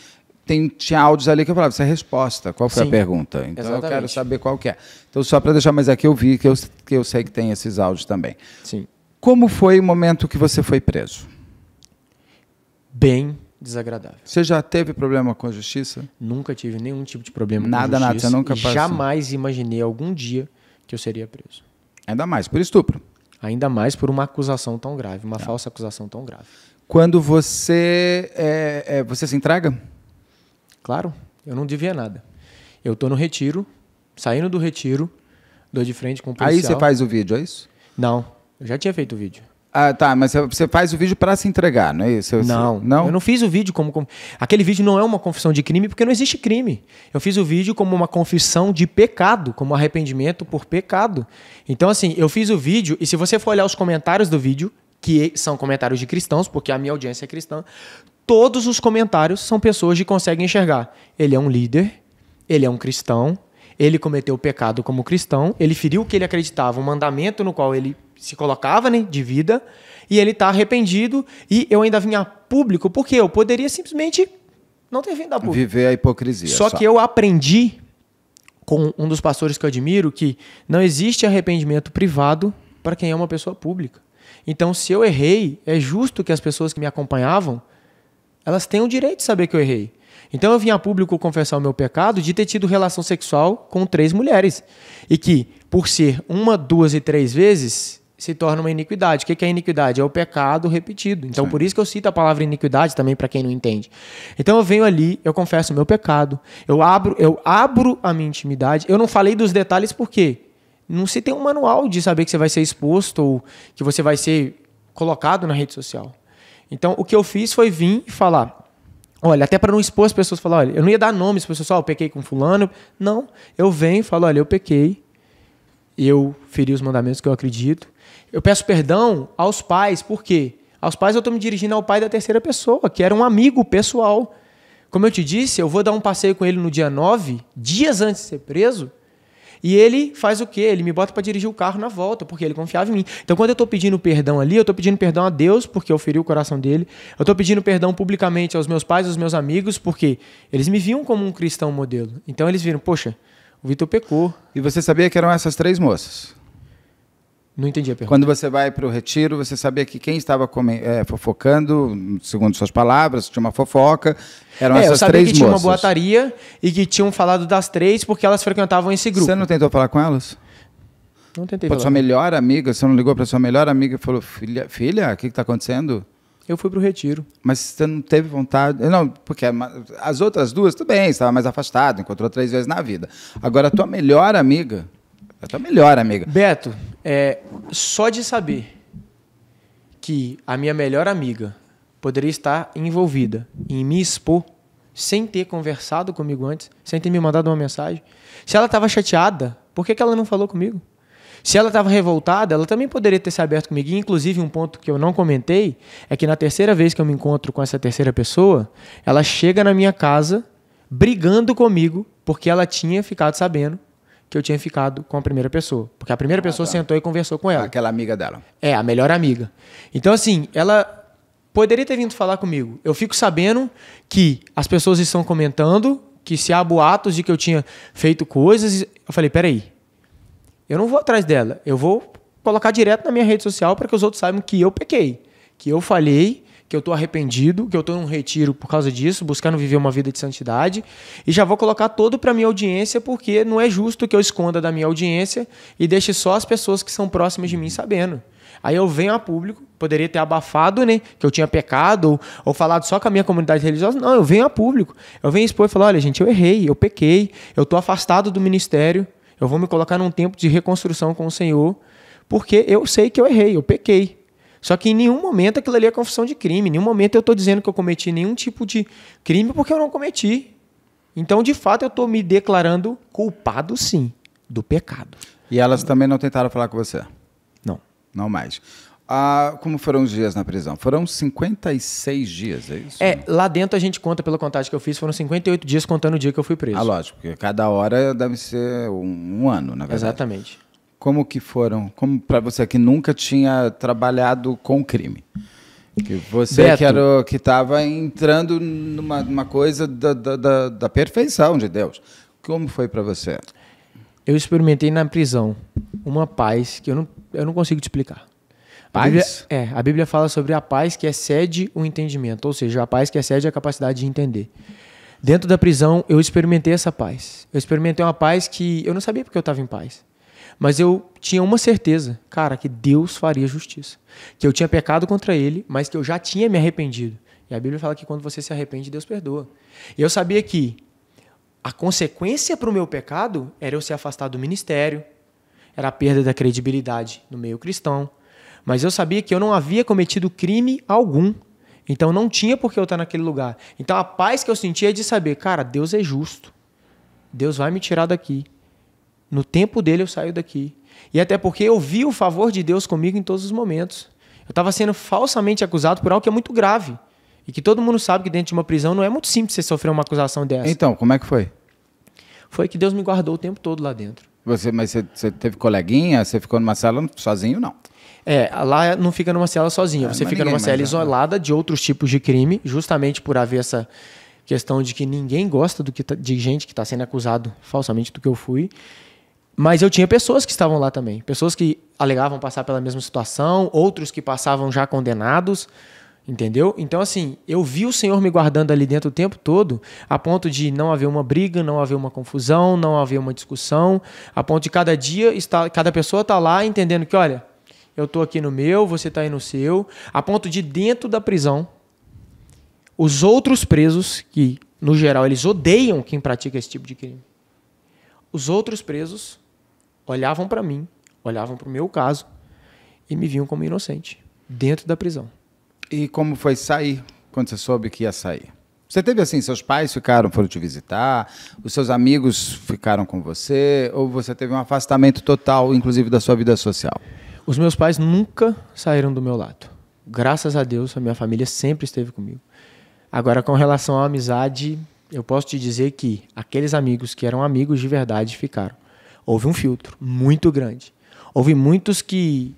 Tem, tinha áudios ali que eu falava, isso é resposta, qual foi Sim. a pergunta? Então Exatamente. eu quero saber qual que é. Então, só para deixar, mas é que eu vi, que eu, que eu sei que tem esses áudios também. Sim. Como foi o momento que você foi preso? Bem desagradável. Você já teve problema com a justiça? Nunca tive nenhum tipo de problema nada, com a justiça. Nada, nada. Você nunca passou. Jamais imaginei algum dia que eu seria preso. Ainda mais por estupro. Ainda mais por uma acusação tão grave, uma tá. falsa acusação tão grave. Quando você é, é, você se entrega? Claro, eu não devia nada. Eu estou no retiro, saindo do retiro, dou de frente com o policial. Aí você faz o vídeo, é isso? Não, eu já tinha feito o vídeo. Ah, tá, mas você faz o vídeo para se entregar, não é isso? Eu, não, não. Eu não fiz o vídeo como, como, Aquele vídeo não é uma confissão de crime porque não existe crime. Eu fiz o vídeo como uma confissão de pecado, como arrependimento por pecado. Então, assim, eu fiz o vídeo e se você for olhar os comentários do vídeo, que são comentários de cristãos, porque a minha audiência é cristã, todos os comentários são pessoas que conseguem enxergar. Ele é um líder, ele é um cristão, ele cometeu o pecado como cristão, ele feriu o que ele acreditava, um mandamento no qual ele se colocava né, de vida, e ele está arrependido, e eu ainda vinha público, porque eu poderia simplesmente não ter vindo a público. Viver a hipocrisia. Só, só. que eu aprendi com um dos pastores que eu admiro que não existe arrependimento privado para quem é uma pessoa pública. Então, se eu errei, é justo que as pessoas que me acompanhavam, elas tenham o direito de saber que eu errei. Então eu vim a público confessar o meu pecado de ter tido relação sexual com três mulheres. E que, por ser uma, duas e três vezes, se torna uma iniquidade. O que é iniquidade? É o pecado repetido. Então, Sim. por isso que eu cito a palavra iniquidade também para quem não entende. Então, eu venho ali, eu confesso o meu pecado, eu abro, eu abro a minha intimidade. Eu não falei dos detalhes porque não se tem um manual de saber que você vai ser exposto ou que você vai ser colocado na rede social. Então, o que eu fiz foi vir e falar. Olha, até para não expor as pessoas, falar, olha, eu não ia dar nomes para o pessoas, só oh, eu pequei com fulano. Não, eu venho e falo, olha, eu pequei, eu feri os mandamentos que eu acredito, eu peço perdão aos pais, por quê? Aos pais eu estou me dirigindo ao pai da terceira pessoa, que era um amigo pessoal. Como eu te disse, eu vou dar um passeio com ele no dia 9, dias antes de ser preso, e ele faz o quê? Ele me bota para dirigir o carro na volta, porque ele confiava em mim. Então, quando eu estou pedindo perdão ali, eu estou pedindo perdão a Deus, porque eu feri o coração dele. Eu estou pedindo perdão publicamente aos meus pais, aos meus amigos, porque eles me viam como um cristão modelo. Então, eles viram, poxa, o Vitor pecou. E você sabia que eram essas três moças? Não entendi a pergunta. Quando você vai para o retiro, você sabia que quem estava é, fofocando, segundo suas palavras, tinha uma fofoca, eram é, essas três moças. eu sabia que tinha uma boataria e que tinham falado das três porque elas frequentavam esse grupo. Você não tentou falar com elas? Não tentei Pô, falar. Sua melhor amiga, você não ligou para sua melhor amiga e falou, filha, filha, o que está acontecendo? Eu fui para o retiro. Mas você não teve vontade? Não, porque as outras duas, tudo bem, estava mais afastado, encontrou três vezes na vida. Agora, a tua melhor amiga já tá, tá melhor, amiga. Beto, é, só de saber que a minha melhor amiga poderia estar envolvida em me expor sem ter conversado comigo antes, sem ter me mandado uma mensagem. Se ela estava chateada, por que, que ela não falou comigo? Se ela estava revoltada, ela também poderia ter se aberto comigo. E, inclusive, um ponto que eu não comentei é que na terceira vez que eu me encontro com essa terceira pessoa, ela chega na minha casa brigando comigo porque ela tinha ficado sabendo que eu tinha ficado com a primeira pessoa. Porque a primeira ah, pessoa tá. sentou e conversou com ela. Aquela amiga dela. É, a melhor amiga. Então, assim, ela poderia ter vindo falar comigo. Eu fico sabendo que as pessoas estão comentando, que se há boatos de que eu tinha feito coisas. Eu falei, peraí. Eu não vou atrás dela. Eu vou colocar direto na minha rede social para que os outros saibam que eu pequei. Que eu falhei que eu estou arrependido, que eu estou em um retiro por causa disso, buscando viver uma vida de santidade, e já vou colocar todo para minha audiência, porque não é justo que eu esconda da minha audiência e deixe só as pessoas que são próximas de mim sabendo. Aí eu venho a público, poderia ter abafado, né? Que eu tinha pecado, ou, ou, falado só com a minha comunidade religiosa. Não, eu venho a público. Eu venho expor e falar: olha, gente, eu errei, eu pequei, eu tô afastado do ministério, eu vou me colocar num tempo de reconstrução com o Senhor, porque eu sei que eu errei, eu pequei. Só que em nenhum momento aquilo ali é confissão de crime. Em nenhum momento eu estou dizendo que eu cometi nenhum tipo de crime porque eu não cometi. Então, de fato, eu estou me declarando culpado, sim, do pecado. E elas também não tentaram falar com você? Não. Não mais. Ah, como foram os dias na prisão? Foram 56 dias, é isso? É, lá dentro a gente conta, pela contagem que eu fiz, foram 58 dias contando o dia que eu fui preso. Ah, lógico, porque cada hora deve ser um, um ano, na verdade. Exatamente. Como que foram? Como para você que nunca tinha trabalhado com crime? Que você Beto, que era que estava entrando numa, numa coisa da, da, da, perfeição de Deus. Como foi para você? Eu experimentei na prisão uma paz que eu não, eu não consigo te explicar. A Bíblia, é, a Bíblia fala sobre a paz que excede o entendimento, ou seja, a paz que excede a capacidade de entender. Dentro da prisão, eu experimentei essa paz. Eu experimentei uma paz que eu não sabia porque eu estava em paz. Mas eu tinha uma certeza, cara, que Deus faria justiça. Que eu tinha pecado contra ele, mas que eu já tinha me arrependido. E a Bíblia fala que quando você se arrepende, Deus perdoa. E eu sabia que a consequência para o meu pecado era eu ser afastado do ministério, era a perda da credibilidade no meio cristão. Mas eu sabia que eu não havia cometido crime algum. Então não tinha por que eu estar naquele lugar. Então a paz que eu sentia é de saber, cara, Deus é justo. Deus vai me tirar daqui. No tempo dele eu saio daqui. E até porque eu vi o favor de Deus comigo em todos os momentos. Eu estava sendo falsamente acusado por algo que é muito grave. E que todo mundo sabe que dentro de uma prisão não é muito simples você sofrer uma acusação dessa. Então, como é que foi? Foi que Deus me guardou o tempo todo lá dentro. Você, mas você, você teve coleguinha? Você ficou numa cela sozinho, não? É, lá não fica numa cela sozinho. É, você fica numa cela isolada de outros tipos de crime, justamente por haver essa questão de que ninguém gosta do que tá, de gente que está sendo acusado falsamente do que eu fui. Mas eu tinha pessoas que estavam lá também, pessoas que alegavam passar pela mesma situação, outros que passavam já condenados, entendeu? Então, assim, eu vi o Senhor me guardando ali dentro o tempo todo, a ponto de não haver uma briga, não haver uma confusão, não haver uma discussão, a ponto de cada dia, cada pessoa tá lá entendendo que, olha, eu tô aqui no meu, você tá aí no seu, a ponto de dentro da prisão, os outros presos, que no geral eles odeiam quem pratica esse tipo de crime, os outros presos olhavam para mim, olhavam para o meu caso e me viam como inocente dentro da prisão. E como foi sair quando você soube que ia sair? Você teve assim, seus pais ficaram, foram te visitar, os seus amigos ficaram com você, ou você teve um afastamento total, inclusive da sua vida social? Os meus pais nunca saíram do meu lado. Graças a Deus, a minha família sempre esteve comigo. Agora, com relação à amizade, eu posso te dizer que aqueles amigos que eram amigos de verdade ficaram houve um filtro muito grande. Houve muitos que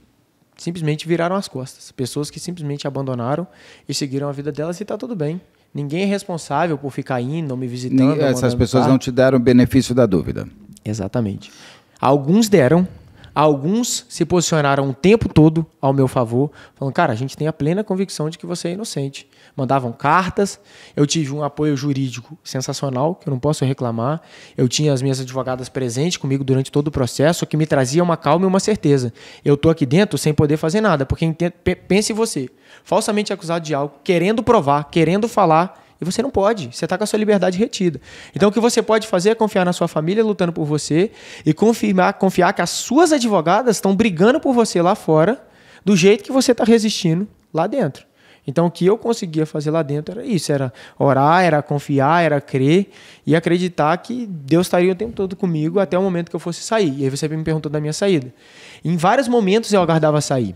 simplesmente viraram as costas, pessoas que simplesmente abandonaram e seguiram a vida delas e está tudo bem. Ninguém é responsável por ficar indo, me visitando. essas pessoas carro. não te deram o benefício da dúvida. Exatamente. Alguns deram, alguns se posicionaram o tempo todo ao meu favor, falando, cara, a gente tem a plena convicção de que você é inocente mandavam cartas. Eu tive um apoio jurídico sensacional, que eu não posso reclamar. Eu tinha as minhas advogadas presentes comigo durante todo o processo, o que me trazia uma calma e uma certeza. Eu tô aqui dentro sem poder fazer nada, porque pense você, falsamente acusado de algo, querendo provar, querendo falar, e você não pode, você está com a sua liberdade retida. Então o que você pode fazer é confiar na sua família lutando por você e confirmar, confiar que as suas advogadas estão brigando por você lá fora, do jeito que você está resistindo lá dentro. Então, o que eu conseguia fazer lá dentro era isso: era orar, era confiar, era crer e acreditar que Deus estaria o tempo todo comigo até o momento que eu fosse sair. E aí você me perguntou da minha saída. Em vários momentos eu aguardava sair.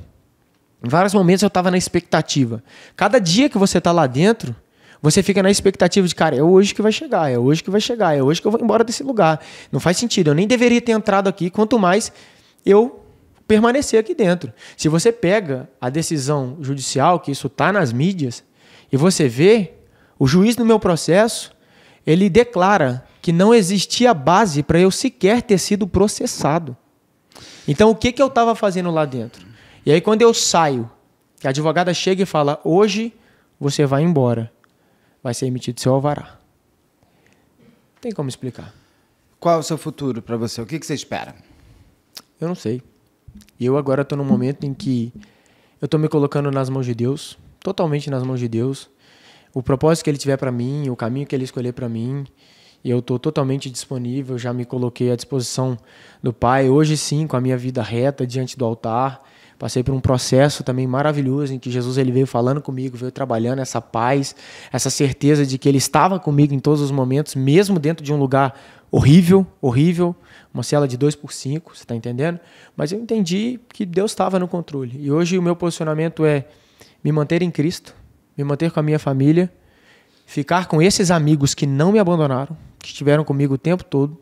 Em vários momentos eu estava na expectativa. Cada dia que você está lá dentro, você fica na expectativa de, cara, é hoje que vai chegar, é hoje que vai chegar, é hoje que eu vou embora desse lugar. Não faz sentido, eu nem deveria ter entrado aqui, quanto mais eu permanecer aqui dentro. Se você pega a decisão judicial, que isso está nas mídias, e você vê, o juiz no meu processo, ele declara que não existia base para eu sequer ter sido processado. Então, o que, que eu estava fazendo lá dentro? E aí, quando eu saio, a advogada chega e fala: hoje você vai embora, vai ser emitido seu alvará. Tem como explicar. Qual é o seu futuro para você? O que, que você espera? Eu não sei. E eu agora estou num momento em que eu estou me colocando nas mãos de Deus, totalmente nas mãos de Deus. O propósito que Ele tiver para mim, o caminho que Ele escolher para mim, eu estou totalmente disponível. Já me coloquei à disposição do Pai. Hoje sim, com a minha vida reta diante do altar, passei por um processo também maravilhoso em que Jesus ele veio falando comigo, veio trabalhando essa paz, essa certeza de que ele estava comigo em todos os momentos, mesmo dentro de um lugar horrível, horrível, uma cela de 2 por 5, você está entendendo? Mas eu entendi que Deus estava no controle. E hoje o meu posicionamento é me manter em Cristo, me manter com a minha família, ficar com esses amigos que não me abandonaram, que estiveram comigo o tempo todo,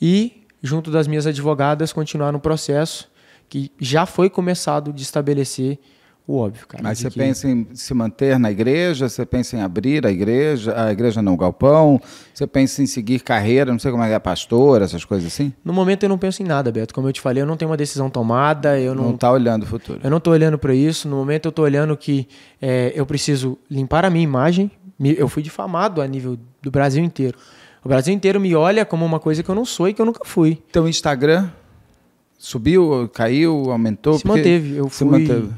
e, junto das minhas advogadas, continuar no processo que já foi começado de estabelecer o óbvio, cara. Mas você que... pensa em se manter na igreja, você pensa em abrir a igreja, a igreja não, um galpão, você pensa em seguir carreira, não sei como é, é, pastor, essas coisas assim? No momento eu não penso em nada, Beto. Como eu te falei, eu não tenho uma decisão tomada, eu não... Não tá olhando o futuro. Eu não tô olhando para isso. No momento eu tô olhando que é, eu preciso limpar a minha imagem. Eu fui difamado a nível do Brasil inteiro. O Brasil inteiro me olha como uma coisa que eu não sou e que eu nunca fui. Então o Instagram subiu, caiu, aumentou? Se manteve. Eu fui... Se manteve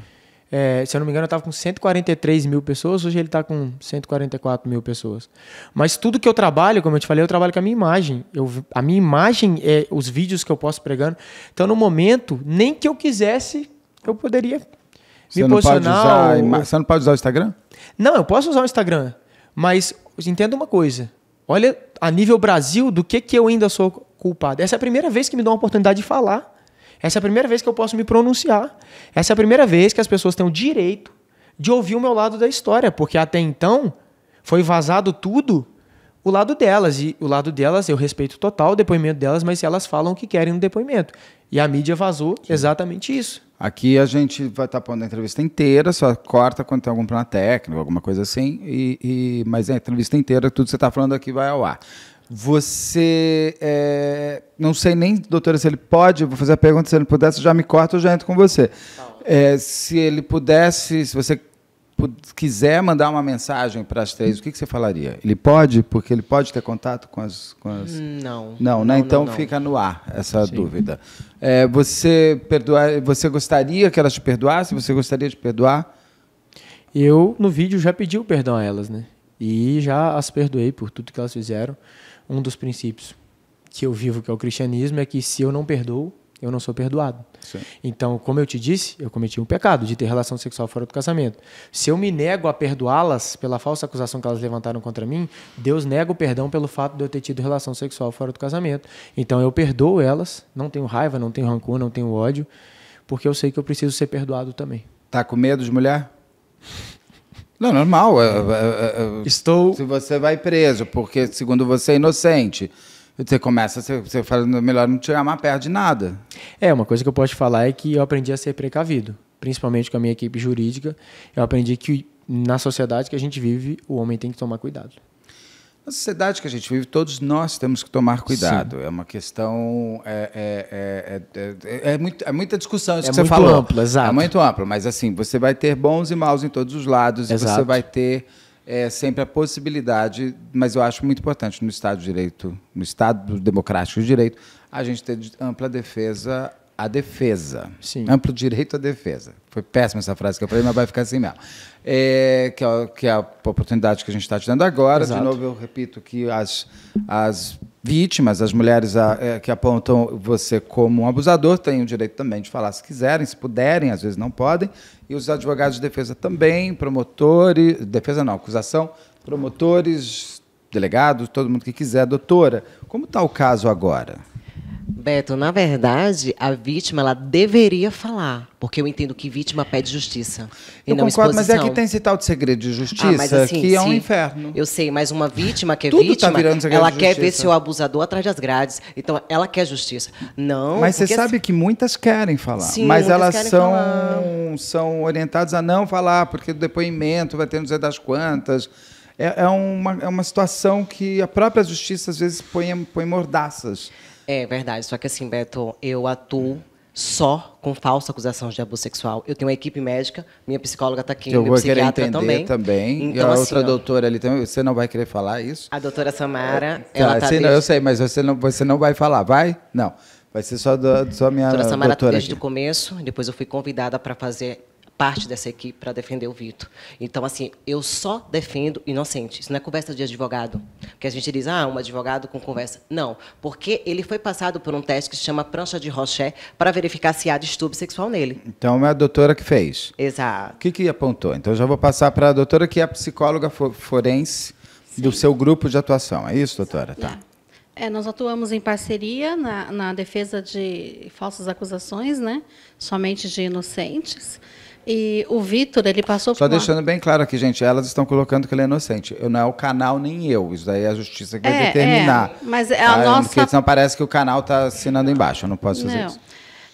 é, se eu não me engano, eu estava com 143 mil pessoas, hoje ele está com 144 mil pessoas. Mas tudo que eu trabalho, como eu te falei, eu trabalho com a minha imagem. Eu, a minha imagem é os vídeos que eu posso pregando. Então, no momento, nem que eu quisesse, eu poderia você me posicionar. usar, você não pode usar o Instagram? Não, eu posso usar o Instagram. Mas entenda uma coisa. Olha, a nível Brasil, do que, que eu ainda sou culpado. Essa é a primeira vez que me dão a oportunidade de falar essa é a primeira vez que eu posso me pronunciar. Essa é a primeira vez que as pessoas têm o direito de ouvir o meu lado da história, porque até então foi vazado tudo o lado delas. E o lado delas, eu respeito total o depoimento delas, mas elas falam o que querem no depoimento. E a mídia vazou Sim. exatamente isso. Aqui a gente vai estar tá pondo a entrevista inteira, só corta quando tem algum problema técnico, alguma coisa assim, e, e mas a entrevista inteira, tudo que você está falando aqui vai ao ar. Você. É, não sei nem, doutora, se ele pode, vou fazer a pergunta, se ele pudesse, já me corta, eu já entro com você. É, se ele pudesse, se você quiser mandar uma mensagem para as três, o que, que, você falaria? Ele pode? Porque ele pode ter contato com as. Com as... Hum, não, não. Né? Não, Então não, fica no ar essa Sim. dúvida. É, você, perdoa? você gostaria que elas te perdoassem? Você gostaria de perdoar? Eu, no vídeo, já pedi o perdão a elas, né? E já as perdoei por tudo que elas fizeram um dos princípios que eu vivo, que é o cristianismo, é que se eu não perdoo, eu não sou perdoado. Sim. Então, como eu te disse, eu cometi um pecado de ter relação sexual fora do casamento. Se eu me nego a perdoá-las pela falsa acusação que elas levantaram contra mim, Deus nega o perdão pelo fato de eu ter tido relação sexual fora do casamento. Então, eu perdoo elas, não tenho raiva, não tenho rancor, não tenho ódio, porque eu sei que eu preciso ser perdoado também. Tá com medo de mulher? Não, normal. É é, é, é, Estou. Se você vai preso, porque segundo você é inocente. Você começa, você, você fala, melhor não tirar uma pé de nada. É, uma coisa que eu posso te falar é que eu aprendi a ser precavido, principalmente com a minha equipe jurídica. Eu aprendi que na sociedade que a gente vive, o homem tem que tomar cuidado. Na sociedade que a gente vive, todos nós temos que tomar cuidado. Sim. É uma questão. É, é, é, é, muito, é muita discussão, isso é que você falou. É muito ampla, exato. É muito ampla, mas assim, você vai ter bons e maus em todos os lados, exato. e você vai ter é, sempre a possibilidade, mas eu acho muito importante no Estado de Direito, no Estado democrático de direito, a gente ter ampla defesa a defesa. Sim. Amplo direito à defesa. Foi péssima essa frase que eu falei, mas vai ficar assim mesmo. É, que, é, que é a oportunidade que a gente está te dando agora. Exato. De novo, eu repito que as, as vítimas, as mulheres a, é, que apontam você como um abusador, têm o direito também de falar se quiserem, se puderem, às vezes não podem. E os advogados de defesa também, promotores. Defesa não, acusação, promotores, delegados, todo mundo que quiser. Doutora, como está o caso agora? Beto, na verdade, a vítima ela deveria falar, porque eu entendo que vítima pede justiça. E eu não concordo, exposição. mas é que tem esse tal de segredo de ah, justiça, ah, assim, que é um inferno. Eu sei, mas uma vítima que é Tudo tá vítima, tá virando segredo ela de quer ver seu abusador atrás das grades. Então, ela quer justiça. Não. Mas você sabe assim... que muitas querem falar, Sim, mas elas são, falar. são orientadas a não falar, porque o depoimento vai ter não sei das quantas. É, é, uma, é uma situação que a própria justiça às vezes põe, põe mordaças. É verdade, só que assim, Beto, eu atuo só com falsa acusação de abuso sexual. Eu tenho uma equipe médica, minha psicóloga está aqui, eu vou psiquiatra também. também. Então, e a assim, outra ó, doutora ali também, você não vai querer falar isso? A doutora Samara, é, tá, tá sim, desde... Eu sei, mas você não, você não vai falar, vai? Não. Vai ser só, a só minha doutora Samara doutora desde o começo, depois eu fui convidada para fazer parte dessa equipe para defender o Vitor. Então, assim, eu só defendo inocente. Isso não é conversa de advogado. Porque a gente diz, ah, um advogado com conversa. Não, porque ele foi passado por um teste que se chama prancha de Rocher para verificar se há distúrbio sexual nele. Então, é a doutora que fez. Exato. O que, que apontou? Então, já vou passar para a doutora, que é a psicóloga forense Sim. do seu grupo de atuação. É isso, doutora? Exato. Tá. É. é, nós atuamos em parceria na, na defesa de falsas acusações, né? somente de inocentes. E o Vitor, ele passou Só por. Só deixando bem claro aqui, gente, elas estão colocando que ele é inocente. Eu, não é o canal nem eu. Isso daí é a justiça que vai é, é, determinar. É, mas é a tá? nossa. Porque senão parece que o canal está assinando embaixo. Eu não posso fazer não. isso.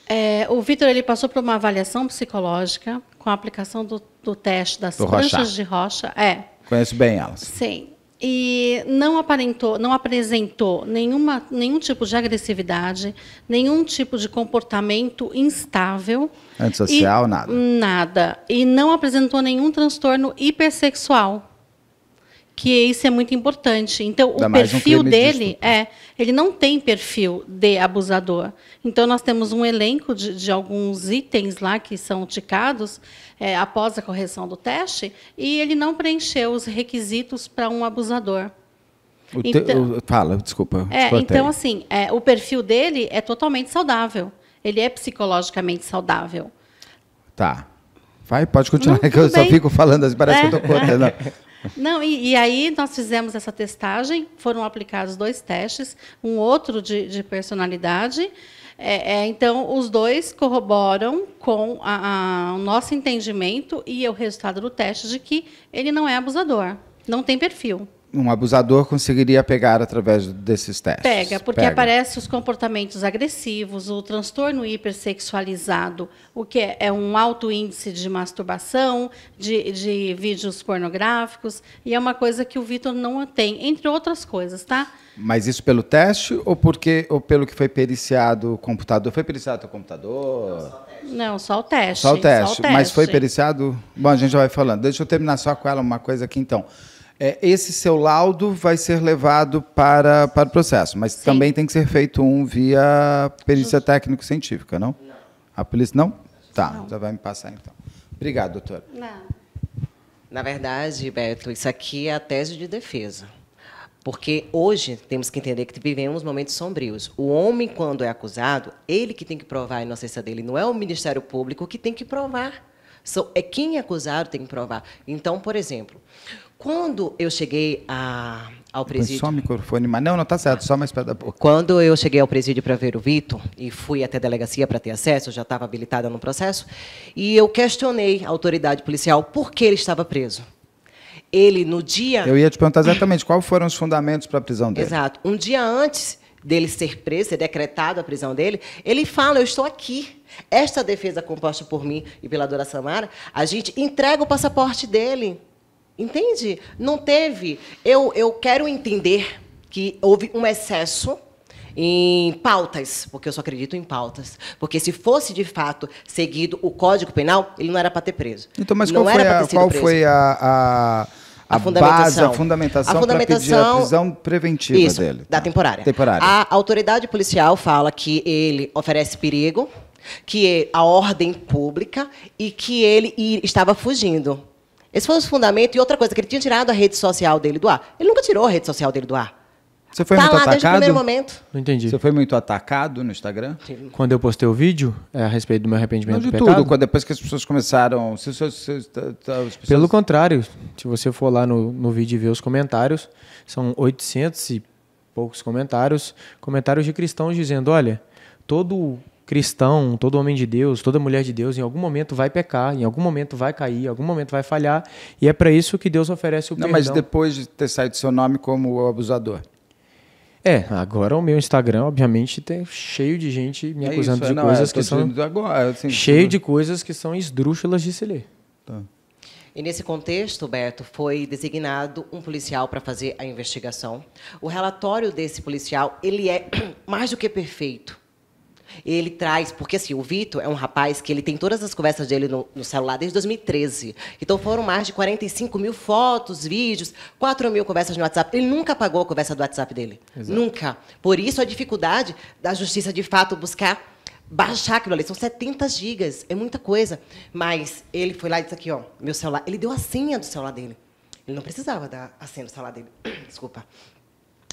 É, o Vitor ele passou por uma avaliação psicológica com a aplicação do, do teste das do pranchas de rocha. É. Conheço bem elas. Sim e não aparentou, não apresentou nenhuma, nenhum tipo de agressividade, nenhum tipo de comportamento instável. Antissocial, e, nada. Nada. E não apresentou nenhum transtorno hipersexual que isso é muito importante. Então, Dá o perfil um dele de é, ele não tem perfil de abusador. Então, nós temos um elenco de, de alguns itens lá que são ticados é, após a correção do teste, e ele não preencheu os requisitos para um abusador. O então, o, fala, desculpa. É, então, assim, é, o perfil dele é totalmente saudável. Ele é psicologicamente saudável. Tá. Vai, pode continuar, não, que eu bem. só fico falando, parece é, que eu estou é. contando. *laughs* Não, e, e, aí nós fizemos essa testagem, foram aplicados dois testes, um outro de, de personalidade. É, é, então, os dois corroboram com a, a, o nosso entendimento e o resultado do teste de que ele não é abusador, não tem perfil um abusador conseguiria pegar através desses testes. Pega, porque Pega. os comportamentos agressivos, o transtorno hipersexualizado, o que é, é um alto índice de masturbação, de, de, vídeos pornográficos, e é uma coisa que o Vitor não tem, entre outras coisas, tá? Mas isso pelo teste ou porque ou pelo que foi periciado o computador? Foi periciado o computador? Não, só o teste. Só o teste. Só o teste. Mas foi periciado? Bom, a gente já vai falando. Deixa eu terminar só com ela uma coisa aqui então é, esse seu laudo vai ser levado para, para o processo, mas Sim. também tem que ser feito um via perícia técnico-científica, não? não? A polícia não? Tá, não. já vai me passar então. Obrigado, doutora. Não. Na verdade, Beto, isso aqui é a tese de defesa. Porque hoje temos que entender que vivemos momentos sombrios. O homem, quando é acusado, ele que tem que provar a inocência dele, não é o Ministério Público que tem que provar. é quem é acusado tem que provar. Então, por exemplo, quando eu cheguei a, ao presídio. só o microfone, mas não, não está certo, só mais perto da boca. Quando eu cheguei ao presídio para ver o Vitor e fui até a delegacia para ter acesso, já estava habilitada no processo, e eu questionei a autoridade policial por que ele estava preso. Ele, no dia. Eu ia te perguntar exatamente quais foram os fundamentos para a prisão dele. Exato. Um dia antes dele ser preso, ser decretado a prisão dele, ele fala: Eu estou aqui. Esta defesa composta por mim e pela Dora Samara, a gente entrega o passaporte dele. Entende? Não teve. Eu, eu quero entender que houve um excesso em pautas, porque eu só acredito em pautas. Porque se fosse de fato seguido o Código Penal, ele não era para ter preso. Então, mas não qual foi a, qual preso. foi a, a a, fundamentação. base, a fundamentação, a fundamentação a prisão preventiva isso, dele. Da tá. temporária. temporária. A autoridade policial fala que ele oferece perigo, que a ordem pública e que ele estava fugindo. Esse foi o fundamento. E outra coisa, que ele tinha tirado a rede social dele do ar. Ele nunca tirou a rede social dele do ar. Você foi tá muito lá atacado? desde o primeiro momento. Não entendi. Você foi muito atacado no Instagram? Sim. Quando eu postei o vídeo é, a respeito do meu arrependimento Não, de do pecado? tudo, quando, depois que as pessoas começaram... Se, se, se, pessoas... Pelo contrário, se você for lá no, no vídeo e ver os comentários, são 800 e poucos comentários, comentários de cristãos dizendo, olha, todo cristão, todo homem de Deus, toda mulher de Deus, em algum momento vai pecar, em algum momento vai cair, em algum momento vai falhar, e é para isso que Deus oferece o Não, perdão. Mas depois de ter saído seu nome como abusador. É, agora o meu Instagram, obviamente, tá cheio de gente me é acusando isso, de é, coisas é, que são. Agora, assim, cheio de coisas que são esdrúxulas de se ler. Tá. E nesse contexto, Beto, foi designado um policial para fazer a investigação. O relatório desse policial, ele é *clears throat* mais do que perfeito ele traz, porque assim, o Vitor é um rapaz que ele tem todas as conversas dele no, no, celular desde 2013. Então foram mais de 45 mil fotos, vídeos, 4 mil conversas no WhatsApp. Ele nunca pagou a conversa do WhatsApp dele. Exato. Nunca. Por isso a dificuldade da justiça de fato buscar baixar aquilo ali. São 70 gigas, é muita coisa. Mas ele foi lá e disse aqui, ó, meu celular. Ele deu a senha do celular dele. Ele não precisava dar a senha do celular dele. *clears throat* Desculpa.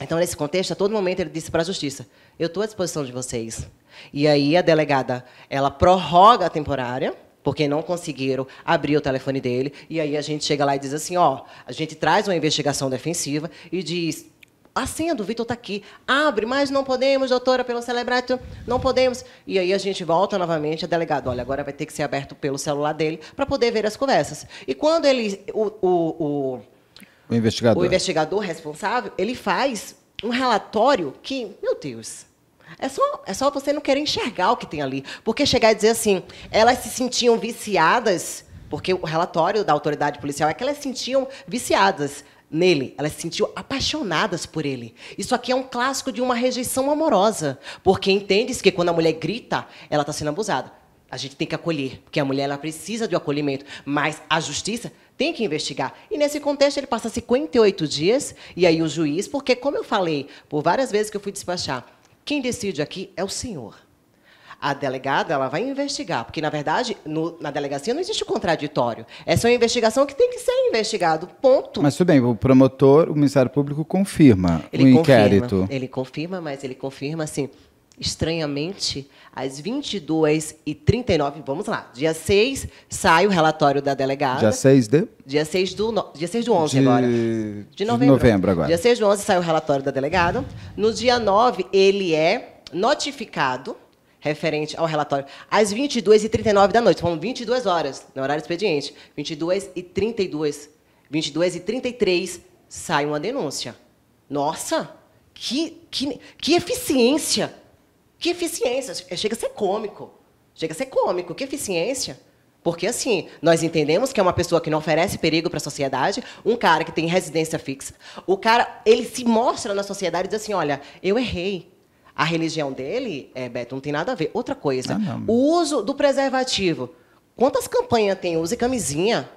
Então, nesse contexto, a todo momento ele disse para a justiça: Eu estou à disposição de vocês. E aí a delegada ela prorroga a temporária, porque não conseguiram abrir o telefone dele. E aí a gente chega lá e diz assim: Ó, a gente traz uma investigação defensiva e diz: a senha do Vitor está aqui. Abre, mas não podemos, doutora, pelo celebrato, não podemos. E aí a gente volta novamente, a delegado, olha, agora vai ter que ser aberto pelo celular dele para poder ver as conversas. E quando ele, o, o, o o investigador. o investigador responsável, ele faz um relatório que, meu Deus, é só, é só você não querer enxergar o que tem ali. Porque chegar e dizer assim, elas se sentiam viciadas, porque o relatório da autoridade policial é que elas se sentiam viciadas nele, elas se sentiam apaixonadas por ele. Isso aqui é um clássico de uma rejeição amorosa, porque entende-se que quando a mulher grita, ela está sendo abusada. A gente tem que acolher, porque a mulher ela precisa do acolhimento, mas a justiça tem que investigar. E nesse contexto ele passa 58 dias e aí o juiz, porque como eu falei por várias vezes que eu fui despachar, quem decide aqui é o senhor. A delegada ela vai investigar, porque na verdade no, na delegacia não existe contraditório. Essa é uma investigação que tem que ser investigado, ponto. Mas tudo bem, o promotor, o Ministério Público confirma ele o confirma, inquérito. Ele confirma, mas ele confirma assim estranhamente, às 22h39, vamos lá, dia 6, sai o relatório da delegada. Dia 6 de? Dia 6 do, no, dia 6 do 11 de, agora. De novembro. De novembro agora. Dia 6 do 11 sai o relatório da delegada. No dia 9, ele é notificado referente ao relatório, às 22h39 da noite, são 22 horas, no horário expediente, 22h32, 22h33, sai uma denúncia. Nossa, que, que, que eficiência que eficiência! Chega a ser cômico. Chega a ser cômico. Que eficiência! Porque, assim, nós entendemos que é uma pessoa que não oferece perigo para a sociedade, um cara que tem residência fixa. O cara, ele se mostra na sociedade e diz assim: olha, eu errei. A religião dele, é, Beto, não tem nada a ver. Outra coisa, ah, o uso do preservativo. Quantas campanhas tem? Use camisinha.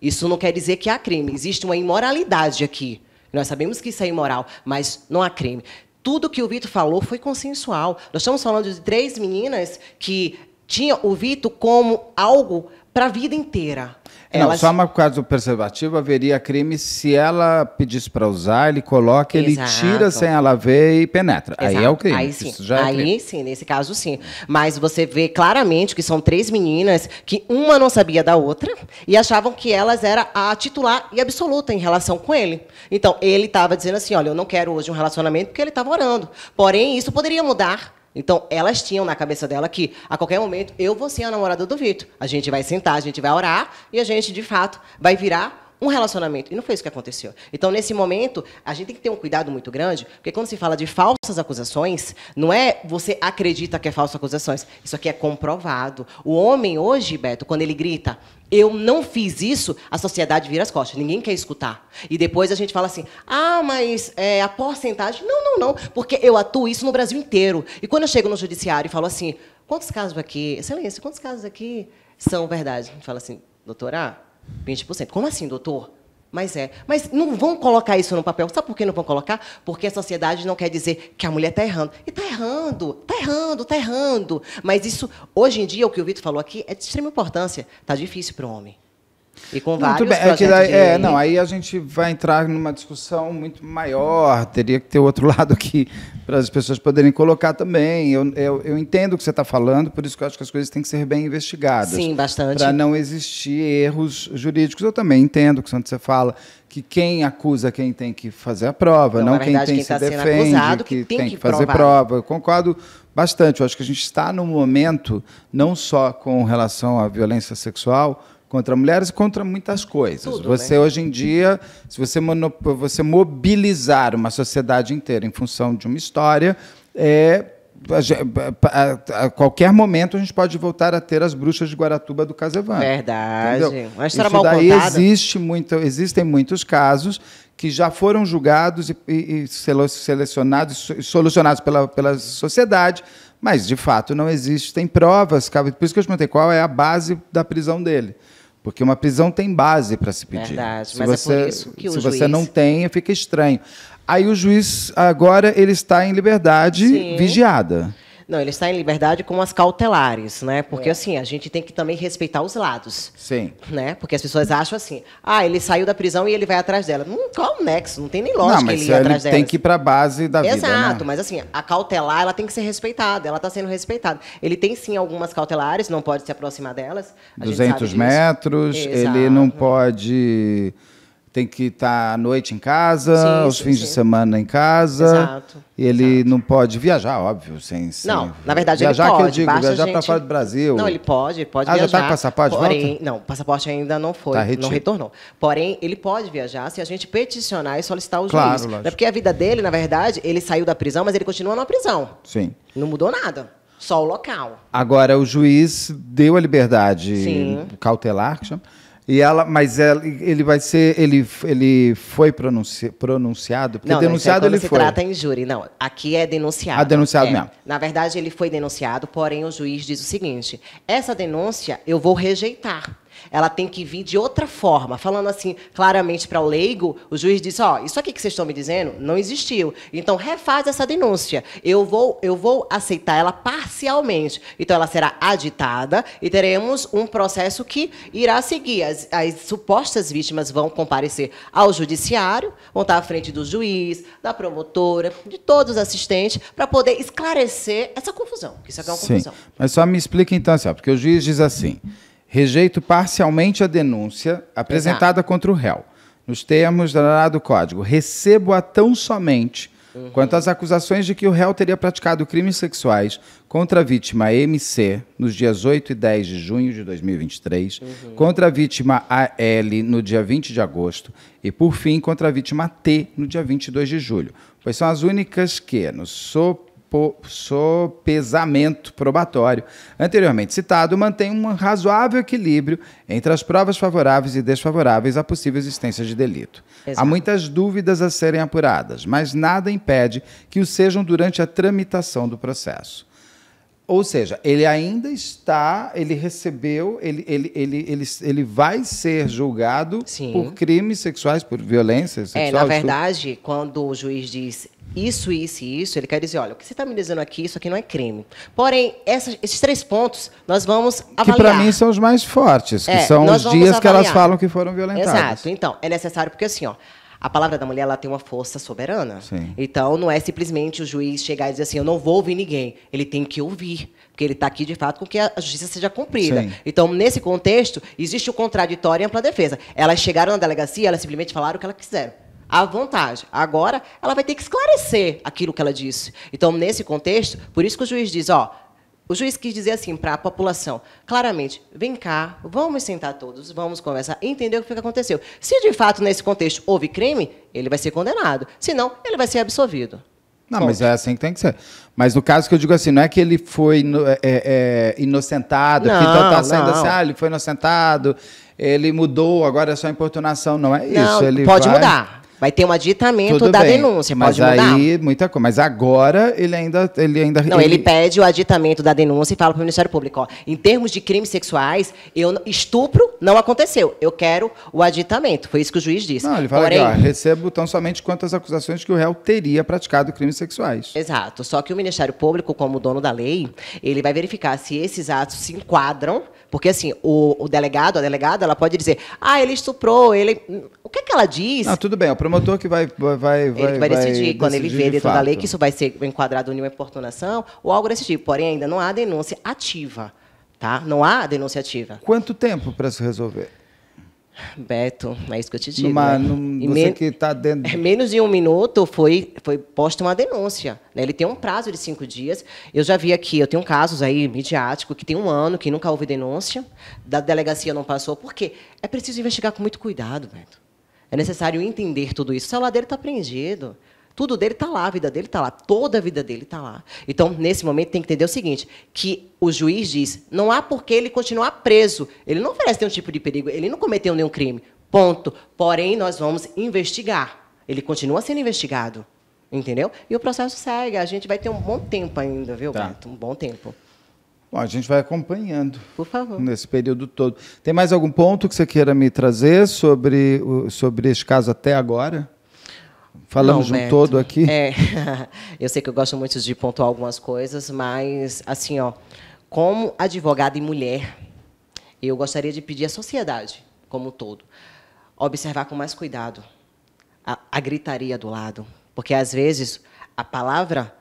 Isso não quer dizer que há crime. Existe uma imoralidade aqui. Nós sabemos que isso é imoral, mas não há crime. Tudo que o Vitor falou foi consensual. Nós estamos falando de três meninas que tinham o Vitor como algo para a vida inteira. Elas... É, não, só uma causa do preservativo haveria crime se ela pedisse para usar, ele coloca, ele Exato. tira sem ela ver e penetra. Exato. Aí é o crime. Aí sim. Isso já é Aí crime. sim, nesse caso sim. Mas você vê claramente que são três meninas que uma não sabia da outra e achavam que elas era a titular e absoluta em relação com ele. Então, ele estava dizendo assim, olha, eu não quero hoje um relacionamento porque ele estava orando. Porém, isso poderia mudar então, elas tinham na cabeça dela que, a qualquer momento, eu vou ser a namorada do Vitor. A gente vai sentar, a gente vai orar e a gente, de fato, vai virar um relacionamento. E não foi isso que aconteceu. Então, nesse momento, a gente tem que ter um cuidado muito grande, porque quando se fala de falsas acusações, não é você acredita que é falsa acusações. Isso aqui é comprovado. O homem hoje, Beto, quando ele grita, eu não fiz isso, a sociedade vira as costas. Ninguém quer escutar. E depois a gente fala assim, ah, mas é, a porcentagem. Não, não, não. Porque eu atuo isso no Brasil inteiro. E quando eu chego no judiciário e falo assim, quantos casos aqui, excelência, quantos casos aqui são verdade? A gente fala assim, doutora, 20%. Como assim, doutor? Mas é. Mas não vão colocar isso no papel. Sabe por que não vão colocar? Porque a sociedade não quer dizer que a mulher está errando. E está errando, está errando, está errando. Mas isso, hoje em dia, o que o Vitor falou aqui, é de extrema importância. Está difícil para o homem. E com vários não, vários projetos é, que, é, não, aí a gente vai entrar numa discussão muito maior, teria que ter outro *laughs* lado aqui para as pessoas poderem colocar também. Eu, eu, eu entendo o que você está falando, por isso que eu acho que as coisas têm que ser bem investigadas. Sim, bastante. Para não existir erros jurídicos. Eu também entendo o que você tá fala, que quem acusa quem tem que fazer a prova, então, não quem tem quem se tá defende, acusado, que, que, tem que, que fazer prova. Eu concordo bastante. Eu acho que a gente está num momento, não só com relação à violência sexual, contra mulheres, e contra muitas coisas. Tudo, né? você né? hoje em dia, se você, você mobilizar uma sociedade inteira em função de uma história, é, a, qualquer momento a gente pode voltar a ter as bruxas de Guaratuba do Casevante. Verdade. Uma história Isso mal daí contada. Existe muito, existem muitos casos que já foram julgados e, e, e selecionados e solucionados pela, pela sociedade, mas de fato não existem provas. Por isso que eu te perguntei qual é a base da prisão dele. Porque uma prisão tem base para se pedir. Verdade, se mas você, é por isso que o Se juiz... você não tem, fica estranho. Aí o juiz, agora, ele está em liberdade Sim. vigiada. Não, ele está em liberdade com as cautelares, né? Porque é. assim, a gente tem que também respeitar os lados. Sim. Né? Porque as pessoas acham assim: "Ah, ele saiu da prisão e ele vai atrás dela". Não, qual o nexo? Não tem nem lógica não, mas ele ir atrás dela. tem que ir para a base da Exato, vida, Exato, né? mas assim, a cautelar, ela tem que ser respeitada, ela está sendo respeitada. Ele tem sim algumas cautelares, não pode se aproximar delas. 200 metros, Exato. ele não pode tem que estar à noite em casa, sim, os sim, fins sim. de semana em casa. Exato. Ele exato. não pode viajar, óbvio, sem. sem não, na verdade viajar, ele pode. Que eu digo, viajar gente... para fora do Brasil. Não, ele pode, pode ah, tá viajar. já está com passaporte? Porém, volta? não, passaporte ainda não foi, tá não retornou. Porém, ele pode viajar se a gente peticionar e solicitar o claro, juiz. Lógico. É porque a vida dele, na verdade, ele saiu da prisão, mas ele continua na prisão. Sim. Não mudou nada. Só o local. Agora, o juiz deu a liberdade Sim. cautelar, que chama e ela, mas ela, é, ele vai ser, ele, ele foi pronunci, pronunciado, porque não, denunciado não, é ele se foi. trata em júri, não. Aqui é denunciado. Ah, denunciado é. mesmo. Na verdade, ele foi denunciado, porém o juiz diz o seguinte: essa denúncia eu vou rejeitar ela tem que vir de outra forma. Falando assim, claramente para o leigo, o juiz disse: ó, oh, isso aqui que vocês estão me dizendo não existiu. Então refaz essa denúncia. Eu vou, eu vou aceitar ela parcialmente. Então ela será aditada e teremos um processo que irá seguir. As, as supostas vítimas vão comparecer ao judiciário, vão estar à frente do juiz, da promotora, de todos os assistentes, para poder esclarecer essa confusão. isso aqui é uma Sim. confusão. Mas só me explica então assim, porque o juiz diz assim. Rejeito parcialmente a denúncia apresentada contra o réu, nos termos do Código. Recebo-a tão somente uhum. quanto às acusações de que o réu teria praticado crimes sexuais contra a vítima MC nos dias 8 e 10 de junho de 2023, uhum. contra a vítima AL no dia 20 de agosto e, por fim, contra a vítima T no dia 22 de julho, pois são as únicas que, no sob sopesamento probatório anteriormente citado mantém um razoável equilíbrio entre as provas favoráveis e desfavoráveis à possível existência de delito. Exato. Há muitas dúvidas a serem apuradas, mas nada impede que o sejam durante a tramitação do processo. Ou seja, ele ainda está, ele recebeu, ele, ele, ele, ele, ele vai ser julgado Sim. por crimes sexuais, por violência sexual. É, na verdade, quando o juiz diz isso, isso e isso, ele quer dizer, olha, o que você está me dizendo aqui, isso aqui não é crime. Porém, esses três pontos nós vamos avaliar. Que para mim são os mais fortes, que é, são os dias avaliar. que elas falam que foram violentadas. Exato. Então, é necessário porque assim, ó, a palavra da mulher ela tem uma força soberana. Sim. Então, não é simplesmente o juiz chegar e dizer assim, eu não vou ouvir ninguém. Ele tem que ouvir, porque ele está aqui de fato com que a justiça seja cumprida. Sim. Então, nesse contexto, existe o contraditório e ampla defesa. Elas chegaram na delegacia, elas simplesmente falaram o que elas quiseram à vontade. Agora, ela vai ter que esclarecer aquilo que ela disse. Então, nesse contexto, por isso que o juiz diz, ó, o juiz quis dizer assim para a população, claramente, vem cá, vamos sentar todos, vamos conversar, entender o que aconteceu. Se de fato nesse contexto houve crime, ele vai ser condenado. Se não, ele vai ser absolvido. Não, mas é assim que tem que ser. Mas no caso que eu digo assim, não é que ele foi é, é, é, inocentado, então tá não, então saindo assim, não. assim, ah, ele foi inocentado, ele mudou, agora é só importunação. Não é isso. Não, ele pode vai... mudar. Vai ter um aditamento Tudo da bem, denúncia, mas pode mudar. Aí, muita coisa. Mas agora ele ainda. Ele ainda não, ele... ele pede o aditamento da denúncia e fala para o Ministério Público: ó, em termos de crimes sexuais, eu, estupro não aconteceu. Eu quero o aditamento. Foi isso que o juiz disse. Não, ele fala Porém, ó, recebo tão somente quantas acusações que o réu teria praticado crimes sexuais. Exato. Só que o Ministério Público, como dono da lei, ele vai verificar se esses atos se enquadram porque, assim, o, o delegado, a delegada, ela pode dizer, ah, ele estuprou, ele... O que é que ela diz? Ah, tudo bem, é o promotor que vai... vai, vai ele vai, vai decidir, quando decidir ele vê de dentro fato. da lei que isso vai ser enquadrado em uma importunação ou algo desse tipo. Porém, ainda não há denúncia ativa, tá? Não há denúncia ativa. Quanto tempo para se resolver? Beto, é isso que eu te digo. Numa, né? num, você que está dentro. *laughs* Menos de um minuto foi, foi posta uma denúncia. Né? Ele tem um prazo de cinco dias. Eu já vi aqui, eu tenho casos aí midiáticos que tem um ano que nunca houve denúncia, da delegacia não passou. Por quê? É preciso investigar com muito cuidado, Beto. É necessário entender tudo isso. O celular dele está apreendido. Tudo dele está lá, a vida dele está lá, toda a vida dele está lá. Então, nesse momento, tem que entender o seguinte: que o juiz diz, não há por que ele continuar preso. Ele não oferece nenhum tipo de perigo, ele não cometeu nenhum crime. Ponto. Porém, nós vamos investigar. Ele continua sendo investigado. Entendeu? E o processo segue. A gente vai ter um bom tempo ainda, viu, tá. Beto? Um bom tempo. Bom, a gente vai acompanhando. Por favor. Nesse período todo. Tem mais algum ponto que você queira me trazer sobre, sobre este caso até agora? Falamos de um todo aqui. É, *laughs* eu sei que eu gosto muito de pontuar algumas coisas, mas assim, ó, como advogada e mulher, eu gostaria de pedir à sociedade como um todo observar com mais cuidado a, a gritaria do lado, porque às vezes a palavra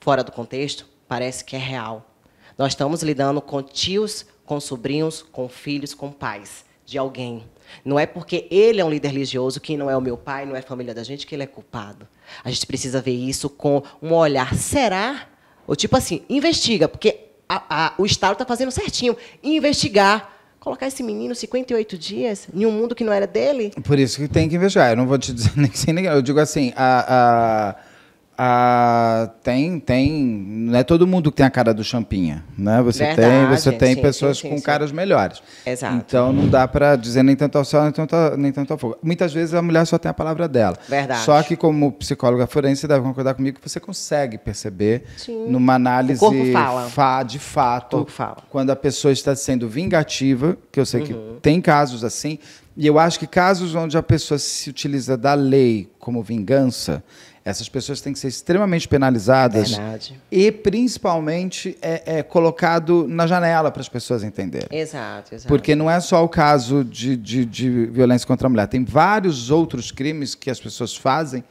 fora do contexto parece que é real. Nós estamos lidando com tios, com sobrinhos, com filhos, com pais de alguém. Não é porque ele é um líder religioso, que não é o meu pai, não é família da gente, que ele é culpado. A gente precisa ver isso com um olhar. Será? Ou tipo assim, investiga, porque a, a, o Estado está fazendo certinho. Investigar. Colocar esse menino 58 dias em um mundo que não era dele? Por isso que tem que investigar. Eu não vou te dizer *laughs* nem sem ninguém. Eu digo assim, a... a ah, tem, tem. Não é todo mundo que tem a cara do Champinha, né? Você Verdade, tem, você tem sim, pessoas sim, sim, com caras melhores. Exato. Então não dá para dizer nem tanto ao sol, nem tanto, ao, nem tanto ao fogo. Muitas vezes a mulher só tem a palavra dela. Verdade. Só que como psicóloga forense, você deve concordar comigo que você consegue perceber numa análise o corpo fala. de fato, o corpo fala. quando a pessoa está sendo vingativa, que eu sei uhum. que tem casos assim, e eu acho que casos onde a pessoa se utiliza da lei como vingança, essas pessoas têm que ser extremamente penalizadas. Verdade. E, principalmente, é, é colocado na janela para as pessoas entenderem. Exato, exato. Porque não é só o caso de, de, de violência contra a mulher. Tem vários outros crimes que as pessoas fazem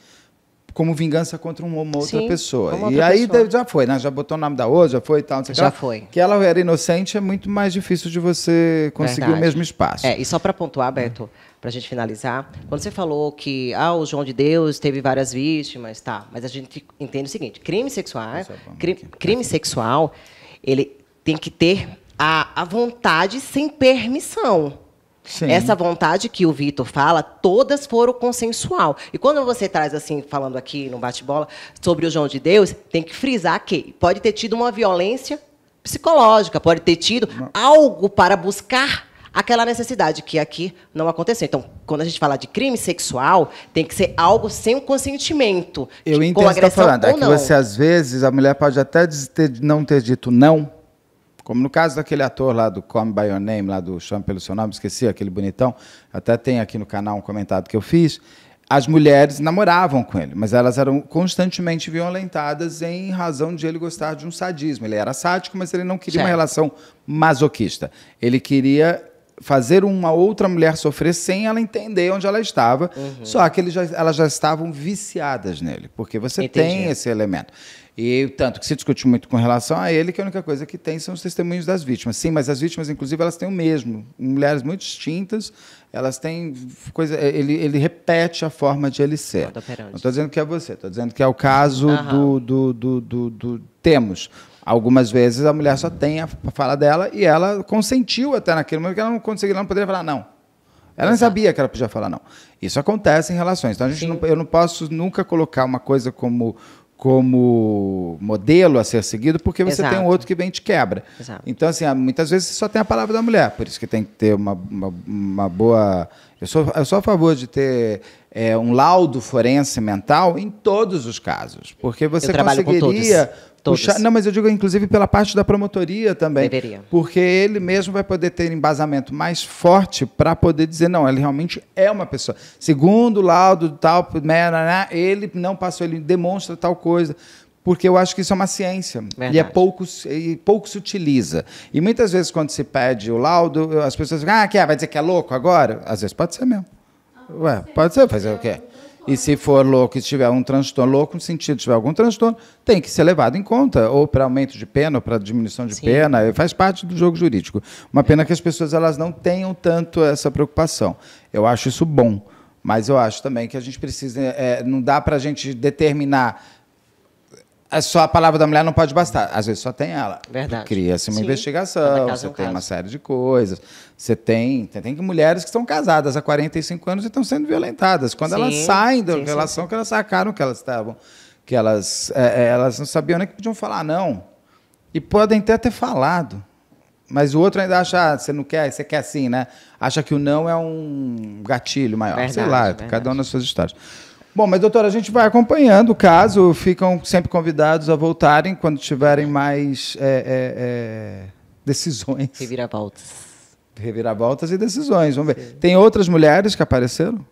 como vingança contra uma outra Sim, pessoa. Outra e aí já foi, né? Já botou o nome da outra, já foi e tal, não sei Já que foi. Que ela era inocente é muito mais difícil de você conseguir Verdade. o mesmo espaço. É, e só para pontuar, Beto, para a gente finalizar. Quando você falou que ah, o João de Deus teve várias vítimas, tá, mas a gente entende o seguinte: crime sexual, é crime, crime sexual, ele tem que ter a, a vontade sem permissão. Sim. Essa vontade que o Vitor fala, todas foram consensual. E quando você traz assim, falando aqui no bate-bola, sobre o João de Deus, tem que frisar que pode ter tido uma violência psicológica, pode ter tido Não. algo para buscar aquela necessidade que aqui não aconteceu. Então, quando a gente fala de crime sexual, tem que ser algo sem o consentimento. Eu entendo o que você está falando. É que você, às vezes, a mulher pode até ter, não ter dito não, como no caso daquele ator lá do Come By Your Name, lá do Chame Pelo Seu Nome, esqueci, aquele bonitão. Até tem aqui no canal um comentário que eu fiz. As mulheres namoravam com ele, mas elas eram constantemente violentadas em razão de ele gostar de um sadismo. Ele era sádico, mas ele não queria certo. uma relação masoquista. Ele queria fazer uma outra mulher sofrer sem ela entender onde ela estava. Uhum. Só que já, elas já estavam viciadas nele, porque você Entendi. tem esse elemento. E tanto que se discute muito com relação a ele, que a única coisa que tem são os testemunhos das vítimas. Sim, mas as vítimas, inclusive, elas têm o mesmo. Mulheres muito distintas, elas têm coisa. Ele, ele repete a forma de ele ser. Não estou dizendo que é você, estou dizendo que é o caso do, do, do, do, do Temos. Algumas vezes a mulher só tem a fala dela e ela consentiu até naquele momento que ela não conseguia, ela não poderia falar não. Ela Exato. não sabia que ela podia falar não. Isso acontece em relações. Então a gente não, eu não posso nunca colocar uma coisa como como modelo a ser seguido, porque você Exato. tem um outro que vem e te quebra. Exato. Então, assim, ah, muitas vezes só tem a palavra da mulher, por isso que tem que ter uma, uma, uma boa. Eu sou, eu sou a favor de ter é, um laudo forense mental em todos os casos, porque você conseguiria Puxar, não, mas eu digo inclusive pela parte da promotoria também. Deveria. Porque ele mesmo vai poder ter embasamento mais forte para poder dizer, não, ele realmente é uma pessoa. Segundo o laudo tal, ele não passou, ele demonstra tal coisa porque eu acho que isso é uma ciência Verdade. e é pouco, e pouco se utiliza. E muitas vezes, quando se pede o laudo, as pessoas ficam, ah, que é? vai dizer que é louco agora? Às vezes pode ser mesmo. Ah, Ué, pode ser, fazer o quê? E se for louco e tiver um transtorno, louco no sentido de tiver algum transtorno, tem que ser levado em conta, ou para aumento de pena, ou para diminuição de Sim. pena, eh, faz parte do jogo jurídico. Uma é. pena que as pessoas elas não tenham tanto essa preocupação. Eu acho isso bom, mas eu acho também que a gente precisa, é, não dá para a gente determinar só a palavra da mulher não pode bastar. Às vezes só tem ela. Verdade. Cria-se uma Sim. investigação, você é um tem caso. uma série de coisas. Você tem, tem, tem mulheres que estão casadas há 45 anos e estão sendo violentadas. Quando sim. elas saem da sim, relação, sim. que elas sacaram que elas estavam, que elas, é, é, elas não sabiam nem que podiam falar não. E podem até ter falado. Mas o outro ainda acha, ah, você não quer, você quer assim, né? Acha que o não é um gatilho maior. Verdade, Sei lá, verdade. cada um nas suas histórias. Bom, mas doutora, a gente vai acompanhando o caso, ficam sempre convidados a voltarem quando tiverem mais é, é, é, decisões. Reviravoltas. Reviravoltas e decisões, vamos ver. Sim. Tem outras mulheres que apareceram?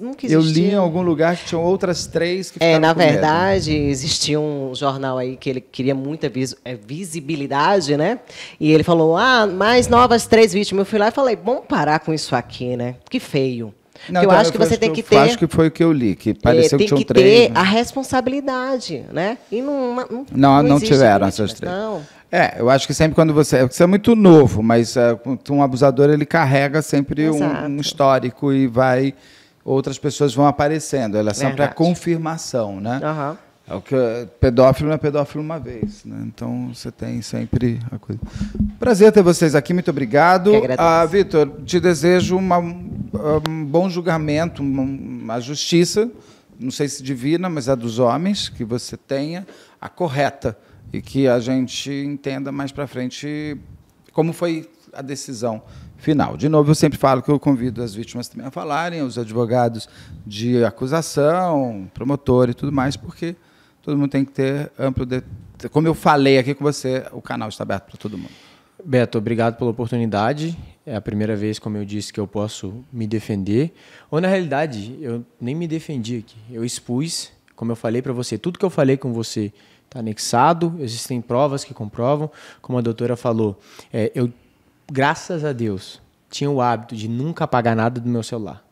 nunca existiu. Eu li em algum lugar que tinham outras três que É, na verdade, medo. existia um jornal aí que ele queria muita é, visibilidade, né? E ele falou: ah, mais novas três vítimas. Eu fui lá e falei: vamos parar com isso aqui, né? Que feio. Não, eu então, acho que você tem que ter. Acho que foi o que eu li, que é, pareceu é, que tinham três. Tem que ter né? a responsabilidade, né? E não. Não, não, não, não tiveram política, essas três. Não. É, eu acho que sempre quando você. Você é muito novo, mas uh, um abusador ele carrega sempre um, um, histórico e vai. Outras pessoas vão aparecendo. Ela é sempre é a confirmação, né? Uhum. É o que pedófilo não é pedófilo uma vez, né? Então você tem sempre a coisa. Prazer ter vocês aqui, muito obrigado. Ah, Vitor, te desejo uma, um bom julgamento, uma justiça, não sei se divina, mas a dos homens, que você tenha a correta e que a gente entenda mais para frente como foi a decisão final. De novo, eu sempre falo que eu convido as vítimas também a falarem, os advogados de acusação, promotor e tudo mais, porque todo mundo tem que ter amplo. De... Como eu falei aqui com você, o canal está aberto para todo mundo. Beto, obrigado pela oportunidade. É a primeira vez, como eu disse, que eu posso me defender. Ou na realidade, eu nem me defendi aqui. Eu expus, como eu falei para você, tudo que eu falei com você está anexado. Existem provas que comprovam. Como a doutora falou, é, eu, graças a Deus, tinha o hábito de nunca apagar nada do meu celular.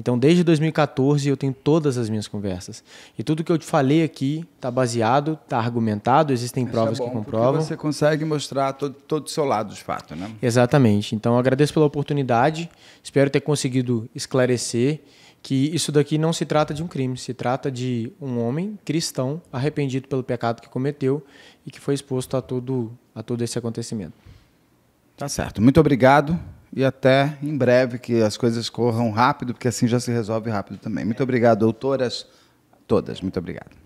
Então, desde 2014 eu tenho todas as minhas conversas. E tudo que eu te falei aqui está baseado, está argumentado, existem Isso é provas é que comprovam. Você consegue mostrar todo, todo o seu lado de fato, né? Exatamente. Então, agradeço pela oportunidade, espero ter conseguido esclarecer que isso daqui não se trata de um crime, se trata de um homem cristão arrependido pelo pecado que cometeu e que foi exposto a todo, a todo esse acontecimento. Tá certo. Muito obrigado e até em breve que as coisas corram rápido, porque assim já se resolve rápido também. Muito obrigado, doutoras todas. Muito obrigado.